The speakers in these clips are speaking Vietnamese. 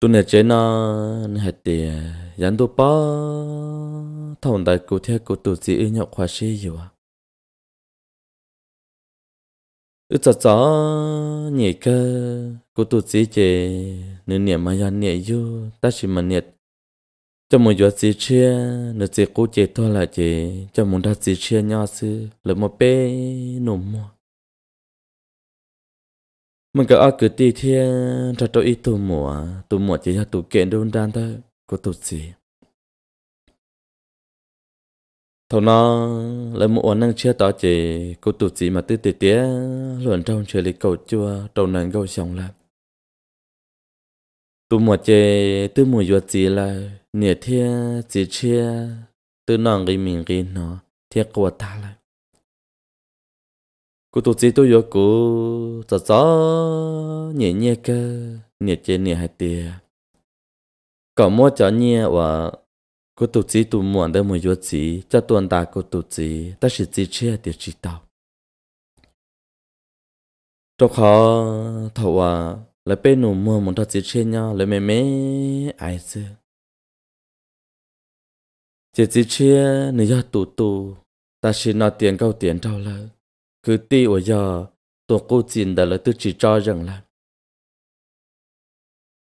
tôi nè chế nó hết thì dán tôi bó thằng đại cụ thế cụ tụt sĩ nhậu khoa sĩ gì à ư chả chả nhỉ cơ cụ tụt sĩ chế nửa niệm mà dán niệm yêu ta chỉ mà niệm cho một giọt sĩ chia nửa sĩ cụ chế thôi là chế cho một đắt sĩ chia nhau sư lập một bé nổ mua mình có ở cứ tì thiên cho tôi ít tù mùa tù mùa chỉ cho tù kiện đôn đan thôi của tù gì thầu nó là một năng chưa tỏ chỉ cô tù gì mà tư tì tía luận trong chơi lịch cầu chua đầu nền gâu sống là tù mùa chê tư mùa yuột gì là nửa thiên chỉ chia tư nòng cái mình cái nó thiệt của ta lại cô tổ chức tôi cô cho cho nhẹ nhẹ cơ nhẹ trên nhẹ hai tia có mua cho nhẹ và cô tổ chức tôi muốn để mua cho chị cho tuần ta cô tổ chức ta sẽ chỉ chia để chỉ tao cho khó thầu à là bên nụ mua một thật chỉ chia nhau là mẹ mẹ ai chứ chỉ chỉ chia nếu tụ tụ ta sẽ nói tiền câu tiền trao lời cứ ti ở giờ tổ cô chín đã là tôi chỉ cho rằng là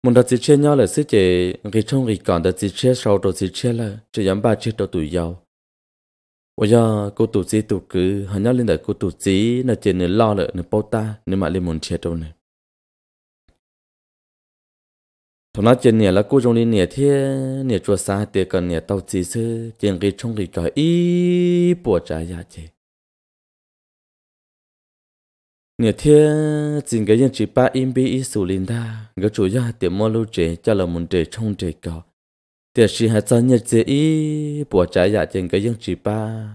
một đợt chỉ chia nhau là sẽ chỉ khi trong khi còn đợt chỉ chia sau đợt chỉ chia là chỉ dám ba chia đầu tuổi giàu ở giờ cô tụ chỉ tụ cứ hẳn nhau lên đợt cô tụ chỉ là chỉ nên lo là nên bao ta nên mà lên muốn chia đâu này thằng nó chỉ nè là cô trong đi nè thế nè chùa xa tiệc còn nè tàu chỉ sư chỉ khi trong khi còn ý bỏ trái giá chơi nửa thiên xin cái dân chỉ ba im bi ít sù linh ta cái chủ gia tiệm mua lô trẻ cho là một trẻ trong trẻ cọ tiệt sĩ hạt sao nhật dễ ý bỏ trái giả dạ trên cái dân chỉ ba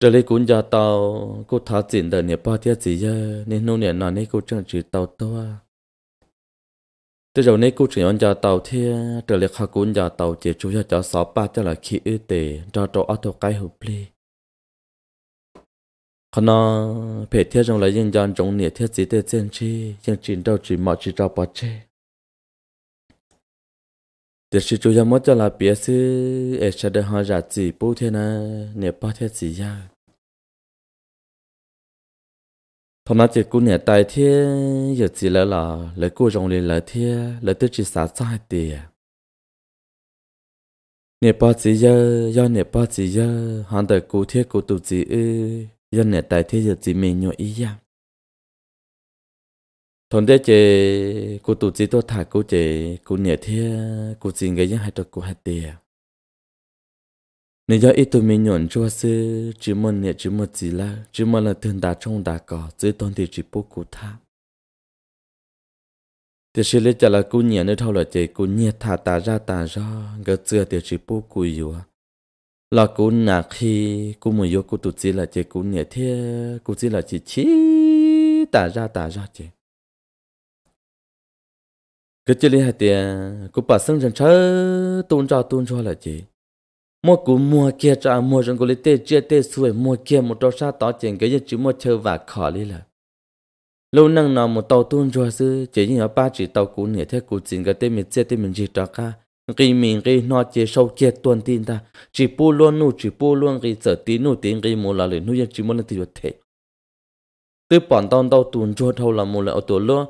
trở lại cũng do tàu cô tháo tiền đời nửa bao tiết gì giờ nên nô nửa nọ nên cô chẳng chỉ tàu to từ đầu nay cô chỉ nhận cho tàu thiên trở lại khá cũng do tàu chỉ chủ gia cho sáu ba cho là khi ư tệ cho tàu auto cái hộp ly khăn bể thiết trong là dân dân trong nhiệt thiết chỉ tê chân chi dân chín đâu chỉ mọi chỉ trao bỏ chê để sự chú ý mất cho là biết sự ai sẽ được họ giả chỉ bố thế na nhiệt bỏ thiết chỉ ra thằng nó chỉ cú nhiệt tài thiết giờ chỉ là là lấy cú trong liền là thiết lấy tức chỉ xả sai tiền nhiệt bỏ chỉ giờ do nhiệt bỏ chỉ giờ hắn đợi cú thiết cú tu chỉ ư dân nè tại thế giới chỉ mình nhỏ ý ya thôn đây chế cô tụ chỉ tôi thả cô chế cô nhẹ thế cô chỉ cái dân hai trò cô hai tiền nếu giờ ít tụi mình nhọn cho sư chỉ muốn nhẹ chỉ muốn chỉ là chỉ muốn là thường đá trong đá cỏ chỉ toàn thì chỉ bố cô thả thì sẽ lấy trả là cô nhẹ nữa thâu là chế cô nhẹ thả tà ra tà ra cái chưa thì chỉ bố cô yêu à là cú nà khi cú mùi vô cú tụt chỉ là chế cú nhẹ thế cú chỉ là chỉ chỉ tả ra tả ra chế Cái chơi liên hệ tiền bắt bà sân chớ tôn tuôn cho tuôn cho là chế mua cú mua kia cho mua rừng cú lấy tê chia tê xuôi mua kia một đôi sa tỏ tiền cái gì chỉ mua chơi và khỏi đi là lâu năng nào một tàu tôn cho sư chỉ như ở ba chỉ tàu cú nhẹ thế cú chỉ cái tê mình chia tê mình chỉ cho cả ri mình ri nó chế sâu chế tuần tin ta chỉ pu luôn nu chỉ pu luôn ri sợ tí nu tiếng ri mua là lười nu yên chỉ muốn là tiêu thế từ bản tông đâu tuần cho thâu là mua là ở tổ luôn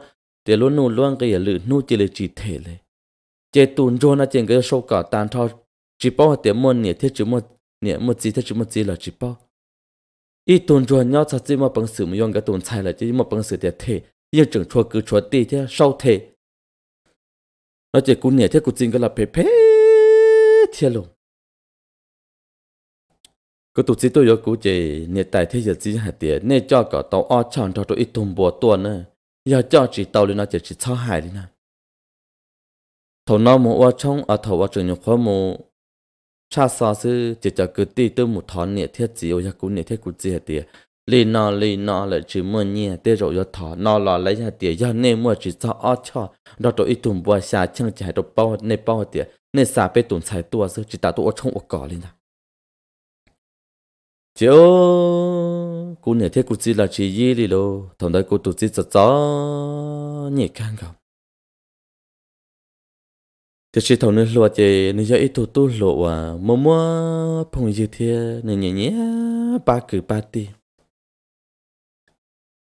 để luôn nu luôn ri lười nu chỉ là chỉ thế lệ chế tuần cho nó chuyện cái sâu cả tan thao chỉ bao tiếng muốn nhẹ thiết chỉ muốn nhẹ một gì thế chỉ một gì là chỉ bao ít tuần cho nhau thật chỉ mà bằng sự mà dùng cái tuần sai là chỉ mà bằng sự để thế yên chừng cho cứ cho tí thế sau thế nó chỉ cún nhẹ thế cún chính cái là phê phê thiệt luôn cứ tụt chỉ tôi yêu cú chỉ nhẹ tại thế giờ chỉ hạt tiền nên cho cả tàu o chọn cho tôi ít thùng bùa tuần nữa giờ cho chỉ tàu lên nó chỉ chỉ cho hại đi nè thầu nó mua qua chong ở à thầu qua trường nhiều khoa mua cha sao sư chỉ cho cứ ti tôi một thón nhẹ thế chỉ yêu cú nhẹ thế cú chỉ hạt tiền lì nọ lì nọ là chỉ mua nhẹ để rồi yo thọ nọ là lấy ra tiền do nên mua chỉ cho ở cho đó rồi ít tụm bò xà chẳng chạy được bao nên bao tiền nên xà bê tụm xài tua sức chỉ tạo tua trong ổ cỏ lên nào chiếu cô nè thế cô chỉ là chỉ gì đi lo thằng đấy cô tụt chỉ cho cho nhẹ càng không thế chỉ thằng nữa lo chơi nên giờ ít tụt tu lộ à mua mua phong gì thế nên nhẹ nhẹ ba cử ba tiền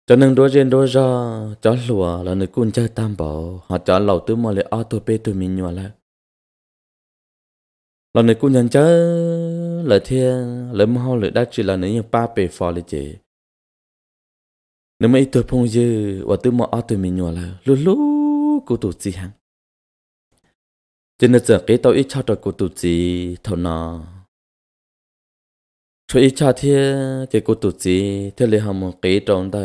cho nên đối diện đối ra chó lùa là người cún chơi tam bảo họ chó lầu tứ mà lại auto pe tụi mình nhỏ lại là người cún nhận chớ là thiên lấy mau lại đã chỉ là người như ba pe phò lại chế nếu mà ít tuổi phong dư và tứ mà auto mình nhỏ lại lú lú cụ tụt gì hăng cho nên giờ cái tàu ít cho tôi cụ tụt gì thầu nó cho ít cho thiên thì cụ tụt gì thế lấy hầm cái trong đó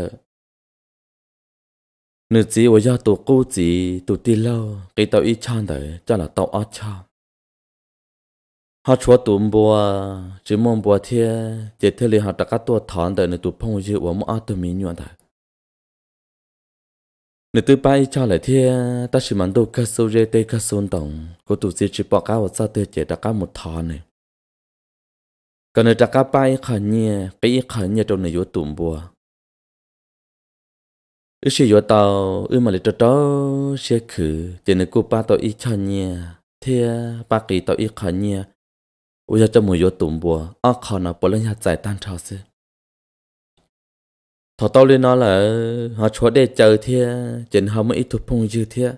nữ chỉ của do tụ cô chỉ tụ ti lâu cái tàu ít chăn đấy cho là tàu ở cho họ chúa tụ bùa chỉ mong bùa thiê chỉ thiê liền họ đặt các tua thon đấy nên tụ phong chữ của mỗi ở tụ mi nhuận đấy nữ tụ bay cho lại thiê ta chỉ mang đồ cá sấu rê tê cá sấu đồng cô tụ chỉ chỉ bỏ cá vào sao tê chỉ đặt cá một thon này còn nữ đặt các bay khẩn nhẹ cái khẩn nhẹ trong vô tụ bùa ư sĩ yo tao ư mà lệ cho cho xe khử thì nè cô ba tao ít cho nha thế ba kỳ tao ít khó nha ôi giờ cho mùi yo tụm bùa ở à, khó nó bỏ lên nhà giải tan cho sư thọ tao lên nó là họ chúa để chờ thế chỉnh họ mới ít thuộc phong dư thế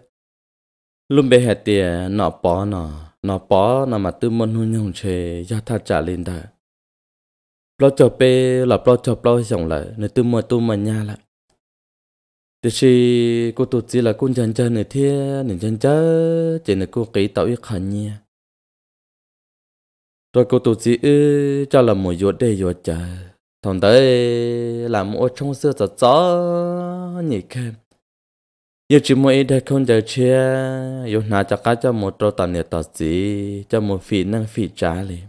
lúc bé hè tìa nó bỏ nó nó bỏ nó mà tư môn hôn nhông chê do ta trả lên đời lo cho bê là lo cho lo dòng lại nơi tư môn tu mà nhà lại thì chỉ cô tổ chỉ là cô chân chân này thế nên chân chân chỉ là cô kỹ tạo ý khẩn nha rồi cô tụt chỉ cho là một yuột đây yuột chờ thằng đấy là một trong xưa giờ rõ nhỉ kem giờ chỉ mỗi đây không giờ chia yêu nà cho cá cho một trâu tạm nhiệt tọt chỉ cho một phi năng phi trả liền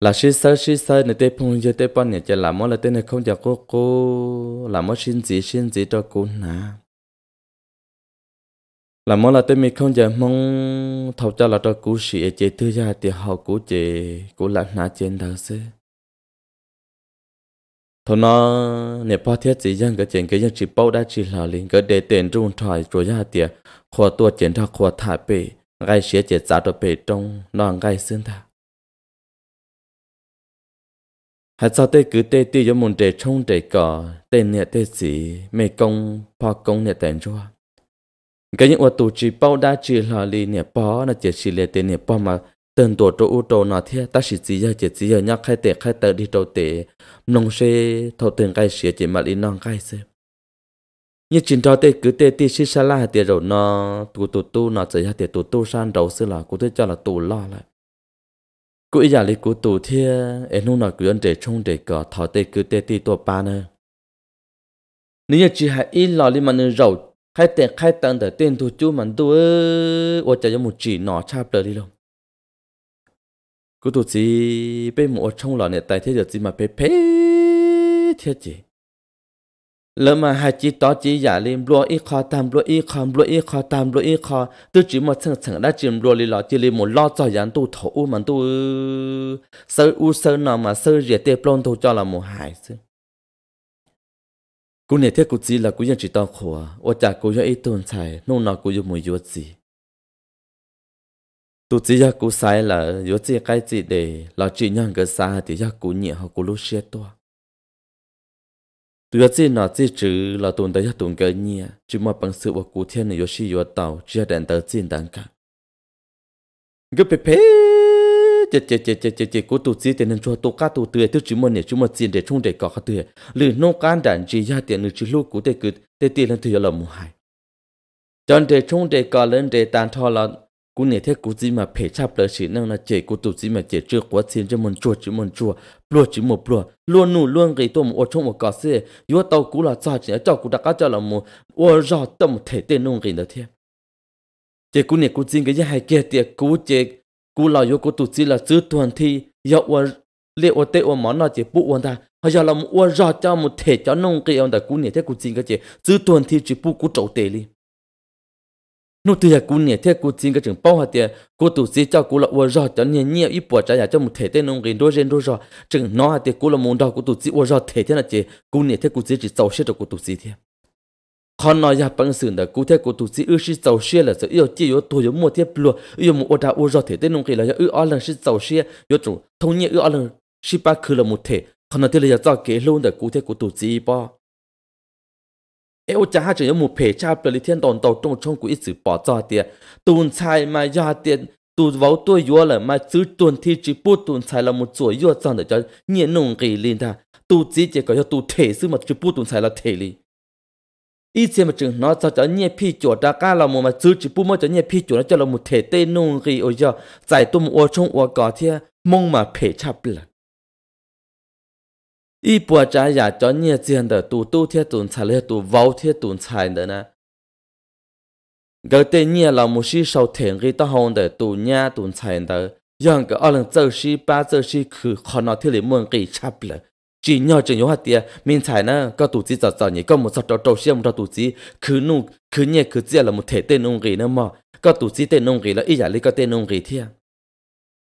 là xin sơ xin sơ này tê phong giờ tê bắn này chả làm món là tê này không chả cô cô làm món xin gì xin gì cho cô nà làm món là tê mình không chả mong thầu cho là cho cô sĩ e chế thứ gia thì họ cô chế cô là nà trên đầu xế thôi nó nè bao thiết gì dân cái chuyện cái dân chỉ bao đã chỉ là liền cái để tiền trung thoại rồi ra tiệt khoa tua chuyện ra khoa thả bể gai xía chè giá đồ bể trong nó gai xương thả hạt sao tê cứ tê tê cho môn trẻ trông trẻ cỏ tê nè tê sĩ mê công phò công nè tên cho cái những vật tù chỉ bao đa chỉ là li nè bó là chỉ chỉ lệ tê nè bó mà tên tổ chỗ u tô nó thế ta chỉ chỉ giờ chỉ chỉ giờ nhắc khai tê khai tê đi trâu tê nông sê thâu tiền cái xe chỉ mà đi nông cái xe như chỉ cho tê cứ tê tê xí xa la tê rồi nó tu tu tu nó chỉ là tê tu tu san đầu xưa là cũng thế cho là tu lo lại cúi ý giả lý cú tù thia em nụ nói cứ ăn để trông để cỏ thảo tê cứ tê tì tổ ba nè nếu như chỉ hai ít lò lý mà nè rầu khai tệ khai tăng để tên thu chú mà tu ở ô chả cho một chỉ nọ chạp đời đi lông cú tù chỉ bên một trong lò nè tài thế giờ chỉ mà bé bé thiết chỉ lỡ mà hai chỉ đó chỉ giả lên lúa ít khó tam lúa ít khó lúa ít khó tam lúa ít khó tôi chỉ một thằng thằng đã chìm lúa lì lọ chỉ lì một lọ cho dán tu thổ u mà tu sơ u sơ nào mà sơ rẻ tê plon tu cho là một hải chứ cú này thiết cú chỉ là cú dân chỉ to khổ à ô chả cú do ít tuần xài nông nào cú dùng mùi yếu gì tu chỉ do cú sai là yếu gì cái gì để lọ chỉ nhận cái sai thì do cú nhẹ hoặc cú lúc xe toa từ đó chỉ nói chỉ chữ là tuần tới tồn cái nhia chỉ mà bằng sự vật cụ thể này có yoshi yo tạo chỉ là đèn tự nhiên đàn cả cái bé bé chè chè chè chè chè chè của tụi chỉ tiền cho tụi cá tụi tươi tụi chỉ muốn nè chỉ muốn chỉ để chung để có cá tươi lử nô can đàn chỉ ra tiền lử chỉ lúc của tê cứ để tiền lên tươi là mua hai cho để chung để có lên để tàn thọ là cú này thế cú gì mà phải chắp lỡ chỉ năng là chế cú tụt gì mà chế chưa quá thiên cho mình chua chứ mình chua lúa chứ một lúa luôn nụ luôn cái tôm ô trong một cà xê yếu tàu cú là sao chỉ cho cú đã cá cho là một ô ra tâm thể tên nông cái đó thế chế cú này cú gì cái gì hay kia tiệt cú chế cú là yếu cú tụt gì là chữ toàn thi yếu ô lệ ô tê ô món là chế bụng ô ta hay giờ là một ô ra cho một thể cho nông cái ông ta cú này thế cú gì cái chế chữ toàn thi chỉ bụng cú trâu tê đi nụ từ cú nhẹ thế cú xin cái trường bao hạt tiền cú tụ sĩ cho cú là ua rò cho nhẹ nhẹ ít bỏ trả giá cho một thể tên ông gìn đôi gen đôi rò trường nó hạt tiền cú là muốn đào cú tụ sĩ ua rò thể thế là chỉ cú nhẹ thế cú sĩ chỉ giàu xe cho cú tụ sĩ thế khó nói nhà bằng sự là cú thế cú tụ sĩ ư sĩ giàu xe là sự yêu chi yêu tôi yêu mua thiết lúa yêu mua ua đào ua rò thể tên ông gìn là yêu ở lần sĩ giàu xe yêu chủ thông nhẹ yêu ở lần sĩ ba cứ là một thể khó nói thế là giàu kế luôn là cú thế cú tụ sĩ bao เออจะหาจะยังมูเพชาเปริเทียนตอนโตตรงช่องกูอิสืปอจอเตียตูนชายมายาเตียตูวาตัวยัวเลยมาซื้อตูนที่จีปูตูนชายละมุจวยยัวจังเดี๋ยวจะเงียนงกีลินท่าตูจีเจก็ยตูเทซื้อมาจีปูตูนชายละเทลีอีเจมาจึงนอจะจะเงียพี่จวดดาก้าละมุมาซื้อจีปูมาจะเงียพี่จวดแล้วจะละมุเทเต้นงกีโอยใจตุ้มอัวชงอัวก่อเทียมงมาเพชาเปล่า一波咱也叫你见的都都天总裁了，都包天总裁的呢。个对你老母是少听个到红的，都伢总裁的，养个二零走西八走西去，看那天里门给差不了。chỉ nhờ chỉ nhớ hạt tiền mình phải na có tụ chỉ giọt giọt nhỉ có một giọt đầu đầu xem một tụ chỉ cứ nung cứ nhẹ cứ chia là một thể tên ông gì nữa mà có tụ chỉ tên ông gì là ý giả lý có tên ông gì thiệt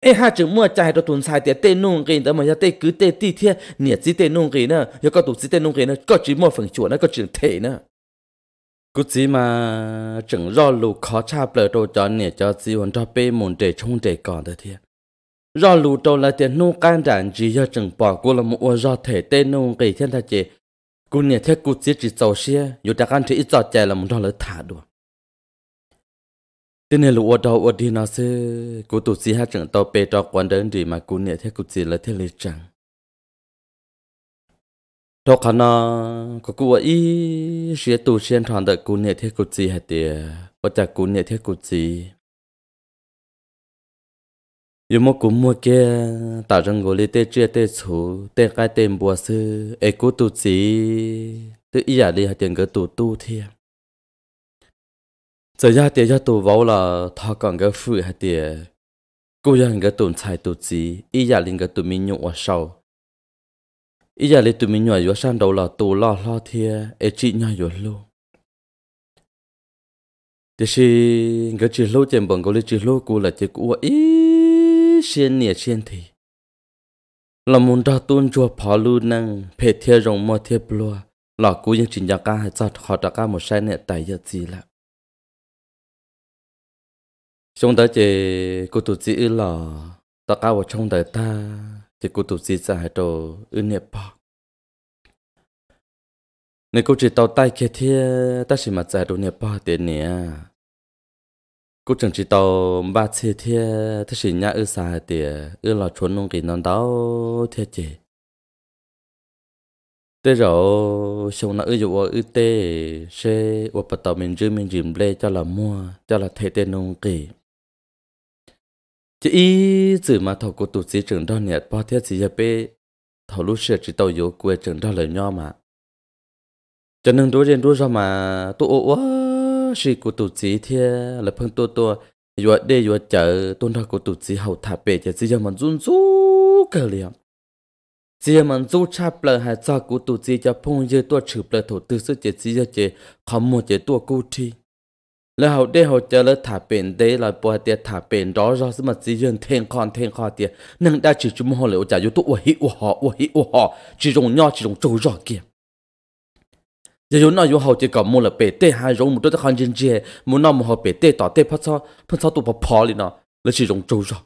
ai ha chữ mua chạy đồ tuần sai tiệt tên nung gì đó mà giờ tên cứ tên ti thiệt nhiệt gì tên nung gì nữa giờ có tụt gì tên nung gì nữa có chỉ mua phần chuột nữa, có chuyện thể nữa cứ chỉ mà chẳng rõ lù khó cha bờ đồ cho nè cho chỉ hoàn cho bê mồn để chung để còn thôi thiệt rõ lù đồ là tiền nung can đàn chỉ giờ chẳng bỏ cô là một rõ thể tên nung gì thiên ta chỉ cô nè thiệt cứ chỉ chỉ giàu xe dù ta can chỉ ít giàu chạy là một đó lỡ thả được Tên này lụa đầu ở đi nó sẽ cố tụt gì hai trận tàu bè trò quan đơn gì mà cố nhẹ thế cố gì là thế lý chẳng. Đó khả năng có cố ý sẽ tụt xuyên tròn đợi cố nhẹ thế cố gì hay tìa và chả cố nhẹ thế cố gì. Yêu mô cố mua kia tạo rằng ngồi lý tê chia tê chú tê cái tên bùa sư ế cố tổ gì tự ý giả đi hay tiền cơ tổ tu thiêng giờ ra tiền ra tù vào thà còn cái phụ hay tiền cô cái tổn tài tụ gì ý giả cái tụ mình nhộn ở sau ý giả lên tụ mình nhộn đầu là tù lo lo thiê ấy chị nhau rồi luôn thì khi cái chuyện lâu trên bằng cái chuyện lâu cô là chỉ của à? ý xuyên nhẹ xuyên thì là muốn ra tuôn chùa phá lưu năng phê thiê rồng mò thiê bùa là cô những chuyện nhà ca hay sao họ đã ca một sai nè tại giờ gì lại chúng ta chỉ cô tụt chỉ là ta cao ở trong đời ta chỉ cô tụt chỉ giải đồ ưng nghiệp bọc nếu cô chỉ tao tay kia thia ta chỉ mặt giải đồ nghiệp bọc tiền nè cô chẳng chỉ tao ba chi thia ta chỉ nhã ư xài tiền ư là chuẩn nông kỳ non đau thế chỉ thế rồi xong nó ư dụ ư tê sẽ ư bắt đầu mình dư mình dìm lê cho là mua cho là thế tiền nông kỳ chỉ ý chữ mà thầu của tụt sĩ trưởng đo nhiệt bao thiết sĩ bê thầu lúc sửa chỉ tàu yếu quê trưởng đo lời nho mà cho nên đối diện đối ra mà tụ ô quá sĩ của tụt sĩ thia là phân tua tua vừa đê vừa chở tôn đo của tụt sĩ hậu thả bê chỉ sĩ mình run rú cờ liền sĩ mình run cha bờ hay sao của tụt sĩ cho phong dư tua chụp lời thầu tư sức chỉ sĩ giờ không một chế tua cô thi แล้วเขาได้เขาจะเลิกถ่าเป็นได้เราปวดเตียถ่าเป็นร้อรอสมัติยืนเทงคอนเทงคอเตียนั่งได้จีจุมหัวเหลวจ่ายยุตุวะฮิวหอวะฮิวหอจีจงย่อจีจงโจรอเกียจะยุนอายุเขาจะกับมูละเปเต้หายรงมุดตะคันเจนเจมุนอมเขาเปเต้ต่อเต้พัชพัชตัวพอเลยเนาะแล้วจีจงโจรอ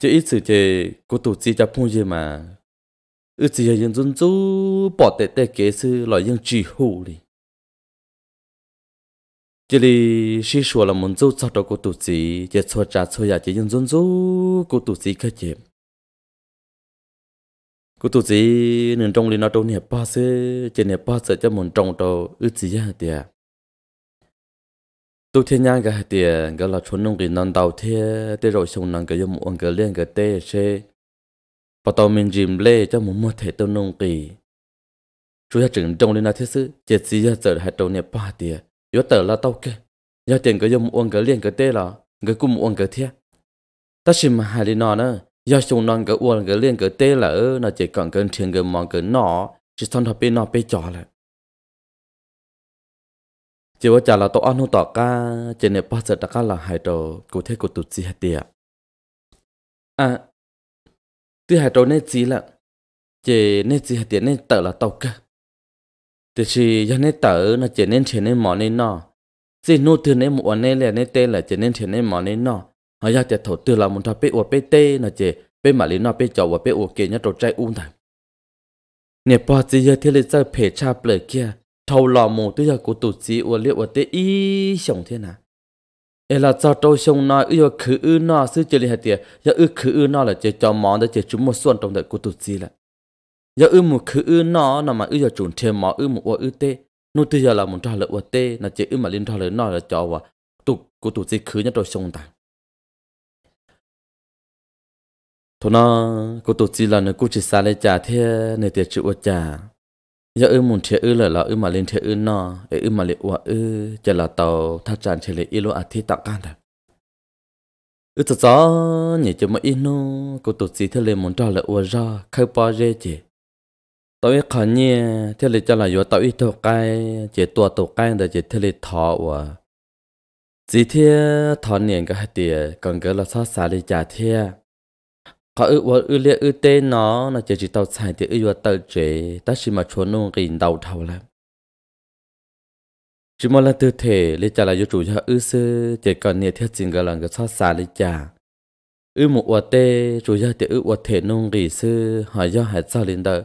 จะอีสื่อเจกูตุจีจะพูดเยมาอือจียังจนจูปอดเตะเตะเกซือลอยยังจีหูเลย chỉ là sĩ số là muốn dâu cho đó của tụ sĩ chỉ cho cha cho nhà chỉ dân dân dâu của tụ sĩ cái gì của tụ sĩ nên trong liền nó trong nhà ba sẽ chỉ nhà ba sẽ cho muốn trong đó ư gì ya tiệt tụ thiên nhang cái tiệt cái là chuẩn nông cái nón đầu thế thế rồi xong nông cái yếm uống cái liên cái tê sẽ bắt đầu mình dìm lê cho muốn mua thể tông nông kỳ chú ya chừng trong liền nó thế sự chỉ gì ya giờ hai trong nhà ba tiệt yếu tờ là tao kê nhờ tiền cái dùng uống cái liền cái tê là cái cùng uống cái thiệt ta xin mà hai đi nó nữa do chúng non cái uống cái liền cái tê là nó chỉ còn cái tiền cái món cái nọ chỉ thon thập bên nọ bị trò lại chỉ ว่าจะเราต้องอ่านหัวต่อก้าเจเนปอสตะก้าเราหายตัวกูเทกูตุจีเตียอ่ะที่หายตัวเนี่ยจีละเจเนี่ยจีเตียเนี่ยเต๋อละตกก้า thì chỉ dân ấy tớ nó chỉ nên trở nên mỏ nên nọ chỉ nô thứ nên một nên là nên tên là chỉ nên trở nên mỏ nên nọ họ ra chỉ thổ từ là một thằng bé uo bé tê là chỉ bé mà lý nọ bé chó và bé uo kia nhất rồi trai uông thằng nè bỏ chỉ giờ thì lấy ra phê cha bể kia thâu lò mù tôi giờ của tụt chỉ uo liệu uo tê ý sống thế nào ê là cho trâu sông nó ư khứ ư nọ, sư chơi li hạt tiệt giờ ư khử ư nó là chỉ cho món đó chỉ chúng một xuân trong đời của tụt chỉ là giờ ư một khứ ư nó nó mà ư giờ chuẩn thêm mà ư một qua ư tê nô tư giờ là một trò lợn qua tê là chỉ ư mà liên trò lợn nó là cho và tụ của tụ gì khứ nhất rồi xong ta thôi nó của tụ gì là nó cũng chỉ xa lên trà thế này tiệt chữ qua trà giờ ư một thế ư là là ư mà liên thế ư nó ư mà liên qua ư chỉ là tàu thắt tràn chỉ là lo à thi tạo can thôi ư tớ gió nhảy cho mà ino cô tụt gì thế lên muốn trò lợn qua ra khơi pa dễ chỉ tôi khó nhỉ thế là cho là yo tôi tổ cái chỉ tua tổ cái để chỉ thế là thọ và chỉ thế thọ niệm cái hạt tiền còn cái là sao xả đi trả thế có ư vợ ư liệt ư tên nó nó chỉ chỉ tàu xài thì ư vừa tàu chế ta chỉ mà chuồn nung rình đầu thầu lắm chỉ mà là tư thể lấy trả là yo chủ cho ư sư chỉ còn niệm thiết chính cái là cái sao xả đi trả ư một vợ tê chủ cho thì ư vợ thể nung rì sư hỏi do hạt sao lên đợi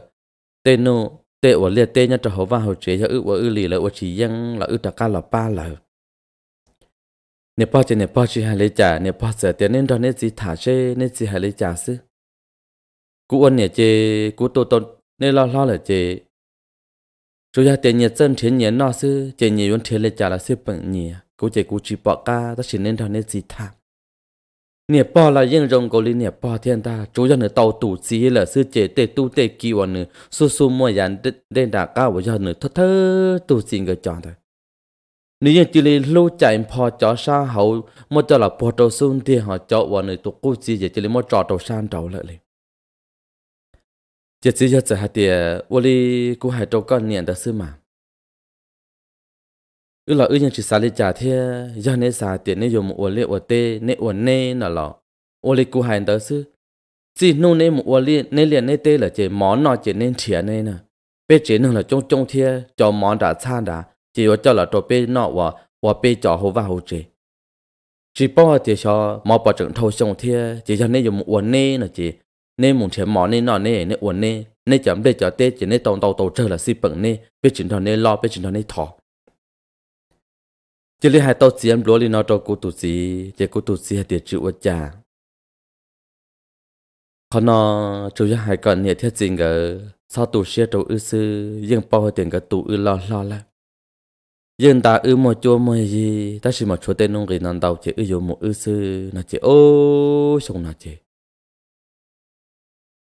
tên nó tệ ở liệt tên nhá cho họ vào hậu chế cho ư ở ư lì là ở chỉ yang là ư ta ca là ba là nè bao chỉ nè bao chỉ hai lấy trả nè bao giờ tiền nên đó nên gì thả chế nên gì hai lấy trả chứ cú ôn nè chế cú tô tô nên lo lo là chế chú ya tiền nhiệt dân thiên nhiệt nọ chứ tiền nhiệt vốn thiên lấy trả là xếp bằng nhỉ cú chế cú chỉ bỏ ca ta chỉ nên đó nên gì thả nè bà là yên rồng có lý nè bà thiên ta chú cho nửa tàu tủ xí là sư chế tê tu tê kỳ và nửa su su mua dàn đen đà cao và cho nửa thất thơ tu xí người chọn thôi nếu như chỉ lý lâu chạy bò chó xa hậu mà cho là bò trâu xung thì họ cho và nửa tụ cú xí chỉ lý mua trò trâu san trâu lợi liền chỉ chỉ cho sợ hạt tiền vô lý cú hải trâu con niệm đã sư mà ư là ư nhân chỉ xả lệ trả thế do nên xả tiền nên dùng một uẩn lệ tê nên uẩn nê nọ lọ uẩn lệ cú hành tớ sư chỉ nô nên một uẩn lệ nên liền nên tê là chỉ món nọ chỉ nên thiệt nên nè bê chỉ nên là trông trông thế cho món đã xa đã chỉ có cho là trò bê nọ và và bê cho hồ và hồ chỉ chỉ bỏ thì cho mò bỏ trứng thâu xong thế chỉ cho nên dùng một uẩn nê là chỉ nên muốn chém món nên nọ nên nên uẩn nê nên chấm để cho tê chỉ nên tông tàu tàu chơi là si bẩn nê bê chỉ thằng nên lo bê chỉ thằng nên thọ chỉ lấy hai tàu chiến lúa lên nó cho cô tụt sĩ để cô tụt sĩ hay tiền chịu trả khó nó chú cho hai con nhiệt thiết gì ngờ sao tụt xe trâu ư sư nhưng bao tiền cái tụt ư lo lo lại nhưng ta ư mà chua mà gì ta chỉ mà chua tên nông người nàn đầu chỉ ư dùng một ư sư nó chỉ ô xong nó chỉ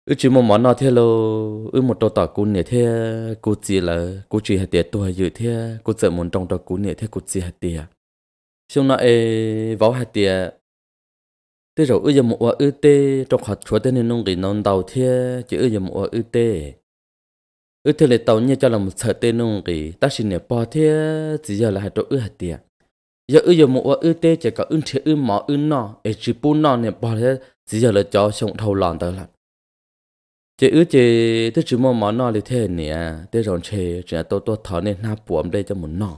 ư chỉ một món nào thế lo ừ một đồ tỏi cún nè thế cú chỉ là cú chỉ hạt tiền tôi dự thế cú sợ muốn trong đó cún nè thế cú chỉ hạt tiền xong nó ê vào hạt tiền thế rồi ư giờ một ư tê trong hạt chúa thế nên nông kỳ non đầu thế chỉ ư giờ một ư tê ư thế là tàu nha cho là một sợ tê nông kỳ ta xin nè bỏ thế chỉ giờ là hạt đồ ư hạt tiền giờ ư giờ một ư tê chỉ có ư thế ư mỏ ư nọ ê chỉ bu nọ nè bỏ thế chỉ giờ là cho xong thâu lòn tới lắm chị ước chị tới chú mò mò nọ thì thế nè à. tới rồi chị chị tôi tôi thở nên na buồn đây cho một nọ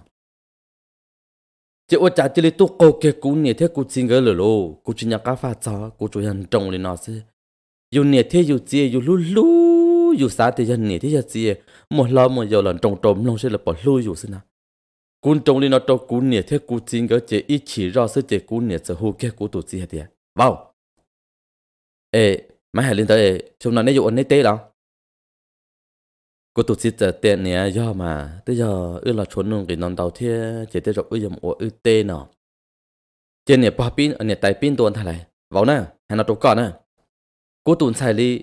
chị ước chả chị lấy tôi câu kẹt cú nè thế cú xin gỡ lửa lô cú chỉ nhặt cá pha chó cú chủ nhân trồng lên nọ xí dù nè thế dù chia dù lú lú dù xa thì dân nè thế giờ chia một lo một giờ lần trồng trồng nông sẽ là bỏ lú dù xí nào cú trồng lên nọ trồng cú nè thế cú xin gỡ chị ít chỉ rõ xí chị cú nè sẽ hô kẹt cú tổ chia tiệt à. vào ê mấy hai linh tới chúng nó nấy dụ nấy tế lắm cô tổ chức xịt tiền nè do mà tới giờ ư là chốn nung cái non tàu thia chỉ tới rộng ư dầm ủa ư tế nọ trên nè bao pin ở ờ, nè tay pin tuần thay lại vào nè hay là trộm cỏ nè cô tuần xài đi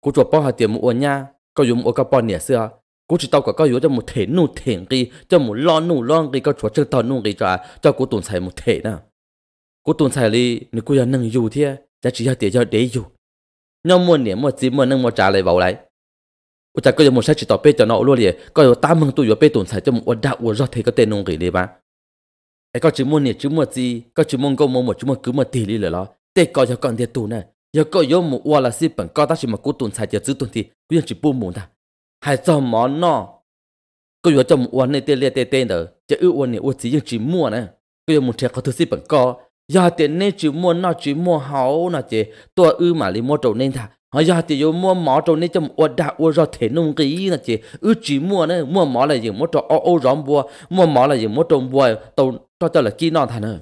cô chuột bao hạt tiền mua nha có dùng mua cái bao nè xưa cô chỉ tàu có có dùng cho một thể nụ thể gì cho một lo nụ lo gì có chuột chân tàu nụ gì cho cho cô tuần xài một thể nè cô tuần xài đi nếu cô giờ nâng dù thia giá chỉ hai tiền cho để dù nhau mua niệm mua chỉ mua nâng mua trả lại vào lại u ta có một sách chỉ tỏ bê cho nó luôn liền có một tám mừng tụi bê tổn sai cho một uất đạo uất do thấy có tên nông kỳ đi ba ai có chỉ mua niệm chỉ mua gì có chỉ mua câu mua một chỉ mua cứ mua tỷ đi rồi đó tê có cho con tiền tổn này giờ có yếu một uất là si bằng có ta chỉ mà cố tổn sai cho giữ tổn thì cứ chỉ bu muốn ta hay cho món nó, có yếu cho một uất này tê liệt tê tê nữa chứ ưu uất này uất chỉ chỉ mua này có một trẻ có thứ si bằng có giờ tiền nên chỉ mua nó chỉ mua hậu nó chỉ tôi ư mà đi mua trâu nên thà họ ờ, giờ thì vô mua mỏ trâu nên trong ua đã ua rồi thế nông kỹ nó chỉ ư chỉ mua nữa mua mỏ là gì mua trâu ô ô rõm bùa mua mỏ là gì mua trâu bùa tàu cho tao là chi non thà nữa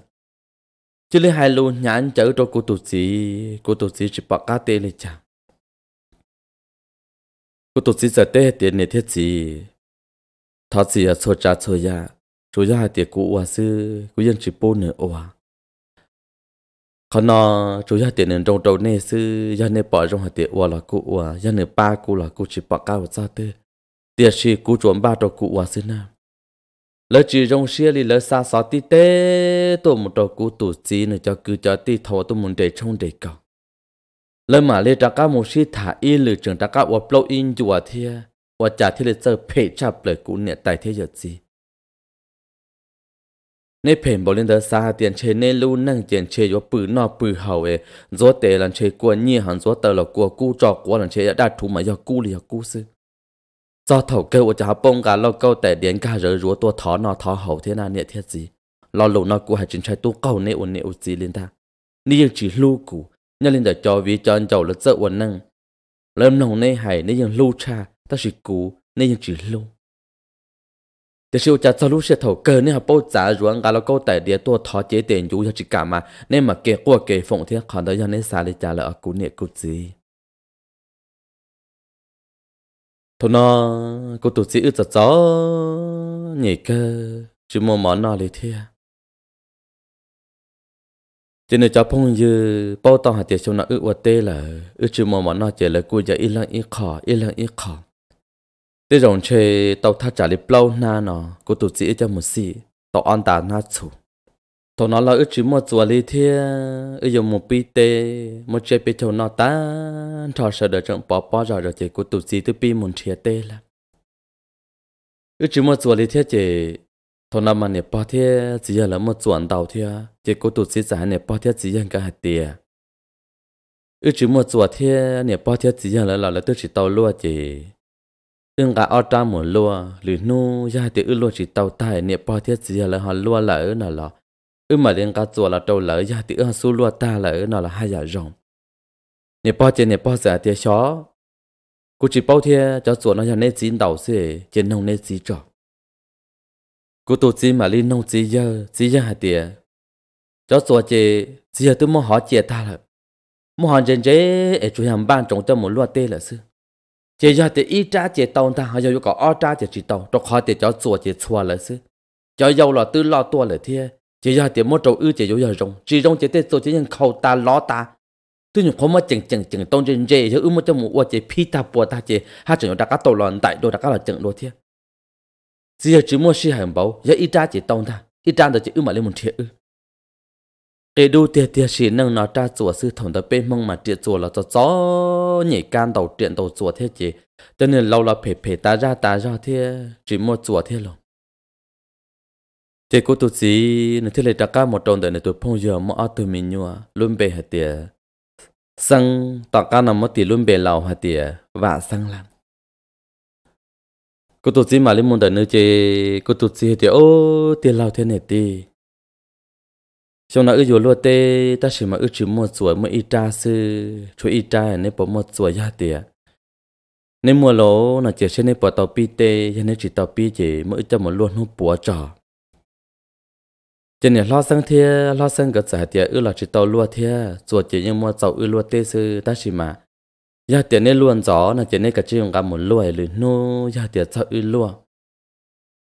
chứ lấy hai luôn nhãn chở trầu của tổ sĩ của tổ sĩ chỉ bạc cá tê lên chả của tổ sĩ giờ tê tiền này thiết gì thật gì à soi cha soi ya chú ya thì cụ cũ sư cụ dân chỉ bôn nữa ồ เขานอช่วยเตียนตรงตรงเนี่ยซื้อยาเนี่ยปอจงเตียวัวละกูวัวยาเนี่ยป้ากูละกูชิปอก้าวซาเตเตียชีกูจวนบ้าตัวกูวัวซื้อนะแล้วจีจงเชียลีแล้วซาสอตีเต้ตัวมุตกูตุจีเนี่ยจะกูจะตีทวตัวมุนเดชงเดกแล้วมาเลยตะก้ามุชิถ่าอีหรือจึงตะก้าวัวเปล่าอินจัวเทียวัวจ่าที่เลยเจอเพชรจับเลยกูเนี่ยแต่เทียจีในเพนบอลินเดอร์ซาเตียนเชเนลูนั่งเตียนเชยว่าปืนนอปืนเฮาเอจัวเตลันเชกัวเนี่ยหันจัวเตลกัวกู้จอกกัวลันเชได้ถูมายากู้เลยกู้ซึจอเถาเกวจะหาปงการเราเกาแต่เดียนกาเรอรัวตัวถอนอถอเฮาเทนาเนี่ยเทียจีเราหลุนอกูหาจินใช้ตู้เก่าเนอุนเนอุจีลินตานี่ยังจีลูกูเนี่ยลินเดอร์จอวีจอนเจ้าละเจ้าวันนั่งเริ่มนองในหายนี่ยังลูชาตาสิกูนี่ยังจีลูแต่ชิวจะจะรู้เสียเถอะเกินเนี่ยป้าจ๋ารัวงานแล้วก็แต่เดียตัวทอเจเตียนอยู่ยาจิกามาเนี่ยมาเกะกัวเกะฝงเที่ยงขอนเดียวในสาลิจาแล้วกูเนี่ยกูจีทุนอกูตุจีอึดจะจ้อนี่ก็ชิมมอนอเลยเที่ยจะเนี่ยจะพงยืป้าต้องหาเตียชนะอึดวัดเตะเลยอึดชิมมอนอเจเลยกูจะอีหลังอีขออีหลังอีขอ thế rồi chơi tàu thắt trả lip lâu na nó cô tụt chỉ cho một xì tàu an tà na chủ tàu nó là ước chứ một chùa li thia ước dùng một pi tê một chơi pi chầu nó ta trò sợ đỡ trọng bỏ bỏ rồi rồi chỉ cô tụt chỉ từ pi một chia tê là ước chứ một chùa li thia chỉ thôn nam mà nè bỏ thế chỉ là một chuẩn đầu thế chỉ cô tụt sĩ giả nè bỏ thế chỉ là cái hạt tiền ư chỉ một chuẩn thế nè bỏ thế chỉ là là là tôi chỉ tàu lúa chỉ ưng cả ở trong một lúa lì nu ra thì ưng lúa chỉ tàu tai, nè bao thiết gì là họ lúa là ưng nào là ưng mà liên cả chùa là tàu lỡ ra thì ưng su lúa ta là ưng nào là hai giờ rồng nè bao tiền nè bao giờ thì xó cô chỉ bao thiết cho chùa nó ra nét chín đầu xí trên nông nét chín trọ cô tổ chí mà liên nông chí giờ chí giờ hạt tiền cho chùa chị chí giờ tôi muốn hỏi chị ta là muốn hỏi trên chế ở chùa hàng ban trong tâm một lúa tê là sư chỉ do thì ít trả chỉ tàu ta họ giờ có ở trả chỉ chỉ tàu cho khó thì cho chùa chỉ chùa là xứ cho dầu là tư lo tua là thiê chỉ do thì mỗi trâu ư chỉ dầu giờ rong chỉ rong chỉ tết chỉ nhân khâu ta lo ta tuy nhiên không mà chừng chừng chừng tông chừng dây cho ư mỗi trong một chỉ phi ta bùa ta chỉ hai chừng đã cá tàu lòn tại đồ đã cá là chừng đồ thiê chỉ giờ chỉ mua si hàng bảo giờ ít trả chỉ tàu ta ít trả được chỉ ư mà lên một thiê ư để đủ tiệt tiệt sĩ nâng nó tra chùa sư thổng tới bên mông mà triệt chùa là cho gió nhảy can đầu triện đầu chùa thế chứ cho nên lâu là phải phải ta ra ta ra thế chỉ một chùa thế lòng thế cô tu sĩ nên thế lại đặt cả một đồng đời nó tụi phong giờ mà ở tụi mình nhua luôn bề hạt tiệt sang tọt cả nằm mất tỷ luôn bề lầu hạt tiệt và sang lắm cô tu sĩ mà lên môn đời nữa chứ cô tu sĩ thì ô tiền lầu thế này thì chúng là ư dù luôn thế, ta chỉ mà ư chỉ một chuối mà ít trà sư chuối ít trà này bỏ một chuối ra tiệt, nên mua lỗ là chỉ sẽ này bỏ tàu pi tê cho này chỉ tàu pi chỉ mua ít cho một luôn không búa trò chỉ này lo sang thế, lo sang cái giải tiền ư là chỉ tàu luôn thế, chuột chỉ nhưng mua tàu ư luôn thế, sư ta chỉ mà ra tiệt này luôn gió là chỉ này cái chuyện cả một luôn rồi nô ra tiệt tàu ư luôn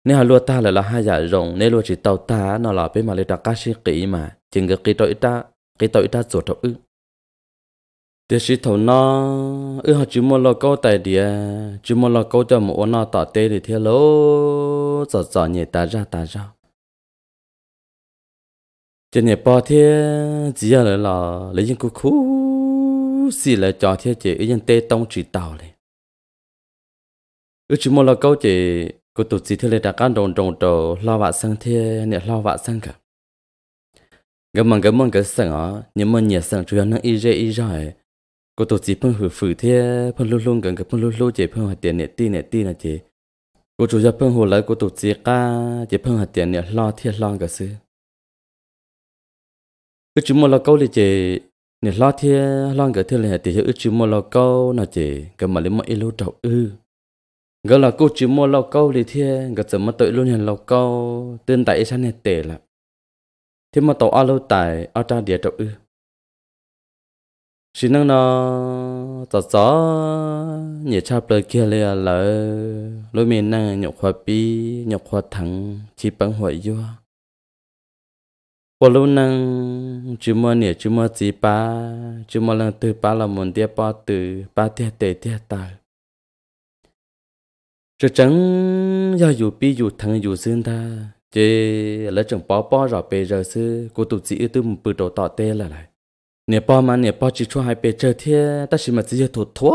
nếu họ lúa ta là là hai giả rồng nếu lúa chỉ tàu ta nó là bên mà lấy ta cá sĩ kỹ mà chừng cái kỹ tội ta kỹ tội ta ruột thấu ư thế sĩ thầu nó ư họ chỉ muốn lo câu tại địa chỉ muốn lo câu cho một nó tỏ tê thì thế lố giọt giọt nhẹ ta ra ta ra trên nhẹ bao thế chỉ là là lấy những cú cú xì là cho thế chỉ những tê tông chỉ tàu này ư chỉ muốn lo câu chỉ cô tổ chức thưa đã cán đồn đồn đồ lo vạ sang thia nè lo vạ sang cả gầm mong gầm mong cái sang ó nhưng mà nhẹ sang chủ yếu năng y dễ y giỏi cô tổ chức phân hử phử thia phân luôn luôn gần cái phân luôn luôn chế phân hạt tiền nè ti nè ti nè chế cô chủ yếu phân hồ lại cô tổ chức ca chế phân hạt tiền nè lo thia lo cái xứ cứ chúng mua lo câu thì chế nè lo thia lo cái thia này thì chứ chúng mua lo câu nè chế cái mà lấy mọi yêu trầu ư gỡ là cô chỉ mua lâu câu thì thế gỡ sớm mà tự luôn hiện lâu câu tên tại sao này tệ là thế mà tàu alo tại ở ta địa trọng ư xin năng nó tỏ gió nhẹ cha lời kia lìa là lối miền năng à nhọc hoa bi nhọc hoa thắng chỉ bằng hội vua qua lúc năng chú mua nhẹ chú mua chỉ ba chú mua lần từ ba là muốn tiếp ba từ ba tiếp tệ tiếp tài cho chẳng giờ dù bi dù thằng dù xương ta chế lỡ chẳng bỏ bỏ rồi bề giờ sư cô tụt chỉ tư một bự đồ tỏ tê là lại nè bỏ mà nè bỏ chỉ cho hai bề chơi thế ta chỉ mà chỉ cho thua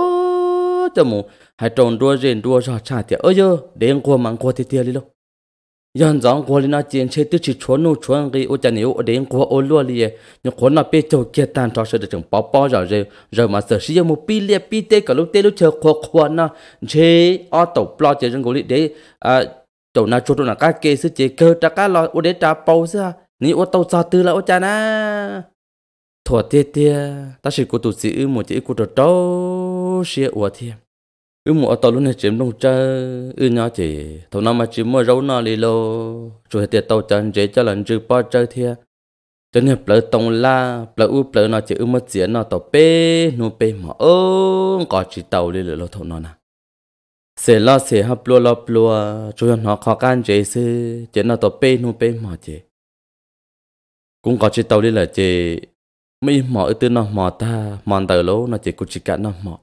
cho mù hai tròn đua rèn đua rõ trả thì ơi yo đến qua mắng qua thì tia đi luôn yan zang ko lina chen che ti chi chuan no chuan ge o chan yo de ko o lo li ni ko na pe cho ke tan ta se de chang pa pa ja je je ma se shi mo pi le pi te ka lo te lo che kho kho na je a to pla che jang ko li de a to na cho to na ka ke se che ke ta ka lo o de ta pau sa ni o to sa tu la o cha na thua te te ta shi ko tu si mo che ko to to she o thiam ừ mua tàu luôn này chiếm đông cha ừ nhỏ chị. Thôi nào mà chỉ mua rau nó lì lô rồi tiệt tàu chân dễ cho lần chữ bao chơi thiệt. cho nên bờ tông la bờ u bờ nó chỉ ừ mất tiền nó tàu pê nu pê mà ôm có chỉ tàu lì lô thôi nó nè sẽ lo sẽ hấp lúa lo lúa chú rồi nó khó khăn dễ sư chỉ nó tàu pê nu pê mà chỉ cũng có chỉ tàu đi là chỉ mấy mỏ ở tư nó mỏ ta mòn tàu lố nó chỉ cũng chỉ cả nó mỏ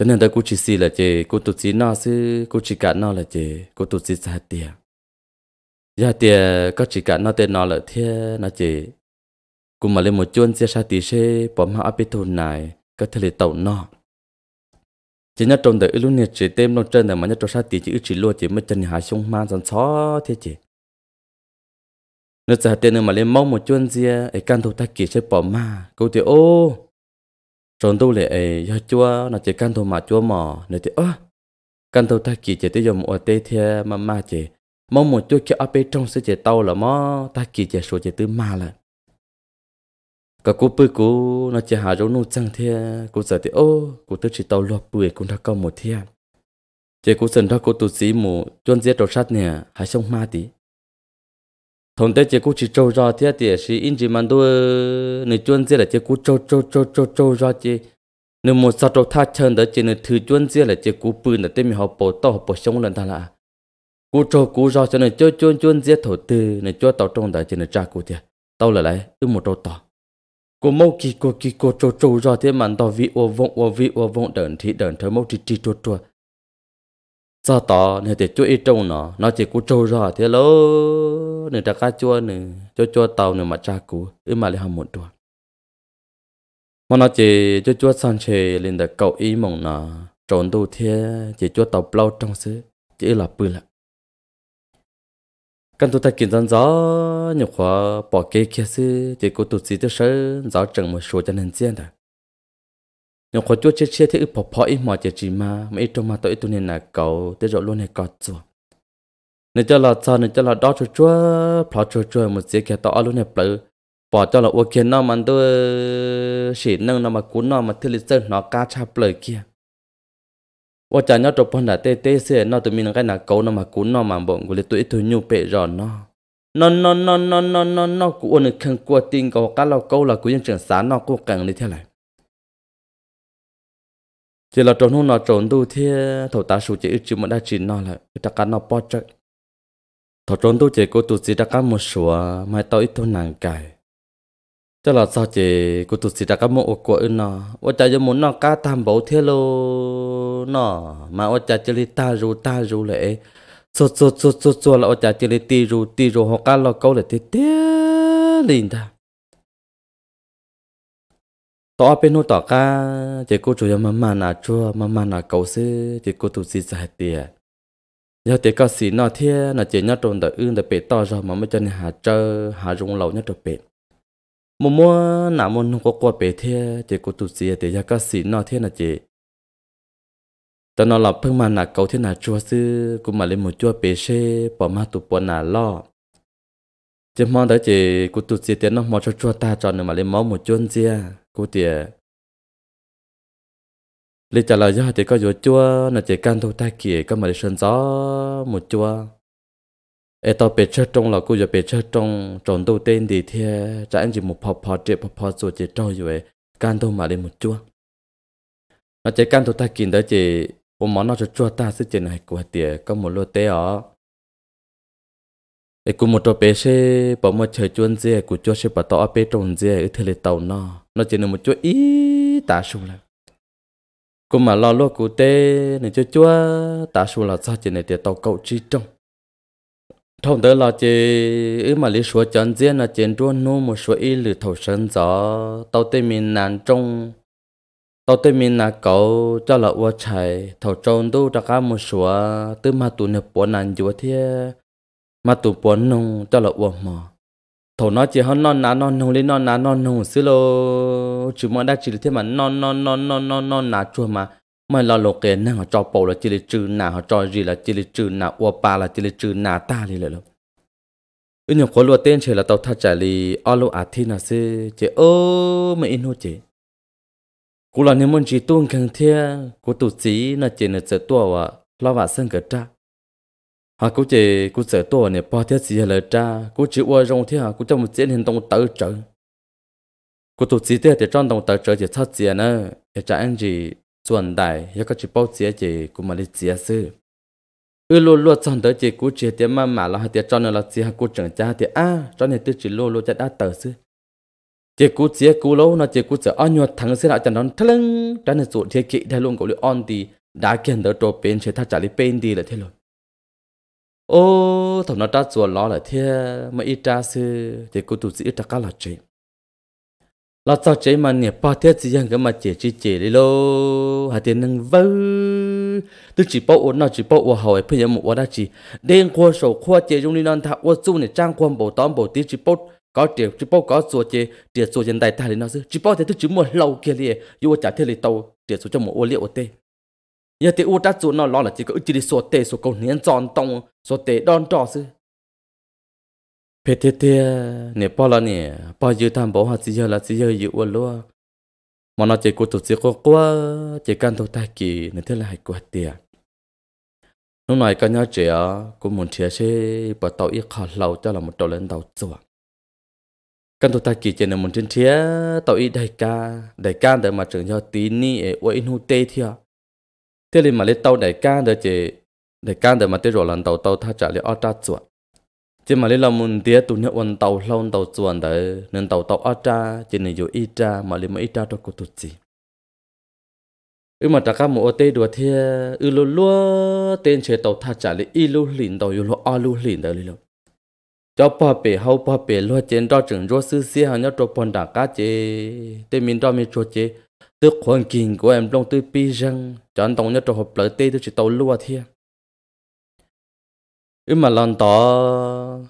Tới nên tới cô chỉ xì là chê, cô tụt xí nó chứ, cô chỉ cả nó là chê, cô tụt xí xa tìa. Giờ tìa, có chỉ cả nó tên nó là thế, nó chê. Cô mà lên một chuôn xe xa tì xe, bỏ mà áp thôn này, có thể là tàu nó. Chỉ nhớ trong đời lúc này chỉ tem nó trên đời mà nhớ trong xa tì chỉ chỉ luôn chỉ mới chân hạ xuống mang dần xó thế chê. Nó xa nữa mà lên mong một chuôn xe, ấy can thủ ta kì sẽ bỏ mà, cô tìa ô trốn tu lệ ấy do chúa nó chỉ căn thầu mà chúa mò nên thì ơ căn thầu ta kỳ chỉ tới dùng ở tê thia mà ma chỉ mong một chúa kia áp bên trong sẽ chỉ tàu là mò ta kỳ chỉ số chỉ tới ma là cả cú bự cú nó chỉ hạ râu nô chăng thia cú giờ thì ô cú tới chỉ tàu lọp bưởi cũng đã câu một thia chỉ cú dần đó cú tu sĩ mù chuyên giết đồ sát nè hãy sống ma tí thông tế chỉ cú chỉ trâu ra thế thì chỉ in chỉ mang đôi nửa chuyên riêng là chỉ cú trâu trâu trâu trâu trâu ra chỉ nửa một sao trâu tha chân đó chỉ nửa thứ chuyên riêng là chỉ cú bự là tên mình học bổ to học bổ sống lần ta là cú trâu cú ra cho nửa chuyên chuyên chuyên riêng thổ tư nửa chuyên tàu trong đó chỉ nửa cha cú thế tàu là lại ư một trâu to cú mâu kỳ cú kỳ cú trâu trâu ra thế mang tàu vị ô vong ô vị ô vong đợn thị đợn thở mâu chỉ chỉ trâu trâu cho tỏ nên thì chú ý trâu nó nó chỉ cú trâu ra thế lô nên ta cá chua nè cho chua tàu nè mà cha cú ư mà lại hầm một tuần mà nó chỉ cho chua san chê lên được cậu ý mộng nó trốn đâu thế chỉ chua tàu plau trong xứ chỉ là bự lạ căn tôi ta kiến dân gió nhiều hóa bỏ kê kia xứ chỉ cố tụt sĩ tới sơn gió chẳng một số cho nên riêng được nếu có chúa chết chết thì ức bỏ bỏ ít mỏ chết chỉ mà mà ít trong mà tôi tôi nên là cầu tới rồi luôn này có chúa nên cho là sao nên cho là đó chúa chúa bỏ chúa chúa một giây kia tao luôn này bự, bỏ cho là ô kiến nó mà tôi chỉ nâng nó mà cún nó mà thiết lịch sơn nó cá cha bự kia ô cha nhớ trong phần là tê tê nó tụi mình cái là nó mà cún nó mà bọn của tụi tôi nhu bệ rồi nó nó nó nó nó nó nó nó của nó khăn của tiền cầu cá lao câu là của những trường xã nó cố gắng như thế này chỉ là trốn hôn nó trốn tu thì thổ ta số chỉ chứ mà đã chỉ nó là ta cá nó bỏ chạy thổ trốn tu chỉ cô tu chỉ ta cá một số mai tao ít thôi nàng cài cho là sao chỉ cô tu chỉ ta cá một ô của nó ô cha muốn nó cá tham bảo thế lô nó mà ở cha chỉ ta ru ta ru lệ số số số số số là ở cha chỉ ti ru ti ru họ cá lo câu lệ thế thế liền ta tỏ bên nô tỏ ca chỉ cô chủ yếu mà mà nà chua mà mà nà cầu sư chỉ cô tụ gì giải tiền giờ thì có xí nọ thế là chỉ nhớ trộn đỡ ưng đỡ bể to rồi mà mới cho nên hà trơ hà rung lầu nhớ trộn bể mùa mùa nà mùa không có qua bể thế chỉ cô tụ gì thì giờ có xí nọ thế là chỉ tao nó lọc phương mà nà cầu thế nà chua sư cũng mà lên một chua bể xe bỏ ma tụ bỏ nà lo chỉ mong tới chỉ cô tụt gì tiền nó mò cho chua ta cho nên mà lấy máu một chôn chia cô tiền lấy trả lời cho thì có dụ chua nó chỉ can thâu ta kì có mà đi sơn gió một chua ê tao bị chết trong là cô giờ bị chết trong tròn đầu tên thì thế trả anh chỉ một phò phò triệu phò phò rồi chỉ trâu rồi can thâu mà lấy một chua nó chỉ can thâu ta kì đó chỉ ôm món nó cho chua ta sẽ chỉ này của tiền có một lô tế ở ai cũng một trò bé xe bảo mà chơi chuồn dê cũng cho xe bảo tao bé trồng dê ở thế lệ tàu nó nó chỉ là một chỗ ít tả sung là cô mà lo lo cụ tê này cho chúa tả sung là sao chỉ này để tàu cậu chi trong thông tới là chỉ ở mà lý số chọn gì là chỉ luôn nu một số ít lử thầu sân gió tàu tê miền nam trong tàu tê miền nam cậu cho là ua chạy thầu trông đâu ra cả một số tư mà tụ nhập bốn nản chúa thiệt mà tụi bốn nông cho là uổng mò thổ nó chỉ hơn non ná non nông lên non ná non nông xí lô chỉ mà đã chỉ thêm mà non non non non non non ná chua mà mà lo lộ kề năng họ cho bầu là chỉ là trừ nà họ cho gì là chỉ là trừ nà uo pa là chỉ là trừ nà ta đi lại lắm ư nhiều khối lúa tên chỉ là tàu thắt trả lì ở lô à thi nà xí chỉ ơ mà in hô chỉ cú là nếu muốn chỉ tuôn càng thia cú tụt sĩ là chỉ là sợ tua và lo vào sân cửa trác hà cú chị cô sợ tua nè bao thiết gì là cha cô chỉ qua rong thiết hà cú cho một chiến hình tông tớ trở cú tụt chỉ thiết để trong tông tự trợ chỉ thoát gì nữa để cha anh gì chuẩn đại yêu có chỉ bao chỉ chỉ cú mà đi chỉ sư ư luôn luôn trong tớ chỉ cú chỉ tiền mà mà là tiền trong nữa là chỉ hà cú trưởng cha thì a cho nên tôi chỉ lô luôn cha đã tớ sư chị cô chỉ cô lâu nó chị cô sợ ăn nhuột thằng sư lại chẳng đón thằng cho nên ruột thiết kỵ theo luôn cậu luyện on thì đã kiến được trộn bên chế thắt chặt lý bên đi là thế rồi ô thằng nó trả chùa lo là thế mà ít trả sư thì cô tụt sĩ ít trả cá là chế là sao chế mà nè ba thế chỉ riêng cái mà chế chỉ chế đi lô hà tiền năng vơ tôi chỉ bảo ổn nó chỉ bảo ổn hậu ấy bây giờ một ổn đã chỉ đen qua sổ qua chế dùng đi non thà ổn chung này trang quan bảo tóm bảo tí chỉ bảo có tiền chỉ bảo có sổ chế tiền sổ hiện tại ta thì nó chứ chỉ bảo thế tôi chỉ muốn lâu kia liền yêu trả thế liền tàu tiền sổ cho một ổn liệu ổn tê giờ thì u đã chủ nó lo là chỉ có chỉ đi sổ tệ sổ cầu niên tròn tông sổ tệ đòn trò chứ phê thế thế nè bao là nè bao giờ tham bảo hạt gì giờ là gì giờ dự u luôn mà nó chỉ có tổ chức có quá chỉ cần thôi ta kỳ nên thế là hay quá tiền lúc này cả nhà trẻ cũng muốn chia sẻ và tàu ít khó lâu cho là một tàu lên tàu chùa căn tôi ta kỳ trên một trên chia tàu ít đại ca đại ca để mà trường cho tí ni ở ôi nu tê thiệt thế thì mà lấy tàu đại ca đó chỉ đại ca đó mà tới rồi lần tàu tàu thắt trả lấy ở trả chuột chứ mà lấy làm muốn tiếc tụi nhớ quân tàu lâu tàu chuột đấy nên tàu tàu ở trả chỉ nên dùng ít trả mà lấy mà ít trả cho cô tụi chị ừ mà ta cá mua tê đồ thế ừ lú lú tên chế tàu thắt trả lấy ít lú lìn tàu yêu lú ở lú lìn đấy luôn cho bà bè hậu bà bè lo chén đó chừng rô sư xia hàng nhớ cho bọn đảng cá chế để mình đó mình cho chế tức khoan kinh của em trong tư pi rằng cho anh tông nhất cho hộp lợi tê tôi chỉ tàu lúa thia ư mà lần đó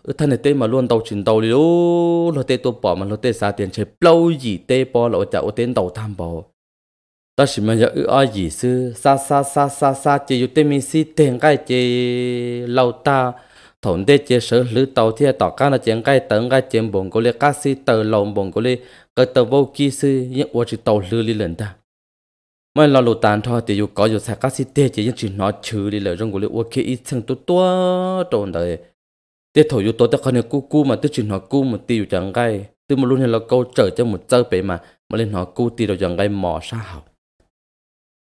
ư thân này tê mà luôn tàu chuyển tàu liu lợi tê tôi bỏ mà lợi tê xa tiền chơi lâu gì tê bỏ lo chả ô tên tàu tham bảo ta chỉ mà giờ ư ai gì sư xa xa xa xa xa chỉ yêu tê mình si tiền cái chỉ lâu ta thổn tê chỉ sở lữ tàu thia tỏ cá là chuyện cái tấn cái chuyện bồn cô lê cá si tờ lồng bồn cô lê cái tờ vô kia sư những ô chỉ tàu lư li lần ta mà là lột tàn thôi thì dù có dù sai các sĩ tê chỉ những chuyện nói chữ đi lời rong của liệu ok ít thằng tu tua trộn đời tê thổi dù tôi ta còn cu cu mà tôi chuyện nói cu một tí dù chẳng gai tôi mà luôn là câu trở cho một chơi bể mà mà lên nói cu tí đâu chẳng gai mỏ sao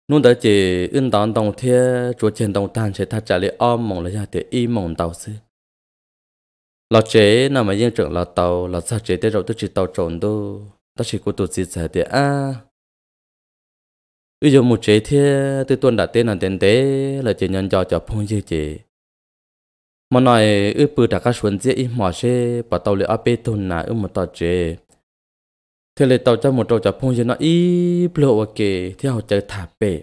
nôn tới chỉ ưn đón đồng thế chúa trên đồng tàn sẽ thắt trả lại om mong là ra để y mong tàu sư lọ chế nào mà yên trưởng lọ tàu lọ sao chế tê rồi tôi chỉ tàu trộn đâu ta chỉ cố tụt gì giải để à bây giờ một chế thế từ tuân đặt tên là tên tế là chỉ nhân cho cho phong dễ chế mà nói ư bự đã các xuân dễ ít mỏ xe bà tàu lệ áp bê tôn nà ư một tàu chế thế lệ tàu cho một trâu cho phong dễ nó ít bự ok thế họ chơi thả bể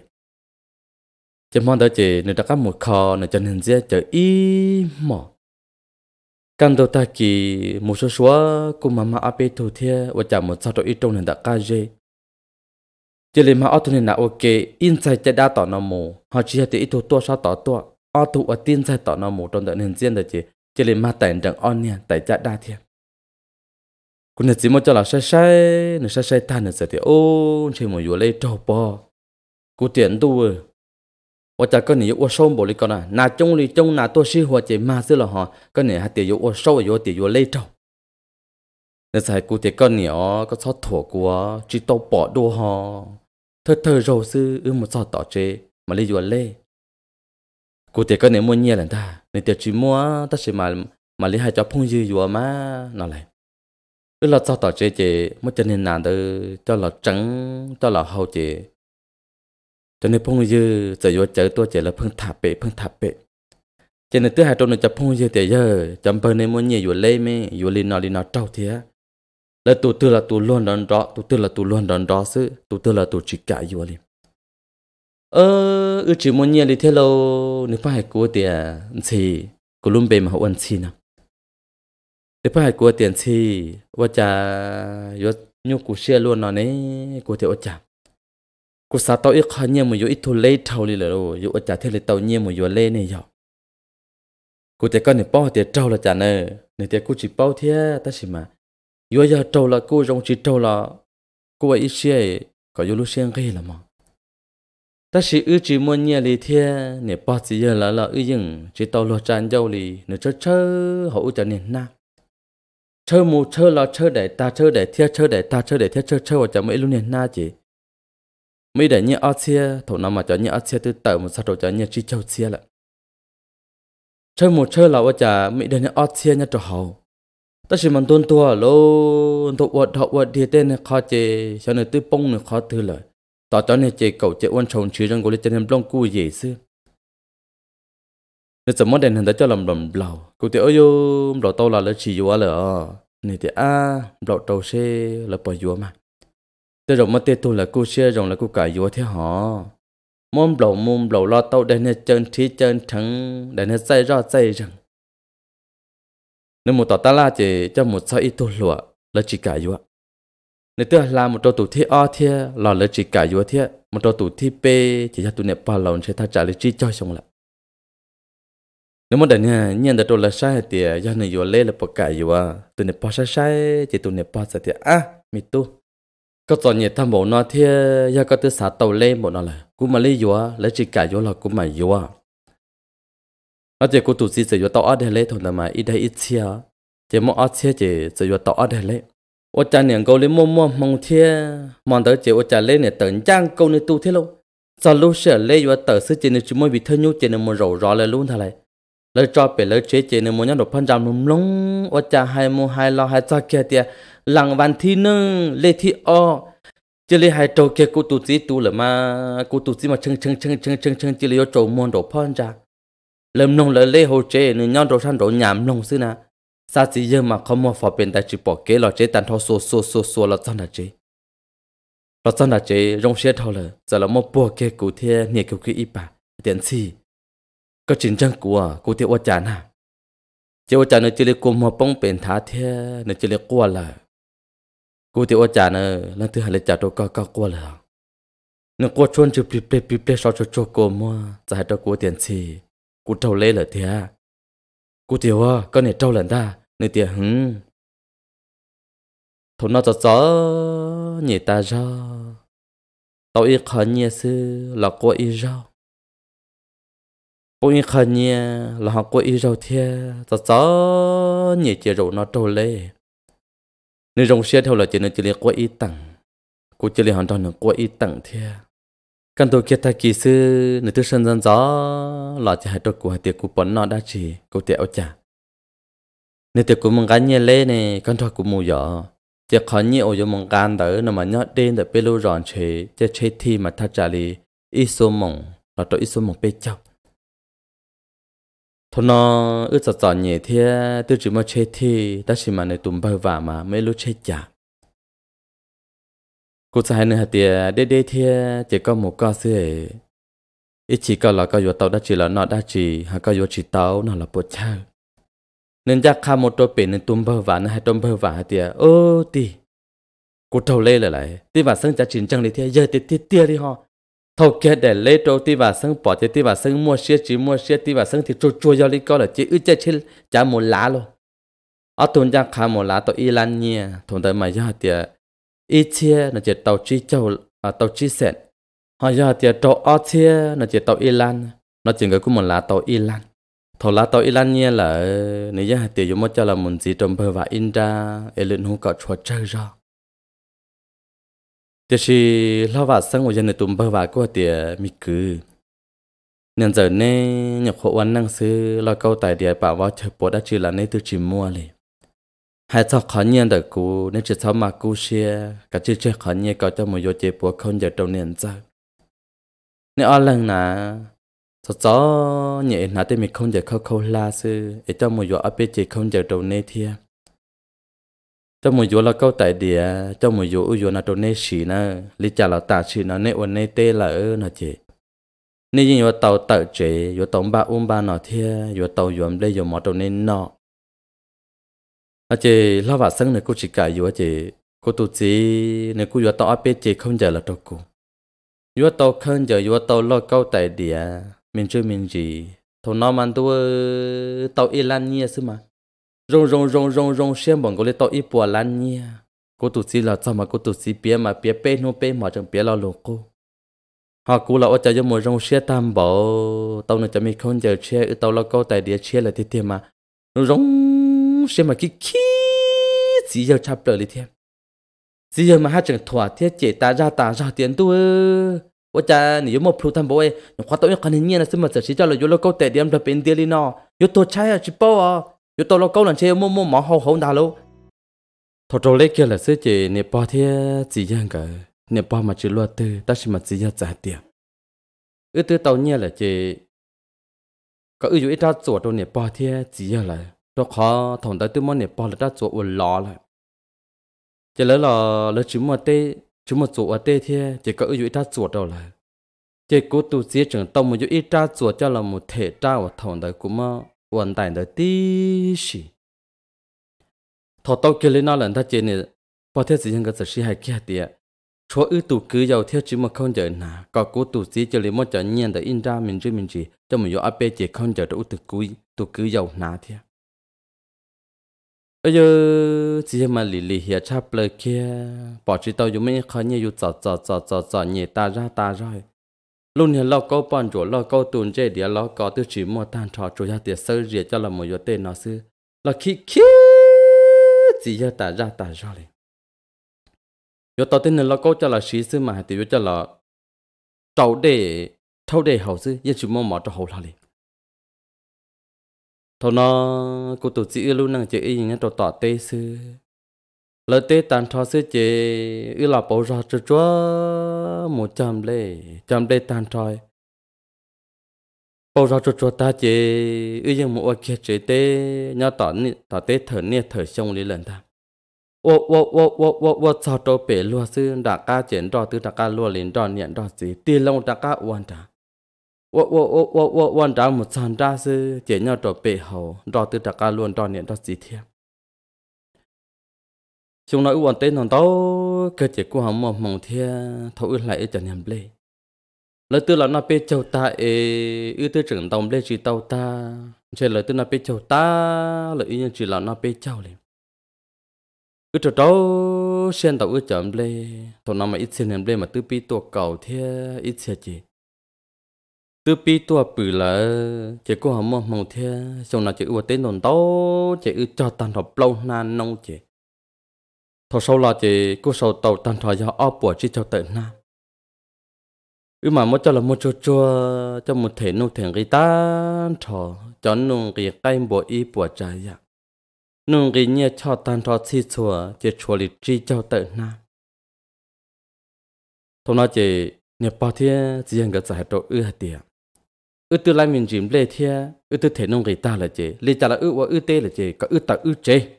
chỉ mong đó chế người ta cắt một kho người chân hình dễ chờ ít mỏ căn đầu ta kỳ một số số cũng mà mà áp bê thôn thế và chạm một sao đó ít trong nền đã ca chỉ lấy mà thôi thôn là ok in sai chạy đa tỏ nó mù họ chỉ hay tự ít thua sao tỏ tua ở tụ ở tin sai tỏ nó mù trong đợt nền riêng được chứ, chỉ lấy mà tại đằng on nha tại chạy đa thiệt cũng là chỉ một cho là sai sai nửa sai sai tan nửa sai thì ô chỉ một vừa lấy trâu bò cú tiền tu ơi ô cha con này ô sâu bồ lý con à na trông lý trông na tôi si hoa chỉ mà xí là họ con này hạt tiền ô sâu ô tiền ô lấy trâu nên sai cụ thì con nhỏ có sót thổ của chỉ tàu bỏ đồ ho. thơ thơ rồi sư ư một sọt tỏ chế mà lấy dùa lê cụ thì con nhỏ mua nhẹ lần ta nên tiệt chỉ mua ta sẽ mà mà lấy hai cho phong dư dùa má nó lại ư là sọt tỏ chế chế mất chân nên nàng từ cho là trắng cho là hậu chế cho nên phong dư giờ dùa chở tôi chế là phương thả bệ phương thả bệ cho nên thứ hai trong này cho phong dư thì giờ chấm bờ nên mua nhẹ dùa lê mê dùa lì nó lì nó trâu thế là tụ tư là tụ luôn đón đó tụ tư là tụ luôn đón đó sự tụ tư là tụ chỉ cả yêu liền ờ ư chỉ muốn nhiên đi thế lâu nếu phải cố tiền thì cố luôn bề mà hậu ăn xin à nếu phải cố tiền thì vợ cha yo nhu cố xe luôn nó nè cố tiền ở cha cố sao tao ít khó nhiên mà yo ít thu lấy thầu đi là rồi yo vợ cha thế là tao nhẹ mà yo lấy này yo cố tiền con này bao tiền trâu là cha nè này tiền cố chỉ bao thế ta chỉ mà yo ya trâu là cô rong chỉ trâu là cô ấy xe có yo lu xem cái là mà ta chỉ ư chỉ muốn nhà lì thế nè ba chỉ giờ là là ư dừng chỉ tàu lo tràn dâu lì nè chơi chơi hậu cho nên na chơi mù chơi là chơi để ta chơi để thia chơi để ta chơi để thia chơi chơi và cho mấy luôn nên na chỉ mấy để nhà ở xe thổ nào mà cho nhà ở xe từ tàu một sao đồ cho nhà chỉ châu xe lại chơi một chơi là ở cho mấy để nhà ở xe nhà cho hậu ตชิมันตนตัวโลทวดทวัดเทเตนคาเจ ฉันเลยตื้อป้งเลี่ยคอเธอเลยต่อจากนี้เจเก่าเจวันชงชื่อจังกุลจะทำร้องกู้เยี่ยซึ่งในสมมติเดินตาเจ้าลำลำเปล่ากูเตีอโยมเราโตแล้วแล้วชีวะเลยอนี่ยเตออาเราโตเชืแล้วปล่อยยัวมาแต่เรามาเตตัวเลยกูเชื่อจังเลยกูกายยัวเท่หอมุมเปล่ามุมเปล่าเราเต่าได้เนี่ยเจนที่เจนทั้งได้เนี่ยใจรอดใจจัง nếu một tỏ ta la chỉ cho một sao ít tu lụa là chỉ cả yếu nếu tức là một tổ tụ thi o thia lò là chỉ cả yếu thia một tổ tụ thi p chỉ cho tụ nẹp ba lòng sẽ ta trả lời chi cho xong lại nếu một đàn nhà nhận được trâu là sai thì do này yếu lê là bọc cả yếu tụ nẹp ba sai sai chỉ tụ nẹp ba sai thì à mi tu có tổ nhiệt tham bộ nó thia do có tư xã tàu lê bộ nó là cũng mà lấy yếu là chỉ cả yếu là cũng mà yếu nó chỉ có tổ chức sẽ vô tao ở đây lấy thôi mà ít đây ít chia chỉ mong ở chia chỉ sẽ vô tao ở đây lấy ô cha niệm câu lấy mua mua mong thia mong tới chỉ ô cha lấy này tận trang câu này tu thế lâu sau lúc sẽ lấy vô tờ sư chỉ này chúng mới bị thơ nhu chỉ này mua rầu rõ lại luôn thà lại lấy cho bể lấy chế chỉ này mua nhát đột phân trăm lùng lùng ô cha hai mua hai lo hai cho kia tiền. lằng văn thi nương lê thi o chỉ lấy hai trâu kia cô tụt gì tu là mà cô tụt gì mà chưng chưng chưng chưng chưng chưng chỉ lấy vô trâu môn đột phân trăm lâm nông lỡ lê hồ chế nên nhau đồ san đồ nhảm nông xưa nà sa chỉ giờ mà không mua phò bên tại chỉ bỏ kế lọ chế tàn thao xô xô xô xô lọ chân là chế lọ chân là chế rong xe thao lờ giờ là mua bùa kê cụ thế nhẹ kiểu kia ít bà tiền gì có chính chân của cụ thế ô chán à chế ô chán nữa chỉ lấy cô mua bông bên thá thế nữa chỉ lấy qua là cụ thế ô chán nữa lần thứ hai lấy trả đồ cao cao qua là nó qua chôn chụp bịp bịp bịp sao cho cho cô mua giờ hai đó cô tiền gì cô trâu lê là thia à. cô tiểu à con này trâu lần ta nơi tiệt hứng thôn nó cho gió nhỉ ta ra tao ít khó nhỉ sư là cô ít rau bố ít khó nhỉ là họ cô ít rau thia cho gió nhỉ chỉ rượu nó trâu lê nơi rồng xe theo là chỉ nơi chỉ liên cô ít tặng cô chỉ liên hòn tròn là cô ít tặng thia căn tổ kia ta kỳ sư nữ tư sân dân gió lọ chỉ hai trâu của hai tiệc của bọn nó đã chỉ câu tiệc ở chả nữ tiệc của mong gắn nhẹ lê này căn trâu của mù gió tiệc khó nhẹ ô mong gan đỡ nó mà nhót đen đỡ bê lô ròn chế chế chế thi mà thắt trả lì ít số mỏng là trâu ít số mỏng bê chọc thôi nó ước sợ sợ nhẹ thế tư chỉ mà chế thi ta chỉ mà nữ tụm bơ vả mà mấy lúc chế chả cô sai nữa thì đê đê thia chỉ có một con xe ít chỉ có là có vô tàu đã chỉ là nó đã chỉ hay có vô chỉ tàu nó là bộ cha nên chắc khá một đôi biển nên tum bơ vả nên hay tum bơ vả thì ô tì cô thầu lê lại lại tì và sân trả chín chẳng đi thế giờ tì tì tì đi ho thâu kia để lê trâu tì và sân bỏ tì tì và sân mua xe chỉ mua xe tì và sân thì trôi trôi giao lý có là chỉ ư chơi chơi chả một lá luôn ở thôn chắc khá một lá tôi y lan nhia thôn tới mà giờ thì ít chia là chỉ tàu chi châu à tàu chi sẹn họ giờ thì tàu ở chia là chỉ tàu Iran nó chỉ người cũng một lá tàu Iran thầu lá tàu Iran nha là ờ, nếu giờ thì tiêu mất cho là mình gì trong bờ và India Iran không có chuột chơi ra thì khi lo vào sang một dân này tụm bờ và của thì mi cứ nên giờ này nhập hộ ăn năng sư lo câu tại địa bảo vào chơi bột đã chỉ là nơi từ chỉ mua liền hai cho khó nhiên đời cũ nên chỉ sao mà cũ xia cả chỉ chơi khó nhiên có cho một vô chế bùa không giờ trong niệm ra Nên ở lần nà cho cho nhẹ nà thì mình không giờ khâu khâu la sư để cho một vô áp chế không giờ trong niệm thiệt. cho một vô là câu tại địa cho một vô vô là trong niệm xì nè lý trả là tạ xì nè nên ôn nên tê là ở nà chế. nên như vô tàu tự chế vô tàu ba um ba nọ thiệt, vô tàu vô âm đây vô mỏ trong niệm nọ à chị lo vào sân này cô chỉ cả yếu chị cô tụt gì này cô yếu tao áp chị không giờ là đâu cô yếu tao không giờ yếu tao lo câu tại địa mình chơi mình gì thầu nó mà tôi tao y e lan nhia xí mà rong rong rong rong rong xem bọn cô lấy tao y e bùa lan nhia cô tụt gì là sao mà cô tụt gì bia mà bia bê nó bê mà chẳng bia lo luôn cô họ cũ là ở chơi một rong xe tam bảo tao này cho mình không giờ xe tao lo câu tại địa xe là thế thế mà rong sẽ mà cái khí chỉ giờ chập trở lại thêm chỉ giờ mà hai chẳng thỏa thiết chế ta ra ta ra tiền tu ơ cha nếu một phụ tham bố ấy nó khóa tối còn nhiên là xin mà sở sĩ cho là vô lô câu tệ điểm đập bên tiền đi nọ vô tôi trái à chỉ bao à vô tôi lô câu là chơi mua mua mỏ hậu hậu đà lô thọ trâu lấy kia là sẽ chế nè bao thế chỉ giờ cả nè bao mà chỉ lo tư ta chỉ mà chỉ giờ trả tiền ư tư tàu nhiên là chế có ư dụ ít ra chuột đâu nè bao thế chỉ giờ là cho khó thằng ta tự món này bỏ là đã chỗ ổn lò lại chỉ lỡ là lỡ chúng mà tê chúng mà chỗ ở tê thì chỉ có ưu ta chỗ đâu là chỉ cố tu sĩ trưởng tông một ít ta chỗ cho là một thể ta của thằng ta cũng mà ổn tài đó tí xì thằng tao kia lên nó lần ta chơi này bỏ thế gì nhưng cái sự hay kia tiệt chỗ ư tụ cứ dầu theo chứ mà không giờ nà có cố tụ sĩ cho lấy một trận nhiên để in ra mình chứ mình chỉ cho mình vô áp chế không giờ đủ tụ cứ tụ cứ dầu nà thế bây giờ chỉ mà lì lì hiệp chắp lời kia bỏ chỉ tao dùng mấy khó như dù chọt chọt chọt chọt chọt nhẹ ta ra ta rồi luôn hiệp lo câu bọn chỗ lo câu tuần chơi địa lo có tư chỉ mua tan trò chủ gia tiệt sơ rìa cho là một yếu tên nó sư là khi khi chỉ giờ ta ra ta rồi yếu tao tên lo câu cho là sĩ sư mà thì yếu cho là trâu để trâu để hậu sư yên chỉ mua mỏ cho hậu là liền thôi nó cô tổ chức luôn năng chế gì nhá trò tỏ tê sư lỡ tê tàn thọ sư chế ư là bảo ra cho chúa một trăm lệ trăm lệ tàn thòi bảo ra cho chúa ta chế ư dân một kia chế tê nhá tỏ tỏ tê thở nia thở xong lý lần ta ô ô ô ô ô ô sao trâu bể lúa sư đã ca chiến trò từ đã ca lúa lên trò nhận trò gì tiền lâu đã ca uan ta 我我我我我我找木参加是解尿找背后，找 từ 大家 luôn 找年找几天。chúng nói uổng tên thằng tao cơ chế của họ mong mong thiên thấu lại chẳng nhầm lê lời tư là nó bê châu ta ê ư tư trưởng đồng lê chỉ tàu ta chế lời tư nó bê châu ta lời ư nhân chỉ là nó bê châu liền ư cho tao xem tàu ư chẳng lê thằng nào mà ít xem nhầm lê mà tư pi tổ cầu thiên ít xe chỉ từ pi tua bự là chỉ có hầm mong mong thế xong là chỉ ua tên đồn tàu chỉ ư cho tàn thọ lâu na nông chỉ thọ sau là chỉ cô sau tàu tàn thọ do o bùa chỉ cho tận na ư mà mới cho là một chua chua cho một thể nô thể người ta thọ cho nung cái cây bùa y bùa trái ya dạ. nung cái nhẹ cho tàn thọ chỉ chua chỉ chua lịch chỉ cho tận na thọ na chỉ nhà bao thiên chỉ hàng cái giải độ ưu hạt tiền ư tư lai mình dìm lê thia ư tư thể nông người ta là chế lê cha là ư và ư tê là chế có ư tạo ư chế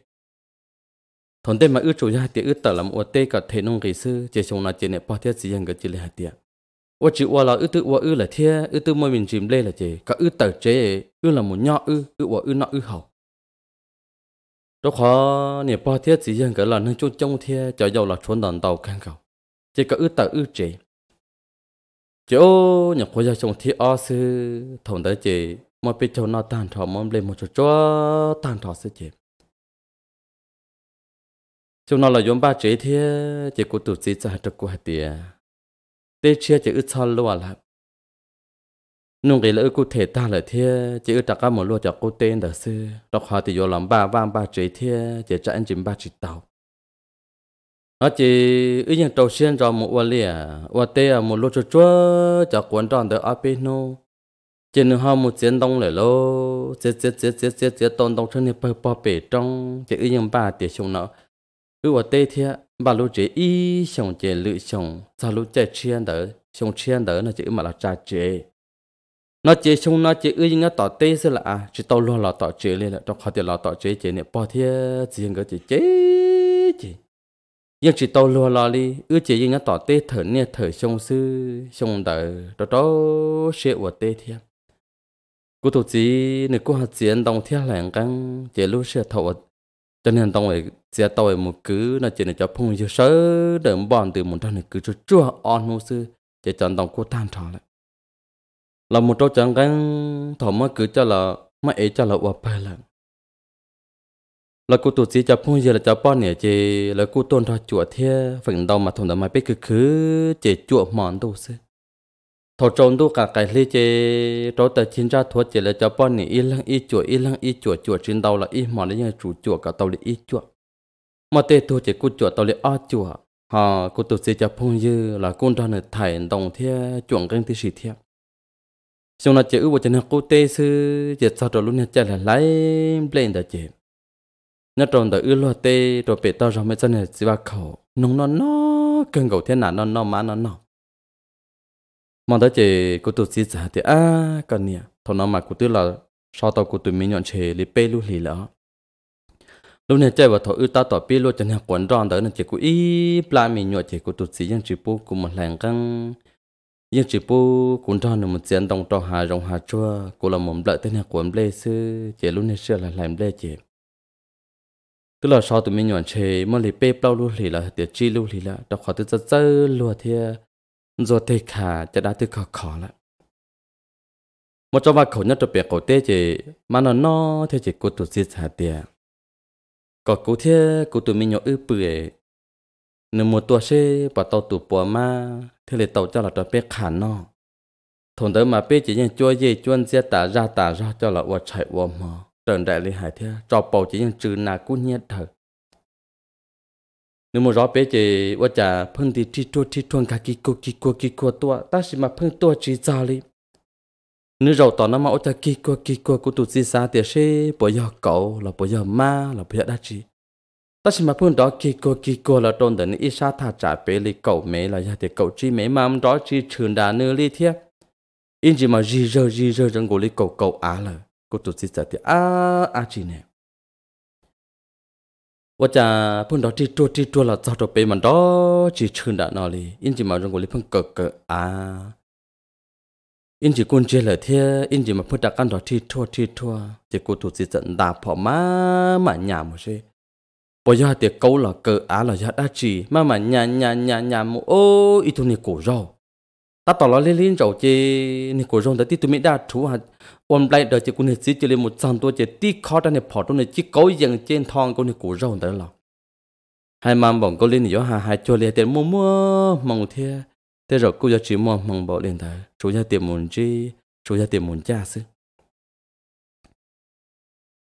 thôn tê mà ư chủ nhà thì ư tạo làm ua tê có thể nông người sư chế chồng là chế này bao thiết gì hàng cái chế lê hạt tiệt ua chữ ua là ư tư ua ư là thia ư tư mới mình dìm lê là chế có ư tạo chế ư là một nhỏ ư ư ua ư nọ ư hậu đó khó này bao thiết gì hàng cái là nơi chôn trong thia cho giàu là trốn đòn tàu càng cầu chế có ư tạo ư chế chỗ nhập cô gia chồng thì ở sư thằng đấy chị mà bị cháu nó tàn thọ mong lên một chỗ chó tàn thọ sư chị chúng nó là giống ba chị thì chị cô tụt cho ra được cô hạt tiền tê chia chị ư cho luôn là nung cái là ư cô thể ta là thì chị ư đặt cả một lúa cho cô tên đó sư đọc họ thì vô làm ba vang ba chị thì chị cho anh chìm ba chị tàu nó chỉ ý nhân đầu tiên cho một vài lẻ và tê một lô chúa chúa cho cuốn tròn tới apino chỉ nữa họ một tiếng đông lại lô chết chết chết chết chết chết tôn đông trên này bờ bờ bể trong chỉ ý nhân ba tiếng xuống nó cứ và tê thế bà lô chỉ ý xong chỉ lự xong sao lô chạy chiến đỡ xong chiến đỡ nó chỉ mà là trả chế nó chỉ xong nó chỉ ý nhân tỏ tê sẽ là à, chỉ tao luôn là tỏ chế lên là trong họ tiền là tỏ chế chỉ này bờ thế chỉ cái chỉ chế nhưng chỉ tàu lùa lò đi ư chỉ như nhá tỏ tê thở nè thở sông sư sông đỡ đó đó sẽ của tê thiên cô tổ chí nếu cô hạt chiến đồng thiên làng căng chỉ lúc sẽ thọ cho nên đồng ấy sẽ tàu một cứ là chỉ là cho phong như sớ để bọn từ một thằng này cứ cho chua on hồ sư chỉ chọn đồng cô tan trò lại là một trâu chẳng căng thọ mới cứ cho là mấy ấy cho là uổng bài lắm là cô tổ gì cho phun giờ là cho bọn nè chị là cô tôn thọ chùa thế phần đầu mà thùng đầu mai biết cứ cứ chị chuột mòn đồ xí thọ trôn đâu cả cái ly chị trốn tới chín ra thuốc chị là cho bọn nè ít lăng ít chùa ít lăng ít chùa chùa trên đầu là ít mòn đấy nhà chủ chùa cả tàu là ít chùa mà tê thuốc chị cô chùa tàu là ở chùa họ cô tổ gì cho phun giờ là cô ra nè thải đồng thế chuột căng tí xì thế xong là chị ưu bộ chân cô tê sư chị sao rồi luôn nhà chị là lấy blend đó chị nó tròn tới ư lo tê rồi bị tao rồi mới chân này chỉ vào khẩu nông nó nó cần gầu thiên nào nó nó má nó nó mà tới chỉ cô tụi sĩ giả thì à còn nè thằng nó mà cô tụi là sau tao cô tụi mình nhọn chè lì bê lu lì lỡ lúc này chơi vào thằng ư tao tỏ bê lu cho nên quấn tròn tới nên chỉ cô ý plan mình nhọn chỉ cô tụi sĩ nhưng chỉ bố cô một lần căng nhưng chỉ bố cũng tròn được một chiến đồng tròn hà rồng hà chua cô là một lợi tên này quấn lê sư chỉ lúc này xưa là làm lê chỉ ก็เราชอบตัวม่หยอนเชยมันเลยเป๊ะเปล่ารลุ่ลีละเดี๋ยวจีรลุ่ลีละแต่ขอตัวจะเจอลัวเทียจดเทียขาจะได้ตัวขอขอละมันจะวาเขาเนี่ยจะเปียกเตะเจมันนอนเทจิกูตัุสิสาเตียก็กูเทียกูตัวม่หยอนอื้อเปื่อยหนึ่งมือตัวเชยปะโตตัวปัวมาเทเลยโตจะเราตัวเป๊ะขาหนอถงเดิมมาเป้ะจีะยังจ้วยเย่จ้วนเสียตาจ้าตาจ้าจะหลับวัดใช่ว่ามา trần đại lý hải thế trò bầu chỉ nhân trừ nà cú nhẹ thở nếu mà rõ bé chỉ vợ chả phân thì chi chua chi chuông cả kỳ cô kỳ cô kỳ cô tua ta chỉ mà phân tua chỉ già li nếu giàu tỏ nó mà ôi chả kỳ cô kỳ cô của tụi gì xa tiệt xe bỏ giờ cậu là bỏ giờ ma là bỏ giờ đa chi ta chỉ mà phân đó kỳ cô kỳ cô là trôn đến ít xa thà trả bé li cậu mẹ là giờ tiệt cậu chi mẹ mà đó chi trường đà nơ li thiếp in chỉ mà gì giờ gì giờ chẳng cố li cậu cậu á lời koto sisa ti a a chi nè và cha phun đó chỉ chua chỉ chua là sao cho bé mình đó chỉ chừng đã nói đi in chỉ mà trong cái phun cờ cờ à in chỉ quân chơi là thế in chỉ mà phun đặt căn đó chỉ chua chỉ chua chỉ cô tụt chỉ trận đạp phò má mà nhà một chứ bây giờ thì câu là cờ á à là giờ đã chỉ mà mà nhà nhà nhà nhà một ô ít thôi nè cổ rau ta tỏ lo lên lên rau chứ nè cổ rau đó ti tụi mình đã chú hả ôm online đời chỉ cũng hết chỉ lên một trăm tuổi chỉ tí khó ra này phỏ tuổi này chỉ cố dần trên thon cũng này cũ râu đó là hai mam bọn cô lên thì gió hà hai cho liền tiền mua mua mong thế thế rồi cô cho chỉ mua mong bỏ lên thế chú ra tiền muốn chi chú ra tiền muốn cha xứ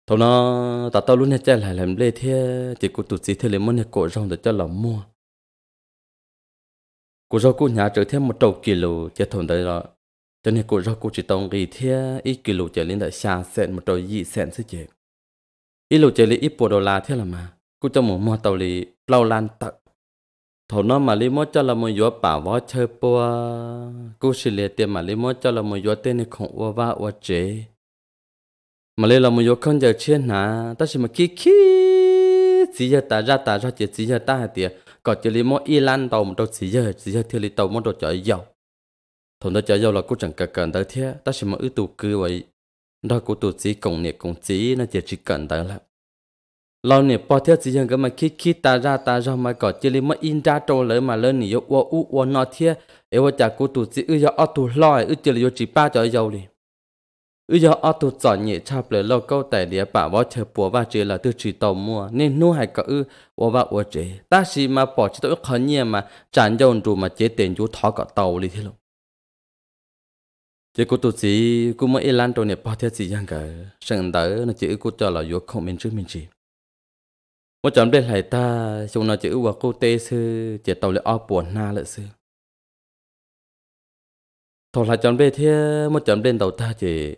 thôi nó ta tao luôn này cha lại làm lê thế chỉ cô tụt gì thế lên muốn này cổ rau để cho lòng mua cô rau cô nhà trở thêm một đầu kilo chỉ thằng đấy là cho nên cô rau cô chỉ tông gì thế ít lục trở lên đại xa sen một trôi gì sen sẽ chết ít lục trở lên ít bộ đô la thế là mà cô cho một mò tàu lì lau lan tặc thổ nó mà lý mót cho là một gió bảo vó chơi bùa cô xì lệ tiền mà lý mót cho là một gió tên này không vua va ua chế mà lý là một gió không giờ chiến hả ta chỉ mà kí kí chỉ giờ ta ra ta ra chỉ chỉ giờ ta hả tiền còn chỉ lý mót y lan tàu một đôi chỉ giờ chỉ giờ thì lý tàu một đôi chở giàu thằng ta chả giàu là cô chẳng cả cần tới thế ta sẽ mở ư tụ cư vậy đó cô tụ chỉ công nghiệp công chỉ nó chỉ chỉ cần tới là lâu nè bỏ thế chỉ rằng cái mà khi khi ta ra ta ra mà có chỉ lên mà in ra trâu lấy mà lên nè uo uo u u nó thế yêu chả cô tụ chỉ ư giờ ở tụ loi ư chỉ là chỉ ba cho giàu đi ư giờ ở tụ chọn nhẹ chạp lấy lâu câu tài địa bà vợ chờ bùa và chỉ là từ chỉ tàu mua nên nu hay cả ư vợ vợ ua chế ta chỉ mà bỏ chỉ tụ khó nhẹ mà chẳng giàu đủ mà chế tiền chú thọ cả tàu đi thế luôn chỉ cô tụt chỉ cô mới lan trâu nè bao thiết gì chẳng cả sẵn đỡ nó chỉ cô cho là vô không mình chứ mình chỉ một chọn bên lại ta chúng nó chỉ qua cô tê sư chỉ tàu lại ao buồn na lợi sư thôi là chọn bên thế một chọn bên tàu ta chỉ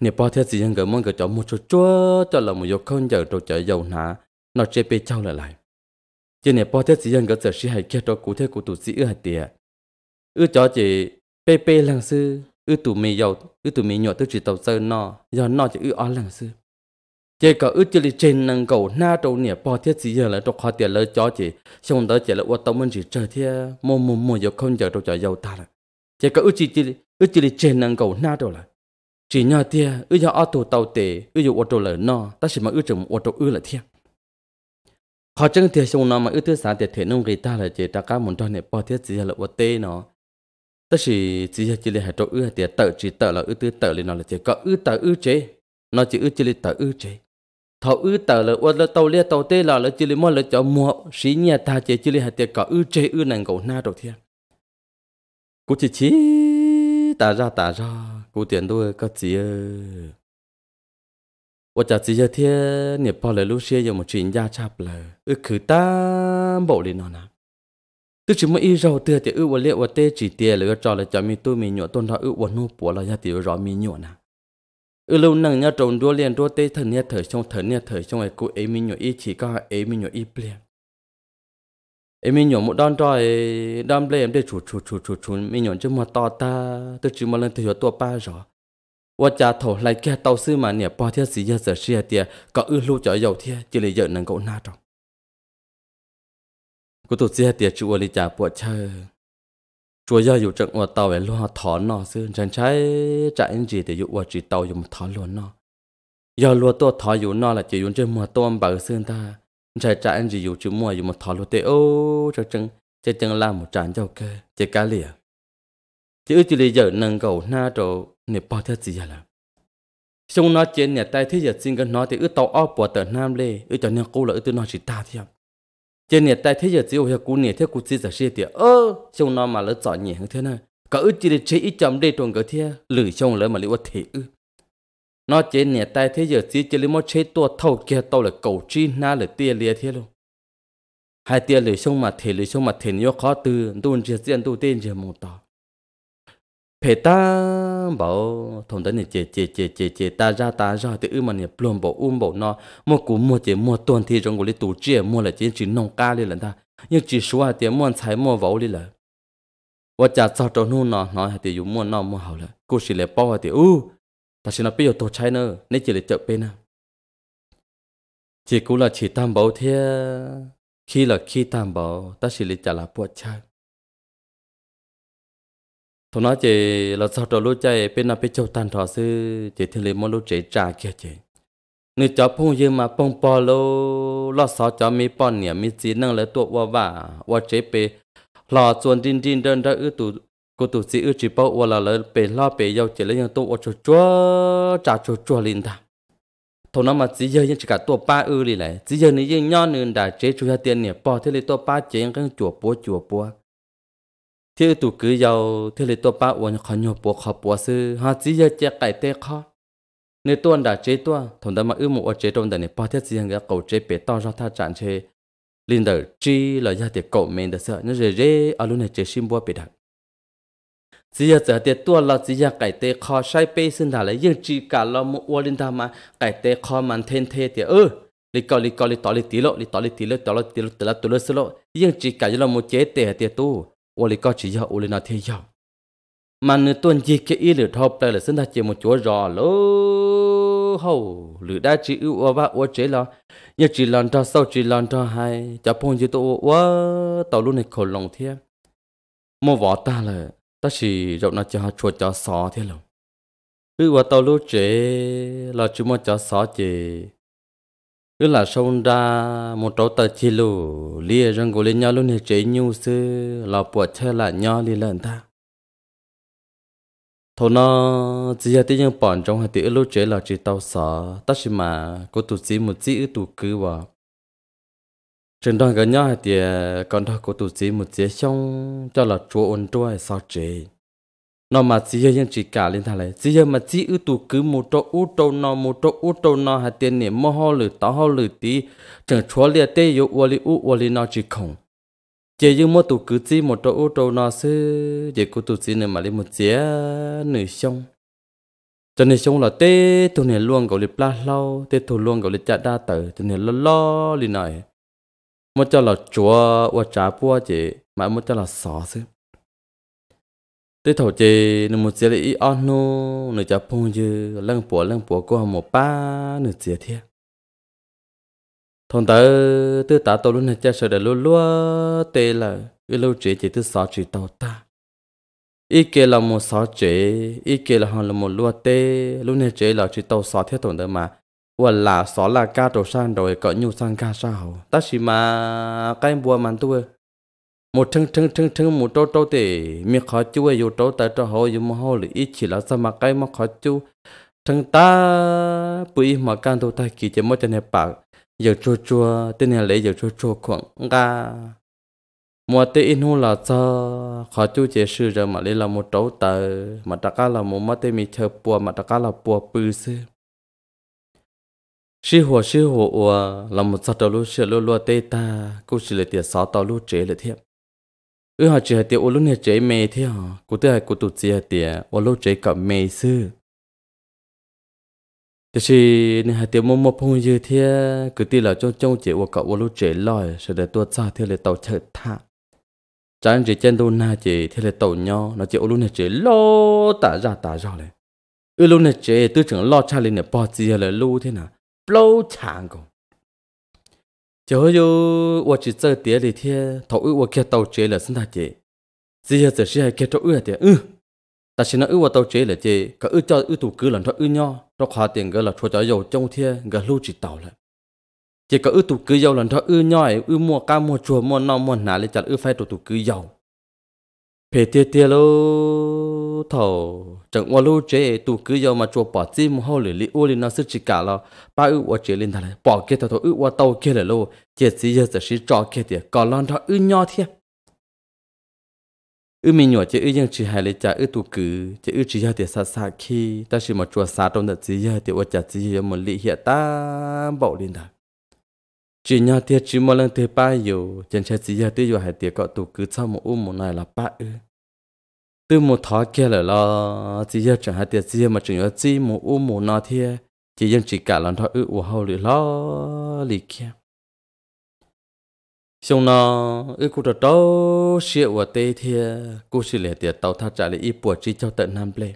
nè bao thiết gì chẳng cả mong cả chọn một chút chúa cho là một vô không giờ trâu chở dầu nã nó chế bê trâu lại lại chỉ nè bao thiết gì chẳng cả giờ sĩ hay kia cho cụ thế cụ tụt sĩ ở hạt tiệt ưa cho chỉ bê bê lăng sư ư tụ mì dầu ư tụ mì nhỏ tôi chỉ tàu sơ nọ giờ nọ chỉ ư ó lần sư chỉ có ư chỉ li trên năng cầu na trâu nè bỏ thiết gì giờ là trâu khó tiền lời cho chị. xong đó chỉ là ô tông mình chỉ chờ thế mồm mồm mồm giờ không giờ trâu chờ dầu ta là chỉ có ư chỉ chỉ ư chỉ li trên năng cầu na trâu là chỉ nhờ thế ư giờ ô tụ tàu tệ ư giờ ô tô lỡ nọ ta chỉ mà ư chừng ô tô ư là thế Họ chân thế xong nó mà ư thứ sáng thế thế nông người ta là chỉ ta cá muốn cho nè bỏ thiết gì giờ là ô tê nó ta chỉ chỉ chỉ là hạt trâu ư thì tờ chỉ tờ là ư tư tờ lên nó là chỉ có ư tờ ư chế nó chỉ ư chỉ là tờ ư chế thọ ư tờ là uất là tàu lia tàu tê là là chỉ là mua là cho mua sĩ nhà ta chỉ chỉ là hạt tiền có ư chế ư nàng gấu na đầu tiên cú chỉ chỉ ta ra ta ra cú tiền đôi có chỉ ư và chả chỉ giờ thiên nghiệp bao là lúc xưa giờ một chuyện gia chạp là ư khử ta bộ lên nó nào tức chỉ mới rau tiêu thì ưu liệu và tê chỉ tiền là cho là cho mi tôi mi nhọ tôn đó ưu và nô bỏ là gia tiểu rõ mi nhọ nè ưu lâu nằng nhau trồng đua liền đua tê thần nhá thời trong thần nhá thời trong ấy cô ấy mi nhọ ý chỉ có ấy mi nhọ ý liền ấy mi nhọ một đòn rồi đòn plem để chủ chủ chủ chủ chủ mi nhọ chứ mà to ta tức chỉ mà lên thì tôi ba rồi và cha thổ lại kia tàu sư mà nè bỏ thiết gì giờ giờ xia tiệt có ưu lâu cho giàu thiết chỉ là giờ nằng cậu na trong กูตุเสียเตียชัวลิจ่าปวดเชอชัวย่าอยู่จังอวดเต่าไอ้ล้อถอนนอซึ่งฉันใช้จ่าเอ็นจีเตียอยู่อวดจีเต่าอยู่มันถอนล้วนนอย่าลัวตัวถอนอยู่นอละจะอยู่จะมัวตัวมันเบาซึ่งตาฉันจ่าเอ็นจีอยู่จะมัวอยู่มันถอนล้วนเตโอจังจังจะจังลาหมูจานเจ้าเกจะกาเลียจะอึจิเลยเยอะนังเก่าหน้าโตเนี่ยปอเทจีอะไร xong nó trên nhà tay thế giờ xin cái nó thì ước tàu ao bỏ tờ nam lê ước cho nên cô là ước tôi nó chỉ ta thì chỉ nhẹ tay thế giờ chỉ hồi cú nhẹ thế cú chỉ giờ xe tiệt ơ xong nó mà lỡ chọn nhẹ hơn thế này cả ước chỉ để chế ít chấm đây tròn cái thế lử xong lỡ mà liệu thế ư nó chỉ nhẹ tay thế giờ chỉ chỉ lấy một chế tua thầu kia tao là cầu chi na là tia lia thế luôn hai tia lử xong mà thế lử xong mà thế nhiều khó từ đun chia diện đun tiền chia mồm tao phải ta bảo thông tin này chê chê chê chê chê ta ra ta ra thì ư mà này plum bảo um bảo nó mua cú mua chế mua tuần thì trong của lấy tủ chia mua là chỉ chỉ nông ca đi lần ta nhưng chỉ số thì mua trái mua vẩu đi là và chả sao cho nó nó nói thì dùng mua nó mua hậu là cô chỉ lấy bao thì u ta chỉ nó bây giờ tổ trái nữa nên chỉ lấy chợ bên à chỉ cú là chỉ tam bảo thế khi là khi tam bảo ta chỉ lấy trả là bộ trái thọ nó chỉ là sau đó lúc chạy bên nào bên châu tan thọ sư chỉ thiên lý mong lúc chạy trả kia chỉ nếu cháu phong như mà phong bò lô lo sáu cháu mi bò nè mi chỉ năng lấy tuột vào vả vào chế bê lò chuồn đinh đinh đơn ra ư tụ cô tụ sĩ ư chỉ bao vào là lấy bê lo bê yêu chỉ lấy những tuột vào chỗ chúa trả chỗ chúa liền ta thọ nó mà chỉ giờ những chỉ cả tuột ba ư đi lại chỉ giờ những những nhon nữa đã chế chúa tiền nè bò thế là tuột ba chế những cái chùa búa chùa búa thiếu tụ cứ giàu thiếu lấy tôi bảo uống khó nhiều buộc khó buộc sư họ chỉ giờ che cải tê khó nếu tuân đã chế tua thằng ta mà ư một chế trong đời này bao thiết gì hàng cái cầu chế bể to ra tha chặn chế linh đời chi là gia tiệc cậu mình đã sợ nó rề rề ở luôn này chế sim bua bể đặc chỉ giờ giờ tiệc tua là chỉ giờ cải tê khó sai bê xin thả lấy nhưng chỉ cả lo một ô linh ta mà cải tê khó màn thiên thế thì ư lì cò lì cò lì tỏ lì tí lộ lì tỏ lì tí lộ tỏ lì tí lộ tỏ lì tí lộ sơ lộ nhưng chỉ cả lo một chế tê tiệc tu ô lì có chỉ giờ ô nó thế mà nửa tuần gì cái ý lửa thọ đây là sinh ra chỉ một chỗ rò lô hầu đã chỉ ưu ô ba ô chế lo nhớ chỉ lần cho sau chỉ lần cho hai cho phong chỉ tôi ô tàu luôn này khổ lòng thế mua ta là ta chỉ rộng nó cho chuột cho sò thế lòng ưu ô tàu luôn chế là chỉ mua cho sò chế tức là sông ra một chỗ tờ chi lù lia răng của lên nhau luôn hệ chế nhu sư là bỏ chơi là nhau đi lần ta thôi nó chỉ là tiếng nhân bọn trong hệ tiếng lúc chế là chỉ tàu sở tất nhiên mà có tụ chỉ một chỉ tụ cứ vào trên đoàn gần nhau hệ tiếng còn đó có tụ chỉ một chế xong cho là chúa ôn chúa sao chế nó mà chỉ hiện chỉ cả lên thằng này chỉ hiện mà chỉ ưu tụ cứ một chỗ ưu chỗ nó một chỗ ưu chỗ nó hay tiền này mơ ho lử tao ho lử tí chẳng chúa liệt tê yếu ua li ưu ua li nó chỉ không chỉ như một tụ cứ chỉ một chỗ ưu chỗ nó sư chỉ có tụ chỉ nữa mà lên một chế nửa xong cho nên xong là tê tụ này luôn gọi là pla lâu tê tụ luôn gọi là chả đa tử tụ này lo lo li này một cho là chúa và trả bua chỉ mà một cho là xó sư tôi thầu chê nó một chế lấy on nô nó chả phong dư lăng bùa lăng bùa của một ba nửa chế thiệt thằng ta tư ta tao luôn là cha sợ đời luôn luôn tê là cái lâu chế chỉ tư sáu chỉ tao ta ý kia là một sáu chế ý kia là hàng là một luôn tê luôn là chế là chỉ tao sáu thiết thằng ta mà và là sáu là ca đồ sang rồi có nhu sang ca sao ta chỉ mà cái bùa mà tôi một chân chân chân chân một trâu trâu thì mi khó chú ấy yêu trâu tại trâu hồ yêu mà hồ lì ít chỉ là sao mà cái mà khó chú chân ta bụi mà can đồ ta kỳ chỉ mới chân hẹp bạc giờ chua chua tên này lấy giờ chua chua khoảng ga mua tê in hô là cho khó chú chế sư rồi mà lấy là một trâu ta mà ta cá là một mắt tê mi chờ bùa mà ta cá là bùa bự sư sư hồ sư hồ là một sao tàu lúa sư lúa lúa tê ta cũng chỉ là tiền sáu tàu lúa chế là thiệp ừ họ chỉ tiệt ô lúc này chế mê thế họ cụ tê cụ tụt gì tiệt ô lúc chơi cặp mê sư thế thì này tiệt mua mua phong dư thế cứ tiệt là trong trong chơi ô cặp ô lúc chơi lòi sẽ để tua xa thế là tàu chở thả Chán chơi chân đâu na chơi thế là tàu nhau nó chơi ô lúc này chơi lo tả ra tả ra này ừ lúc này chơi tôi chẳng lo cha lên này bỏ gì là lưu thế nào lâu chán cũng chỗ yo wo chỉ chơi tiệt thì thế thầu ư wo kia tàu chơi là sinh ra chế chỉ giờ chỉ là kia chỗ ư thì, ư ta chỉ nói ư wo tàu chế là chế cả ư cho ư tụ cứ lần cho ư nhau cho khóa tiền gọi là cho cho giàu trong thế gọi lưu chỉ tàu là chỉ cả ư tụ cứ giàu lần cho ư nhau ư mua cá mua chùa mua non mua nà lấy chặt ư phải tụ tụ cứ giàu phe tia tia lô thầu chẳng qua lô chế tụ cứ giờ mà chùa bỏ chim hao lử li ô li nó sẽ chỉ cả lo ba ư qua chế lên thằng này bỏ kia thầu thầu ư qua tàu kia là lô chia chỉ giờ giờ chỉ cho kia tiệt còn lon thọ ư nho thiệt ư mình nhỏ chế ư dân chỉ hai lấy cha ư tụ cứ chế ư chỉ giờ tiệt xa xa khi ta chỉ mà chùa xa trong đợt chỉ giờ tiệt qua chả chỉ giờ một li hiện ta bảo lên thằng chỉ nhà tiệt chỉ một lần tiệt ba yêu chẳng chơi chỉ giờ tiệt yêu hay tiệt có tụ cứ sau một u một này là ba ư tự một thọ kia là lo chỉ giờ chẳng hay tiệt gì mà chẳng nhớ chỉ một u một nọ thiệt chỉ dân chỉ cả lần thọ ư u hậu lì lo lì kia xong nọ ư cụ trò đâu xịa của tê thiệt cụ xịa lệ tiệt tàu thắt trả lại ít buổi chỉ cho tận nam plei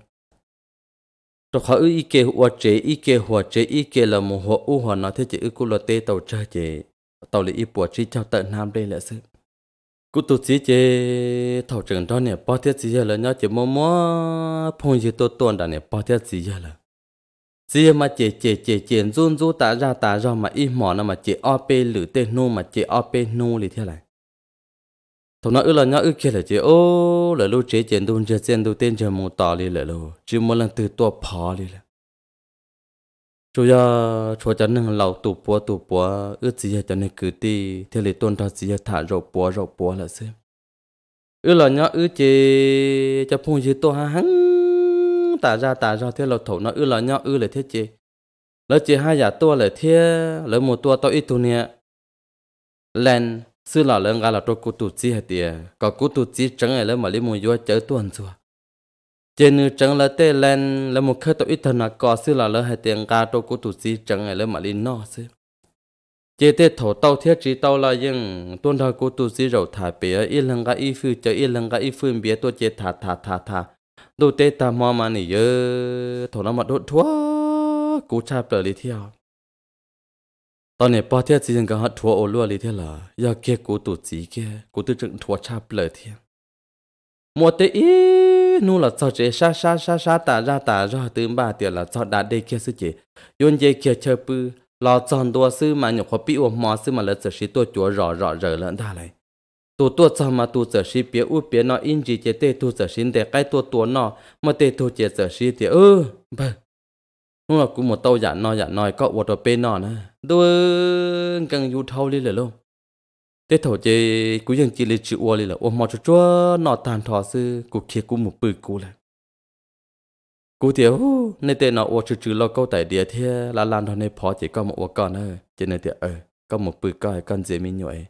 rồi họ ư ike hoa chế ike hoa chế ike là một hoa u hoa nó thế chỉ ư cô là tê tàu cha chế tàu lý ít bùa chi cho tận nam đây là sự cú tụt chỉ chế thảo trường đó nè bao thiết gì là nhớ chỉ mò mò phong gì tôi tuần đã nè bao thiết gì là chỉ mà chế chế chế chế run run ta ra ta ra mà ít mỏ nó mà chế op lử tê nô mà chế op nô thì thế này thằng nó ư là nhá ư kia là chị ô là lô chế tiền đun chơi tiền đun tên chơi một tỏ đi là lô chỉ một lần từ to phá đi là chú ya chú cho nên lão tụ búa tụ búa ư là cho nên cứ đi thì lấy tôn thọ là thả rổ búa rổ búa là xem ư là nhá ư chế cho phun chỉ to hăng tả ra tả ra thế là thổ nó ư là nhá ư là thế chế lỡ chế hai giả to là thế lỡ một to to ít tu nè lên sư là lên gà là trâu cú tụt chi hết tiề có cú tụt chi chẳng ai lấy mà lấy mua vô chở tuần rồi trên nữ chẳng là tê lên là một khơi tàu ít thần là có sư là lên hết tiền gà trâu cú tụt chi chẳng ai lấy mà lấy nó sư chế tê thổ tàu thiết trí tàu là nhưng tuần đầu cú tụt chi rầu thả bể ít lần gà ít phư chở ít lần gà ít phư bể tôi chế thả thả thả thả đồ tê ta mò mà nỉ dơ thổ nó mà đốt thua cú cha bờ đi theo ตอนนี้ป้าเทียจีนก็หัดทัวโอลัวเลยเทียละอยากเก็กูตุจีเก็กูตุจึงทัวชาเปลือเทียมัวเตอีนู่นละจอดเจชาชาชาชาตาราตาราตื่นบ้าเตียละจอดดาเดเกียสุเจยนเจเกียเชอปือรอจอนตัวซื้อมาหยกพอปีอวมอซื้อมาเลยจะชิตัวจัวรอรอเรอเลินได้เลยตัวตัวจอมาตัวจะชิเปียอูเปียนออินจีเจเตตัวจะชินเดใกล้ตัวตัวนอมาเตตัวเจจะชิเตียเออบ้า nhưng mà cũng một tàu giả nói giả nói có một bên nọ nè đôi cần du thâu đi là luôn thế thổ chế cũng ยัง chỉ lấy chữ ô đi là ô mò cho chúa nọ tàn thọ sư cụ kia cũng một bự cụ là cụ tiểu nên tên nọ ô chữ chữ lo câu tại địa thế là làm thọ này phó chỉ có một ô con thôi cho nên thì ờ, có một bự coi con dễ nhồi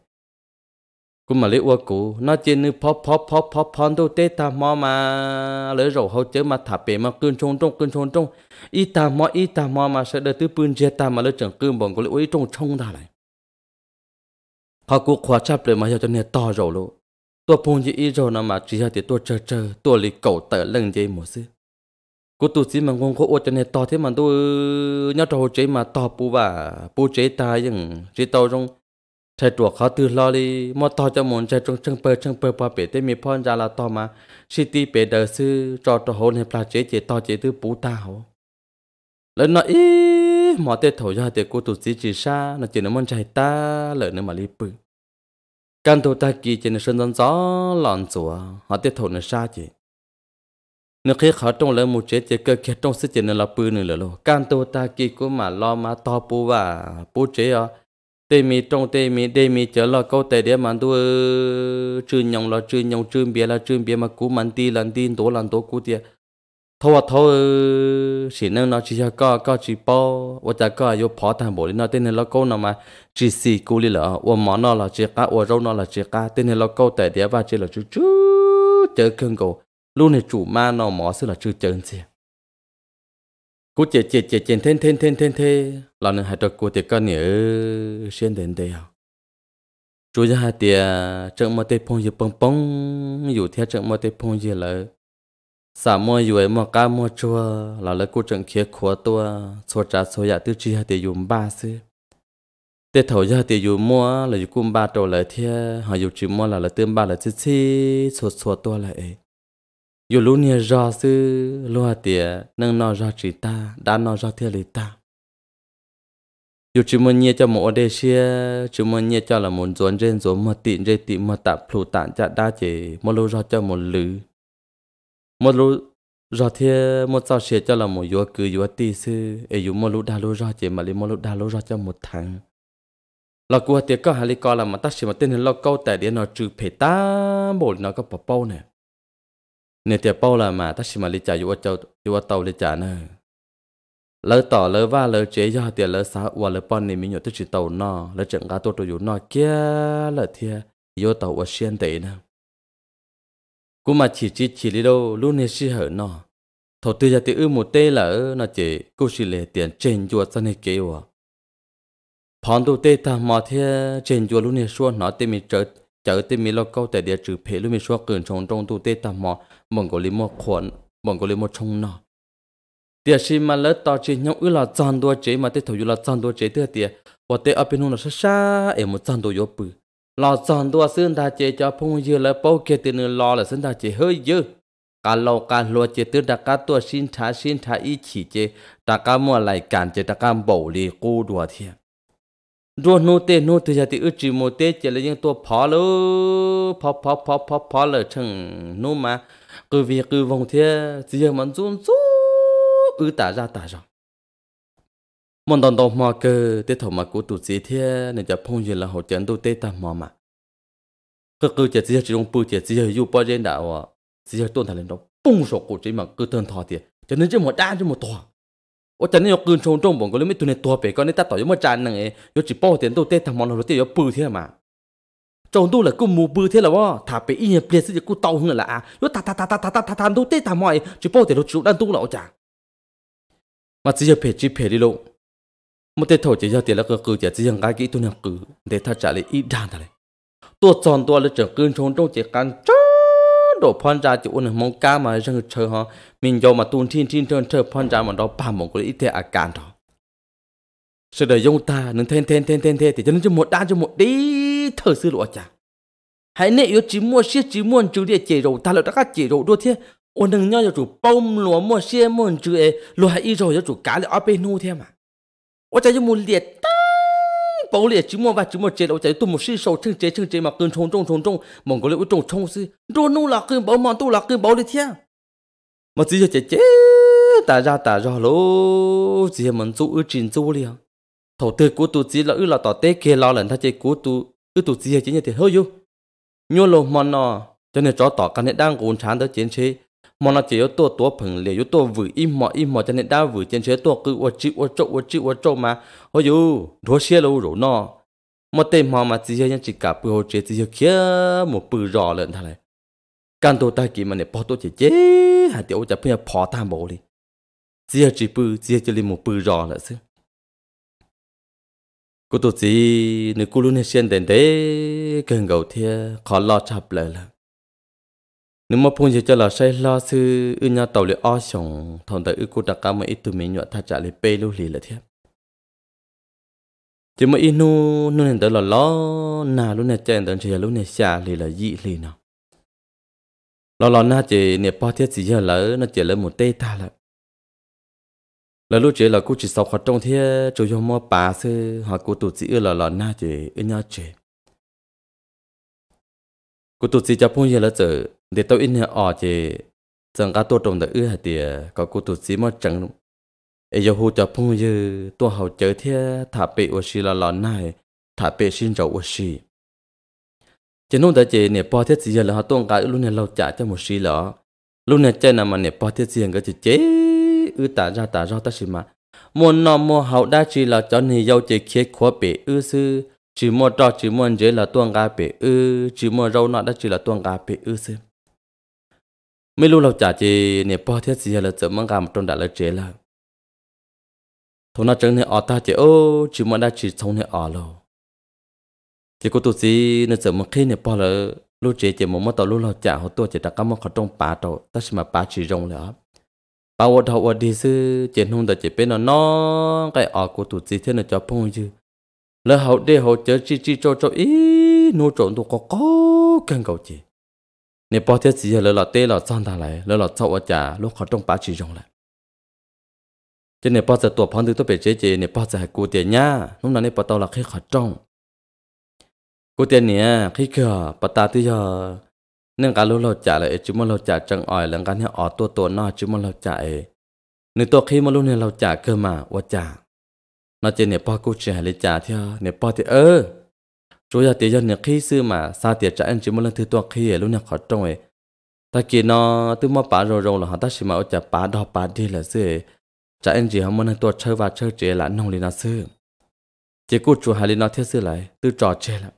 cú mà lấy uo cú nó trên nữ pop pop pop pop pop đâu tê ta mò mà lấy rổ hậu chớ mà thả bể mà cơn trông trông cơn trông trông ít ta mò ít ta mò mà sẽ đời thứ pun chết ta mà lấy chẳng cơn bọn của lấy uy trông trông ta lại họ cú khóa chắp lời mà cho nên to rổ lộ tôi phun chỉ ít rồi nó mà chỉ cho thì tôi chờ chờ tôi lấy cầu tờ lần gì một xứ cú tu sĩ mà ngon khổ ô cho nên to thế mà tôi nhớ trâu chế mà to pu bà pu chế ta nhưng chế tàu trong chạy chuột khó tư lo đi mà to chạy trong chân bờ chân bờ qua bể tới mi phong ra là to mà si ti bể đời sư cho chế chế to chế tư bú tao lớn nói ý mà thổi ra tê cô tụt gì chỉ xa nó chỉ nó muốn chạy ta lỡ nữa mà li bự căn ta kỳ chỉ nó sơn gió gió lòn rùa họ tê thổi nó xa chỉ nó khi khó trong lỡ một chế chế cơ kia trong sức chỉ nó là bự nữa lỡ ta kỳ của mà lo mà to bù và chế à tê mi trong tê mi tê mi chở lo câu tê để mà tôi chư nhong là chư nhong chư bia là chư bia mà cú mình ti lần ti tổ lần tổ cú tiệt thôi thâu chỉ à nên nó chỉ cho có có chỉ bao và chả có yêu phó thằng nên nó tên là câu nào mà chỉ xì cú đi là và mỏ nó là chỉ cá và râu nó là chỉ cá tên là câu tê để và chỉ là chú chú chơi cưng cổ luôn này chủ ma nó mỏ xí là chư chơi gì cú chè chè chè chè thên thên thên thên thê là nên hai trò cú tiệt con nhớ xuyên đến đây à chú ra hai tiệt trận mơ tê phong gì bông bông dù theo trận mơ tê phong gì là xả mơ dù mơ cá mơ chua là lấy cú trận kia khóa tua số trả số giả tư chi hai tiệt dùng ba sư tê thầu ra tiệt dùng mua là dùng cung ba trâu lại theo họ dùng chỉ mua là là tương ba là chi chi số số tua lại dù lúc nia rõ sư lúa tía nâng nó rõ chỉ ta đã nó rõ thiết lý ta dù chỉ muốn nhẹ cho một đề xe chỉ muốn nhẹ cho là muốn dồn trên dồn mà tịn dây tịn mà tạm phụ tạm chặt đa chỉ một lúa rõ cho một lứ một lúa rõ thiệt một sao xe cho là một yếu cứ yếu tì sư ấy dù một lúa đa lúa rõ chỉ mà lấy một lúa đa lúa rõ cho một tháng là của tiệc có hai lý co là mà ta chỉ mà tên là lo câu tại để nó trừ phê ta bồi nó có bỏ bao nè เนี่ยเตียเป้าละมาถ้าชิมาลิจ่าอยู่ว่าเจ้าอยู่ว่าเตาลิจ่าเนอะเลอต่อเลอว่าเลอเจียเตียเลอสาว่าเลอป้อนนี่มีอยู่ที่ชิเตานอเลอจังกาตัวตัวอยู่นอเกี้ยเลอเทียโยเตาว่าเชียนเตนะกูมาฉีจีฉีลิโดลูเนี่ยชิเหอนอ头对着第二亩地了，那这故事里点真脚真的给我。旁度对他马天真脚路呢说，那对面这 chợ tê mi lo câu địa trừ phê lúc mi xóa cường trong trong tu tê tà mò có lý mò khuẩn mong có lý mò trong nọ địa sĩ mà lỡ to chế nhau ư là chăn đua chế mà tê thầu ư là chăn đua chế tê tê và tê ở bên hông là sa em một chăn đua yếu bự lò chăn đua sơn đa chế cho phong dư là bao kia tê nữa lò là sơn đa chế hơi dư cả lò cả lúa chế tê đặc cả tua xin thả xin thả ý chỉ chế đặc cả mua lại cản chế đặc cả bầu lì cô đùa thiệt rùa nô tê nô từ giờ thì ước chỉ một tê chỉ là những tổ phó lỡ phó phó phó phó phó lỡ chừng nô mà cứ việc cứ vòng thế chỉ giờ mình run run ước tả ra tả ra mình đang đọc mà cơ tê thổ mà cố tụt gì thế nên giờ phong gì là hậu trận đô tê ta mà mà cứ cứ chỉ giờ chỉ dùng bự chỉ giờ u bao giờ đạo chỉ giờ tuần thằng lên đó bung sổ cổ chỉ mà cứ thân thọ thì cho nên chỉ một đan chỉ một thọ 我真的要跟从中本个里面蹲的多别个，你打到有么站呢？哎，有只包点都带他们那点要背天嘛。trong đó là cô mua bự thế là wo thả bé yên bia sẽ cô hơn là à yo ta ta ta ta ta ta ta ta đâu tê ta mọi chỉ bao tiền đâu chịu đan tu lão chả mà chỉ phải chỉ phải đi lộ một tê thổi chỉ cho tiền là cơ cử chỉ chỉ hàng cái kỹ tu nhà để tha trả lại ít đan thà này tôi tròn là trưởng cương trong trong chỉ can chớ đồ phong ra chỉ ôn mong cá mà rừng chờ họ mình vô mà tuôn thiên thiên trơn chờ phong ra mà đó ba mong có ít thế à cản đó sự đời dùng ta nâng thêm thêm thêm thêm thêm thì cho nên cho một đa cho một đi thở sư lụa chả hãy nể yêu chỉ mua xiết chỉ mua chứ địa chỉ rồi ta lại đã cắt chỉ rồi đôi thế ôn đừng nhau cho chủ bông lúa mua xiết mua chứ ấy lúa hay y rồi cho chủ cá lại ở bên nu thế mà ở chả cho một liệt ta bảo lệ chỉ mua và chỉ mua chế đâu chạy tụm một sĩ sầu chân chế chân chế mà cơn trống trống trống trống mong có lệ trống trống sư đồ nô là cơn bảo mà tu là cơn bảo lệ thiên mà chỉ cho chế chế ta ra ta ra lô chỉ mình chú ở trên chú liền thầu tư của tụ chỉ là ở là tỏ tế kia lo lần thay chế của tụ ư tụ chỉ là chỉ như thế hơi vô nhiều lô mà nọ cho nên cho tỏ cái này đang cuốn chán tới chiến chế mà nó chỉ có tua tua phẳng lệ yếu tua vừa im mò im mò cho nên đã vừa trên chế tua cứ ô chữ ô chỗ ô chữ ô chỗ mà ôi dù đua xe lâu rồi nó mà tên mò mà chỉ hiện chỉ cả bữa hồi chế chỉ kia một bữa rõ lên thằng này càng tôi ta kì mà này bỏ tôi chỉ chế hạt tiểu chả bây giờ bỏ tham bộ đi chỉ chỉ bữa chỉ chỉ lên một bữa rõ là chứ cô tôi chỉ nếu cô luôn hết xuyên đến đấy cần gầu thia khó lo chập lại là nếu mà phun cho là say lo sư ư nhà tàu lệ o sòng thằng tại ư cô đặc cá mà ít tụi mình nhọt tha trả lệ pê lưu lì là thiếp chỉ mà inu nu nên tới là lo nà luôn này chơi tới chỉ là lúc này xả lì là dị lì nào lo lo na chơi, nè bao thiết chỉ giờ lỡ nó chơi lỡ một tê ta là, lỡ lúc chỉ là cô chỉ sau khó trong thiết chủ yếu mua bà sư hoặc cô tụt chỉ là lo na chơi, ư nhà chơi กตุสีจะพูดเยอะลเจอเดตอินเนออเจจังกาตัวตรงแต่เอื้อเตียก็กุตุสีมอจังเอยหูจะพูดเยอตัวเขาเจอเทียถ้าเปอวชีละหลอนนายถ้าเปชินจะอวชีจะนู่นแต่เจเนี่ยพอเทียจียลเราต้องการรุ่นเนี่ยเราจะจะมุชีหรอรุ่นเนี่ยเจนมันเนี่ยพอเทียจีก็จะเจ อือตาจ้าตาจ้าตาชิมามนนอมัวเขาได้ชีเราจอนนี่ยาเจเคียขวบเปอือซื้อ chỉ mua trò chỉ mua dễ là tuồng gà bể ư chỉ mua rau nọ đó chỉ là tuồng gà bể ư xem mấy lúc lâu trả chỉ nè bỏ thiết gì là chợ mang gà một trong đã là chế là thô nó chẳng nè ở ta chỉ ô chỉ mua đã chỉ sống nè ở lâu chỉ có tụi gì nè chợ mang khi nè bỏ là lúc chế chỉ mua mất tàu lúc lâu trả họ tôi chỉ đặt cái món khẩu trong bà tàu ta chỉ mà bà chỉ rong là bà vợ thầu vợ đi sư chỉ nông đã chỉ bên nó nó cái ở của tụi gì thế là cho phong chứ แล้วเขาเดี๋ยวเขาจอจีจีโจโจอีนู่นโจตัวก็ก็กันเก่าจีเนี่ยพอเทียสีแล้เราเตะเราซ้อนทาไหลยเ้วเราเจ้าว่าจ่าลูกเขาต้องป้าชีจงแหละจะเนี่ยพอจะตัวพันธุ์ตัวเป็ดเจเจเนี่ยพอจะให้กูเตียน่านุ่มนั้นเนี่ยพอตาวเราแคเขัดจ้องกูเตียนเนี่ยขี้เกียจปตาที่เธอเนื่องการรู้เราจ่าเลยจุ่มเราจ่าจังอ่อย หลังการเนี่ยออกตัวตัวน้อยจุ่มเราจ่าเอในตัวขี้มันรู้เนี่ยเราจ่าเกินมาว่าจ่า mà chỉ nè bao cô chỉ hà lấy trả theo nè bao thì ơ chú giờ tiền dân nè khi xưa mà sao tiền trả anh chỉ một lần thứ tuần khi luôn nè khó trông ấy ta kia nó từ mà bà rồi rồi là họ ta chỉ mà ở chả bà đó bà đi là xưa trả anh chỉ không muốn tuần chơi và chơi chơi là nông lên nó xưa chỉ cô chú hà lấy nó theo xưa lại từ trò chơi là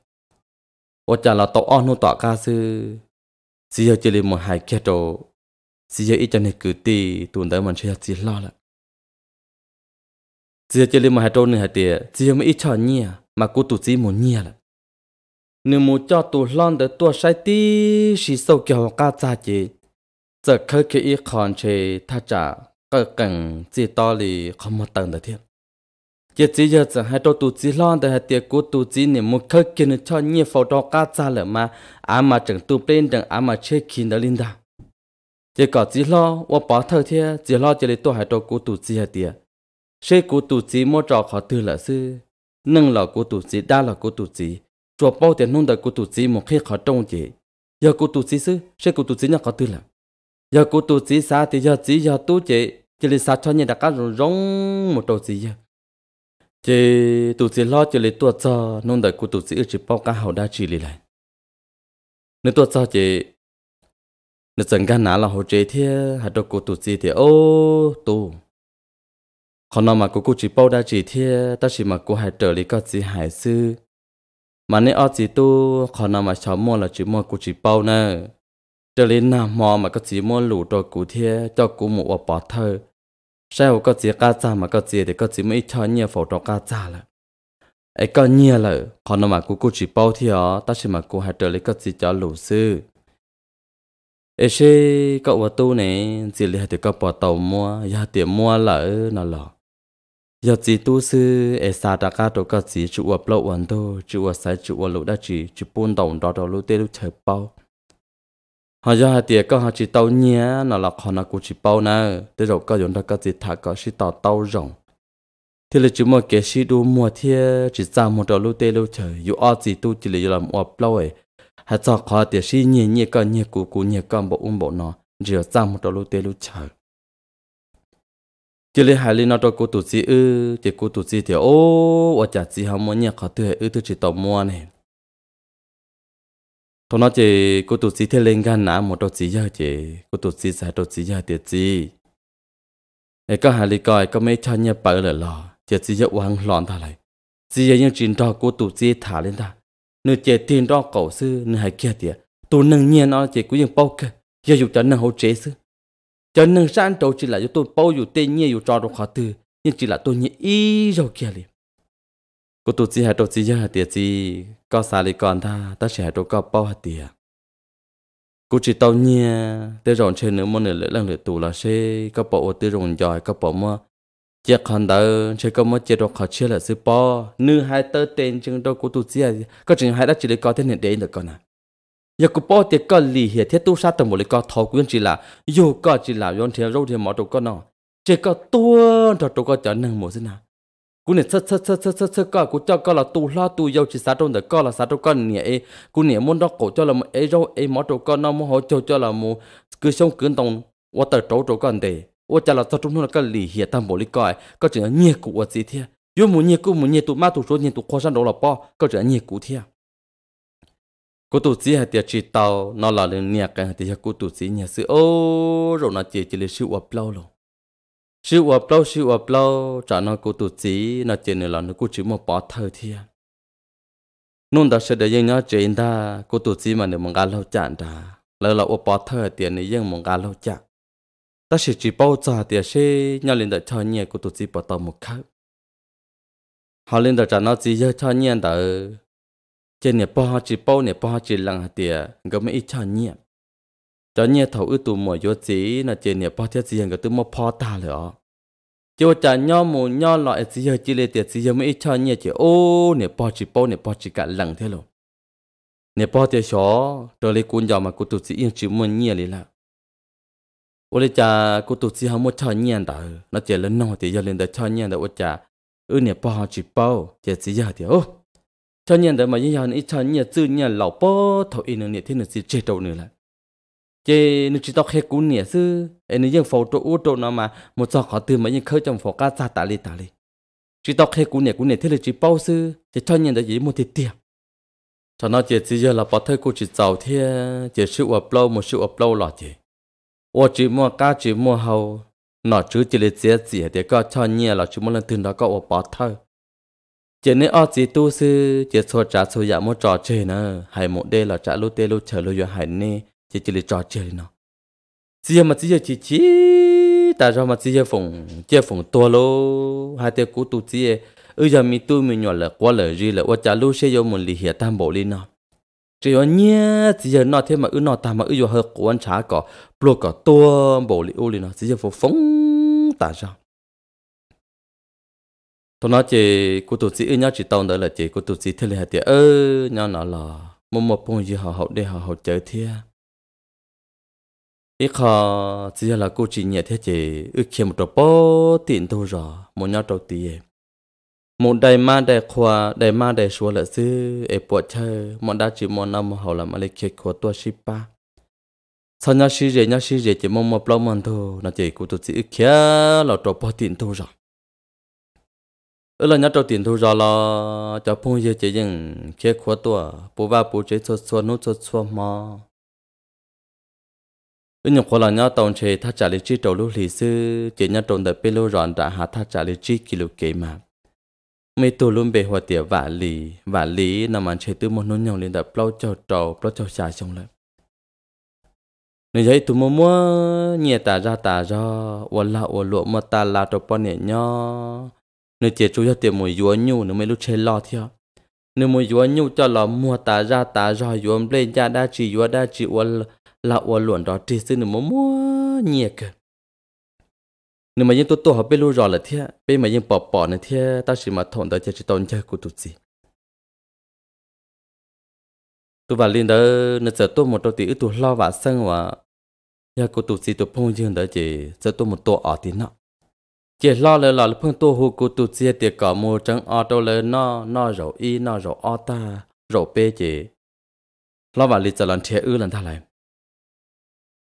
ở chả là tàu on nó tọa ca xưa xưa chỉ lấy một hai kia đồ xưa ít cho nên cứ ti tuần tới mình chơi chỉ lo lại chỉ chỉ lên mà hai trâu nữa hai tiệt, chỉ mà ít cho nhia mà cô tụt chỉ muốn nhia là nếu muốn cho tụt lon để tua sai tí xí sâu kiểu cá cha chị giờ khơi cái ít còn chế tha trả cái cần chỉ to lì không một tầng được thiệt chỉ chỉ giờ chỉ hai trâu tụt chỉ lon để hai tiệt cô tụt chỉ nếu muốn khơi cái nữa cho nhia phao đó cá cha là mà à mà chẳng tụt bên chẳng à mà chơi kinh đó linh đà chỉ có chỉ lo và bỏ thơ thiệt chỉ lo chỉ lấy tua hai trâu cô tụt chỉ hai tiệt sẽ cố tụ chỉ mua trò khó từ là sư nâng là cố tụ chỉ đa là cố tụ chỉ chùa bao tiền nông đời cố tụ chỉ một khi khó trông chỉ giờ cố tụ chỉ sư sẽ cố tụ chỉ nhà khó từ là giờ cố tụ chỉ xa thì giờ chỉ giờ tu chế chỉ là xa cho nhà đã cá rong một đầu chỉ giờ chế tụ chỉ lo chỉ là tuột cho nông cố của tụ ở chỉ bao cá hậu đa chỉ lại nếu tuột cho chế nếu chẳng gan nào là hồ chế thế hạt đồ cố tụ chỉ thì ô tu còn nó mà cô cô chỉ bao đa chỉ thiê ta chỉ mà cô hãy trở lại có chỉ hải sư mà nếu ở chỉ tu còn nó mà cháu mua là chỉ mua cô chỉ bao nè trở lại nào mò mà có chỉ mua lũ đồ cụ thiê cho cụ mua ở bỏ thơ sao có chỉ cá cha mà có chỉ thì có chỉ mới cho nhiều phổ đồ cá cha là ấy có nhiều là còn nó mà cô cô chỉ bao thiê ta chỉ mà cô hãy trở lại có chỉ cho lũ sư ấy cậu và tu này chỉ là thì có bỏ tàu mua, giờ tiền mua lỡ nó giờ chỉ tu sư ở xa đã cả đồ cả chỉ chịu ập lâu ổn thôi chịu ập sai chịu ập lâu đã chỉ chịu buôn đồng đó đó lúc tê lúc chờ bao họ giờ hai tiệt có họ chỉ tàu nhẹ nó là họ nó cũng chỉ bao nè tê rồi có dùng đó có chỉ thả có chỉ tàu tàu rồng thì là chỉ một cái chỉ đồ mua thiê chỉ ra một đó lúc tê lúc chờ dù ở chỉ tu chỉ là làm ập lâu ấy hạt cho họ tiệt chỉ nhẹ nhẹ có nhẹ cũ cũ nhẹ có bộ um bộ nó chỉ ra một đó lúc tê lúc chờ chỉ lấy hai linh nó cho cô tổ chức ư chỉ cô tổ chức thì ô và chả gì họ muốn nhạc họ tự ư tự chỉ tò mò này thôi nó chỉ cô tổ chức thế lên gan nã một tổ chức giờ chỉ cô tổ chức sai tổ chức giờ tiệt gì ấy có hai linh coi có mấy cho nhạc bỡ lỡ lò chỉ chỉ giờ uang loạn ta lại chỉ giờ những chuyện đó cô tổ chức thả lên ta nửa chỉ tiền đó cậu sư nửa hai kia tiệt tôi nâng nhiên nó chỉ cũng những bao kê giờ dục cho nâng hỗ trợ sư cho nên sang trâu chỉ là cho tôi bao nhiêu tiền nhiều dù cho được khó từ nhưng chỉ là tôi nhị ý rồi kia liền cô tôi chỉ hai trâu chỉ hai tiền gì, có xa đi còn tha ta sẽ hai trâu có bao hai tiền cô chỉ tao nhia tới rộn trên nữa món nữa lỡ lần lỡ tù là xe có bộ tới rộn giỏi có bộ mà chỉ còn đỡ chỉ có một chỉ được khó chia là sư po nữ hai tơ tiền chừng đâu cô tôi chỉ có chừng hai đã chỉ để có thế này để được con à giờ cụ bỏ tiền có lì hiệp thiết tu sát tầm một lấy có thọ quyến chỉ là dù có chỉ là yon thiên râu thiên mỏ đồ có nó chỉ có tuôn cho đồ có trở nâng một thế nào cú này sơ sơ sơ sơ sơ sơ có cú cho có là tu la tu yêu chỉ sát trong đó có là sát trong con nhẹ ấy cú nhẹ muốn đó cổ cho là một ấy râu ấy mỏ đồ có nó muốn hỗ trợ cho là một cứ sống cứ tông và tờ trâu trâu con để và chả là sát trong nó có lì hiệp tầm một lấy coi có chỉ là nhẹ cụ ở gì thế yêu muốn nhẹ cụ muốn nhẹ tụ ma tụ số nhẹ tụ khó san đó là po có chỉ là nhẹ cụ thế cô tu sĩ hạt tiệt chỉ tàu nó là lên nhà cái hạt tiệt cô tu sĩ nhà sư ô rồi nó chỉ chỉ là siêu ập lâu rồi siêu ập lâu siêu ập lâu trả nó cô tu sĩ nó chỉ này là nó cô chỉ một bỏ thơ thia nôn đã sẽ để dân nhớ chuyện ta cô tu sĩ mà nếu mong ăn lâu chán ta lỡ là ập bỏ thơ tiền này dân mong ăn lâu chán ta sẽ chỉ bao giờ tiệt sẽ nhau lên đợi cho nhẹ cô tu sĩ bỏ tàu một khắc họ lên đợi trả nó chỉ cho nhau đợi trên nè po chỉ po nè po chỉ lăng hạt tiề có mấy ít cho nhẹ cho nhẹ thầu ư tụ mồi vô chỉ là trên nè po thiết gì có tụ mò po ta lửa chiều chả nho mù nho lọ gì giờ chỉ lệ tiệt gì giờ mấy ít cho nhẹ chỉ ô nè po chỉ po nè po chỉ cả lăng thế luôn nè po tiệt chó rồi lấy cuốn giò mà cụ tụ chỉ yên chỉ muốn nhẹ lì là ô lệ chả cụ không muốn cho nhẹ đó nó chỉ lên nọ thì giờ lên tới cho nhẹ đó ô chả ư nè po chỉ po tiệt giờ thì ô cho nên đó mà như nhà thì cho nhà tư nhà lão bố thầu in nữa thì nó sẽ chết đầu nữa lại chế nó chỉ tao khé cún nè sư anh ấy vẫn phô chỗ u chỗ nó mà một giờ khó từ mà như khơi trong phô cá sa tả lì tả lì. chỉ tao khé cún nè cún nè thế là chỉ bao sư chỉ cho nhân đó gì một tiền tiền cho nó chế chỉ giờ là bảo thơi cô chỉ giàu thế chế sự lâu một sự upload là chế ô chỉ mua cá chỉ mua hầu nó chứ chỉ là chế gì để có cho nhẹ là chỉ muốn lần từ đó có bảo thơi chỉ nên ở chỉ tu sư chỉ so trả số giả một trò chơi nữa hay một đê là trả lúc tê lúc chờ lúc giờ hay nè chỉ chỉ là trò chơi nó chỉ mà chỉ chỉ chỉ ta cho mà chỉ phòng chỉ phòng to lô hai tay cú tu chỉ bây giờ mi tu mi nhỏ là quá lời gì là quá trả lúc sẽ vô một lì hiệp tam bộ lên nó chỉ có nhé chỉ giờ nọ thế mà ư nọ ta mà ư giờ hơi của anh trả có blog có to bộ lì ô lên nó chỉ giờ phóng ta cho tôi nói chị cô tổ chức nhau chị tàu đó là chị cô tổ sĩ thế là tiệt ơ nhau nó là một một bông gì họ hậu để họ hậu chơi thế ít khó chỉ là cô chị nhẹ thế chị ước kiếm một trò bó tiền tôi rồi một nhau trâu tiền một đại ma đại khoa đại ma đại số là sư ế bộ chơi một đa chỉ một năm hậu là mà lấy kết của tôi shipa sau nhau sĩ rể nhau sĩ rể chỉ một một lâu mà thôi nó chỉ cô tổ sĩ ước kia là trò bó tiện tôi rồi ở là nhát trâu tiền thu ra là cho phong dê chế dừng chế khóa tua bố ba bố chế cho xua nút cho xua mà ở nhà khóa là nhát tàu chế thắt trả lý chi trâu lúc lịch sư chế nhát trâu đợi bê lô rọn đã hạ thắt trả lý chi kỷ lục kế mà mấy tù luôn bề hòa tiệp vả lì vả lì nằm ăn chế tư một nốt nhau lên đợi bao cho trâu bao cho xả xong lại nên vậy tụi mua mua nhẹ tà ra tà ra ủa lão ủa lụa mà tà là trâu bao nhẹ nhau nếu chỉ chú cho tiền mùi dúa nhu nếu mới lúc chơi lo theo nếu mùi dúa nhu cho là mua tá ra tá rồi dúa lên ra đa chỉ dúa đa chỉ uo là uo luồn đó thì xin nếu mua mua nhiệt cơ nếu mà những tôi tôi học biết luôn rồi là thế bây mà những bỏ bỏ này thế ta chỉ mà thổn tới chỉ chỉ tồn chơi của tụt gì tôi vào liên đó nó giờ tôi một đôi tí tôi lo và sang và nhà của tụi gì tôi phong dương đó chỉ giờ tôi một tổ ở thì nào chỉ lo lỡ là phương tu hù cụ tu chia tiệt cả mù trắng o đâu lỡ no no rổ y no rổ o ta rổ bê chỉ lo vào lịch giờ lần thiệt ư lần tha lại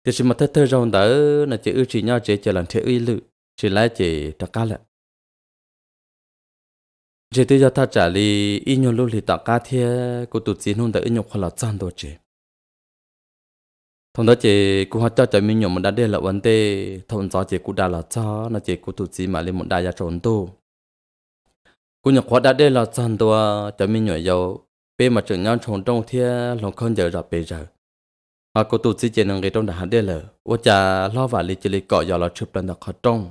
thì chỉ một thơ thơ rồng đỡ là chỉ ư chỉ nhau chỉ chỉ lần thiệt ư lự chỉ lại chỉ tất cả lại chỉ tự do ta trả lý y nhau lúc thì tất cả thiệt cụ tu chia nung đỡ y nhau khó là chăn đồ chỉ thông đó chị cũng học cho cho mình nhổ một đá đen là vấn đề thông gió chị cũng đã là cho nó chị cũng tụt gì mà lên một đá ra trốn tu cũng nhổ khóa đá đen là chân tua cho mình nhổ dầu bên mà trường nhau trốn trong thiên lòng không giờ ra bây giờ mà cô tụt gì chị năng cái trong đá đen là ô cha lo và lì chị lì cọ giờ là chụp lên đặc khó trong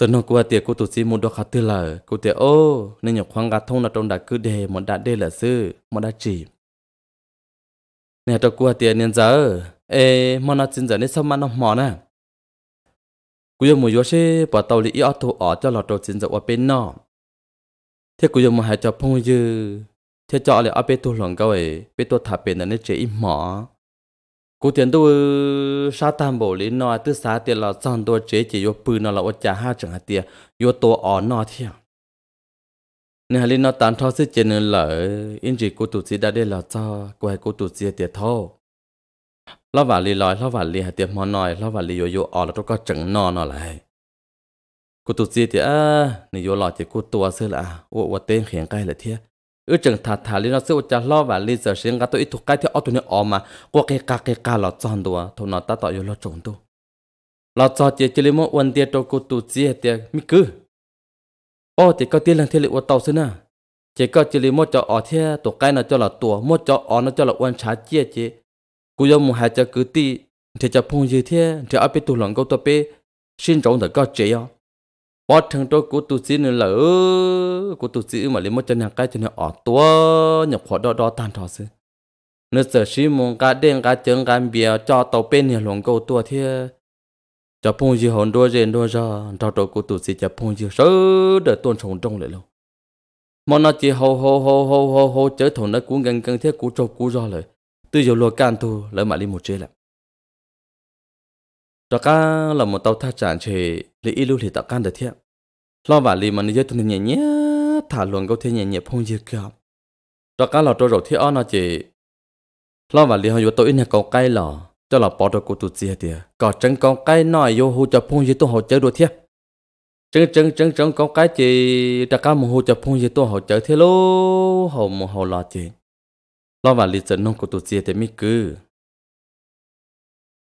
giờ nó qua tiệc cô tụt gì muốn đôi khát tư là cô tiệc ô nên nhổ khoang gạt thông là trong đá cứ đề một đá đen là sư một đá chỉ nè tôi cua tiền nhân giờ ê món nó chín giờ nên sao mà nó mòn à cú yêu mùi yoshi bỏ tàu lý ở thủ ở cho lọt đầu chín giờ ở bên nọ thế cú yêu mùi hai cho phong dư thế cho lại ở bên tu lòng câu ấy bên tu thả bên là nên chế ít mỏ cú tiền tôi sa tam bộ lý nọ từ sa tiền là chọn tu chế chỉ vô bự nọ là ở chả ha chẳng hạt tiền vô tu ở nọ thiệt nên hà linh nó tán thọ sự chuyện lỡ in gì cô tụt gì đã để là cho cô hay cô tụt gì tiệt thô lo vả lì lòi lo vả lì hay tiệt món nòi lo vả lì yo yo ở là tôi có chừng nò nò lại cô tụt gì tiệt à nè yo lò tiệt cô tua xưa là ô ô tên khiển cái là thiệt ước chừng thà thà linh nó sẽ cho lo vả lì giờ xin cả tôi ít thuộc cái thì ở tôi ở mà qua cái cá cái cá là tròn đùa thôi nó ta tỏ yo lo trộn tu lo cho tiệt chỉ lấy một tiệt cho cô tụt gì tiệt mi cứ ô chỉ có tiền lần thiên lệ của tàu xin à chỉ có chỉ lý một cho ở thế tổ cái nó cho là tổ một cho ở nó cho là quan trả chia chứ cú yêu một hai cho cứ ti thì cho phong gì thế thì ở bên tụ lòng câu tụ xin trọng thật có chế ó bỏ thằng tôi của tụ sĩ là ư của tụ mà lấy một chân hàng cái chân hàng ở tua nhập khó đo đo tan thọ sư nữa giờ xin mong cả đen cả chân cả bia cho tàu bên nhà lòng câu tụ thế cho phong gì hòn đôi gì đôi ra đào đầu của tụi gì cho phong gì sớ để tuôn sống trong lại luôn. mà nó chỉ hô hô hô hô hô hô chơi thằng nó cũng gần gần thế cú trâu cú ra lại từ giờ lo can thu lấy mà đi một chơi lại đó cá là một tàu thác chản chỉ lý ilu thì tạo can được thiết, lo vả lý mà nó chơi thằng nhẹ nhẹ thả luồng câu thế nhẹ nhẹ phong gì kia đó cá là trâu rồi thiệt nó chỉ lo vả lý họ vừa tối nhà câu cay lò cho là bỏ được cô tụt gì thì à? có chân con cái nói yêu hồ cho phong gì tôi hỗ trợ được thiệt chân chân chân chân con cái chị đã cá một hỗ cho phong gì tôi hỗ trợ thế lô hồ một hồ là chị lo và lịch sử nông cô tụt gì thì mới cứ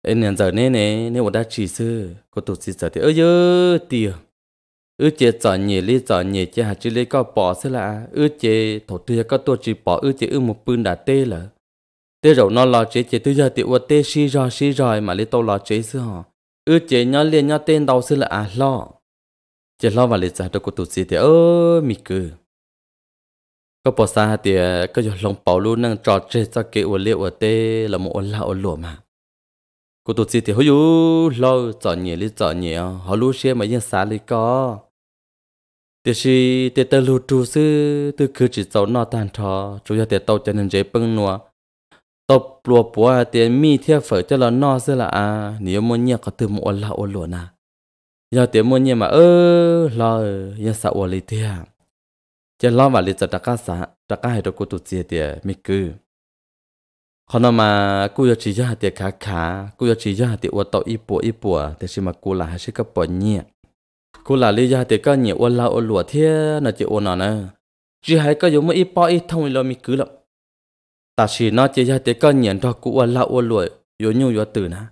anh nhận giờ nè nè nếu đã chỉ sư cô tụt gì giờ thì ơi ơi tiền à. ư chế chọn nhỉ lý chọn nhỉ chế hạt chỉ lấy có bỏ xí là ư chế thổ tư có tua chỉ bỏ ư chế ư một bươn đã tê là tế rầu nó lo chế chế tư giờ tiểu tê si rồi si rồi mà lấy tàu lo chế xưa họ ư chế nhá liền nhá tên đầu xưa là à lo chế lo và lấy ra được của tụt gì thì ơ mì cứ có bỏ xa thì à, có giờ lòng bảo luôn năng trò chơi cho cái uốn liệu ở tê là một uốn lão lụa mà cô tụt gì thì hơi lo chọn nhẹ lấy chọn nhẹ họ lưu xe mà yên xa lấy có thì si thì tơ lu trù sư từ cứ chỉ cháu nó tan trò chủ yếu thì tàu cho nên dễ bưng nua tập lùa bùa tiền mi theo phở cho là no xưa là à nếu muốn nhẹ có từ một là ô lụa nà giờ tiền muốn nhẹ mà ơ lo giờ sợ ô lì thiệt chỉ lo mà lì cho đặc cá xã đặc cá hay đâu cô tụt chia tiền mi cứ còn mà cô giờ chỉ cho hạt tiền khá khá cô giờ chỉ cho hạt tiền ô tàu ít bùa ít bùa thì chỉ mà cô là hay sẽ cấp bùa nhẹ cô là lý do thì có nhiều ô la ô lụa thế là chỉ ô nó nè chỉ hay có giống mấy ít bao ít thông là mi cứ lắm ta chỉ nó chỉ cho tới con nhận cho cụ ở lão ở lụi yếu nhu yếu tử na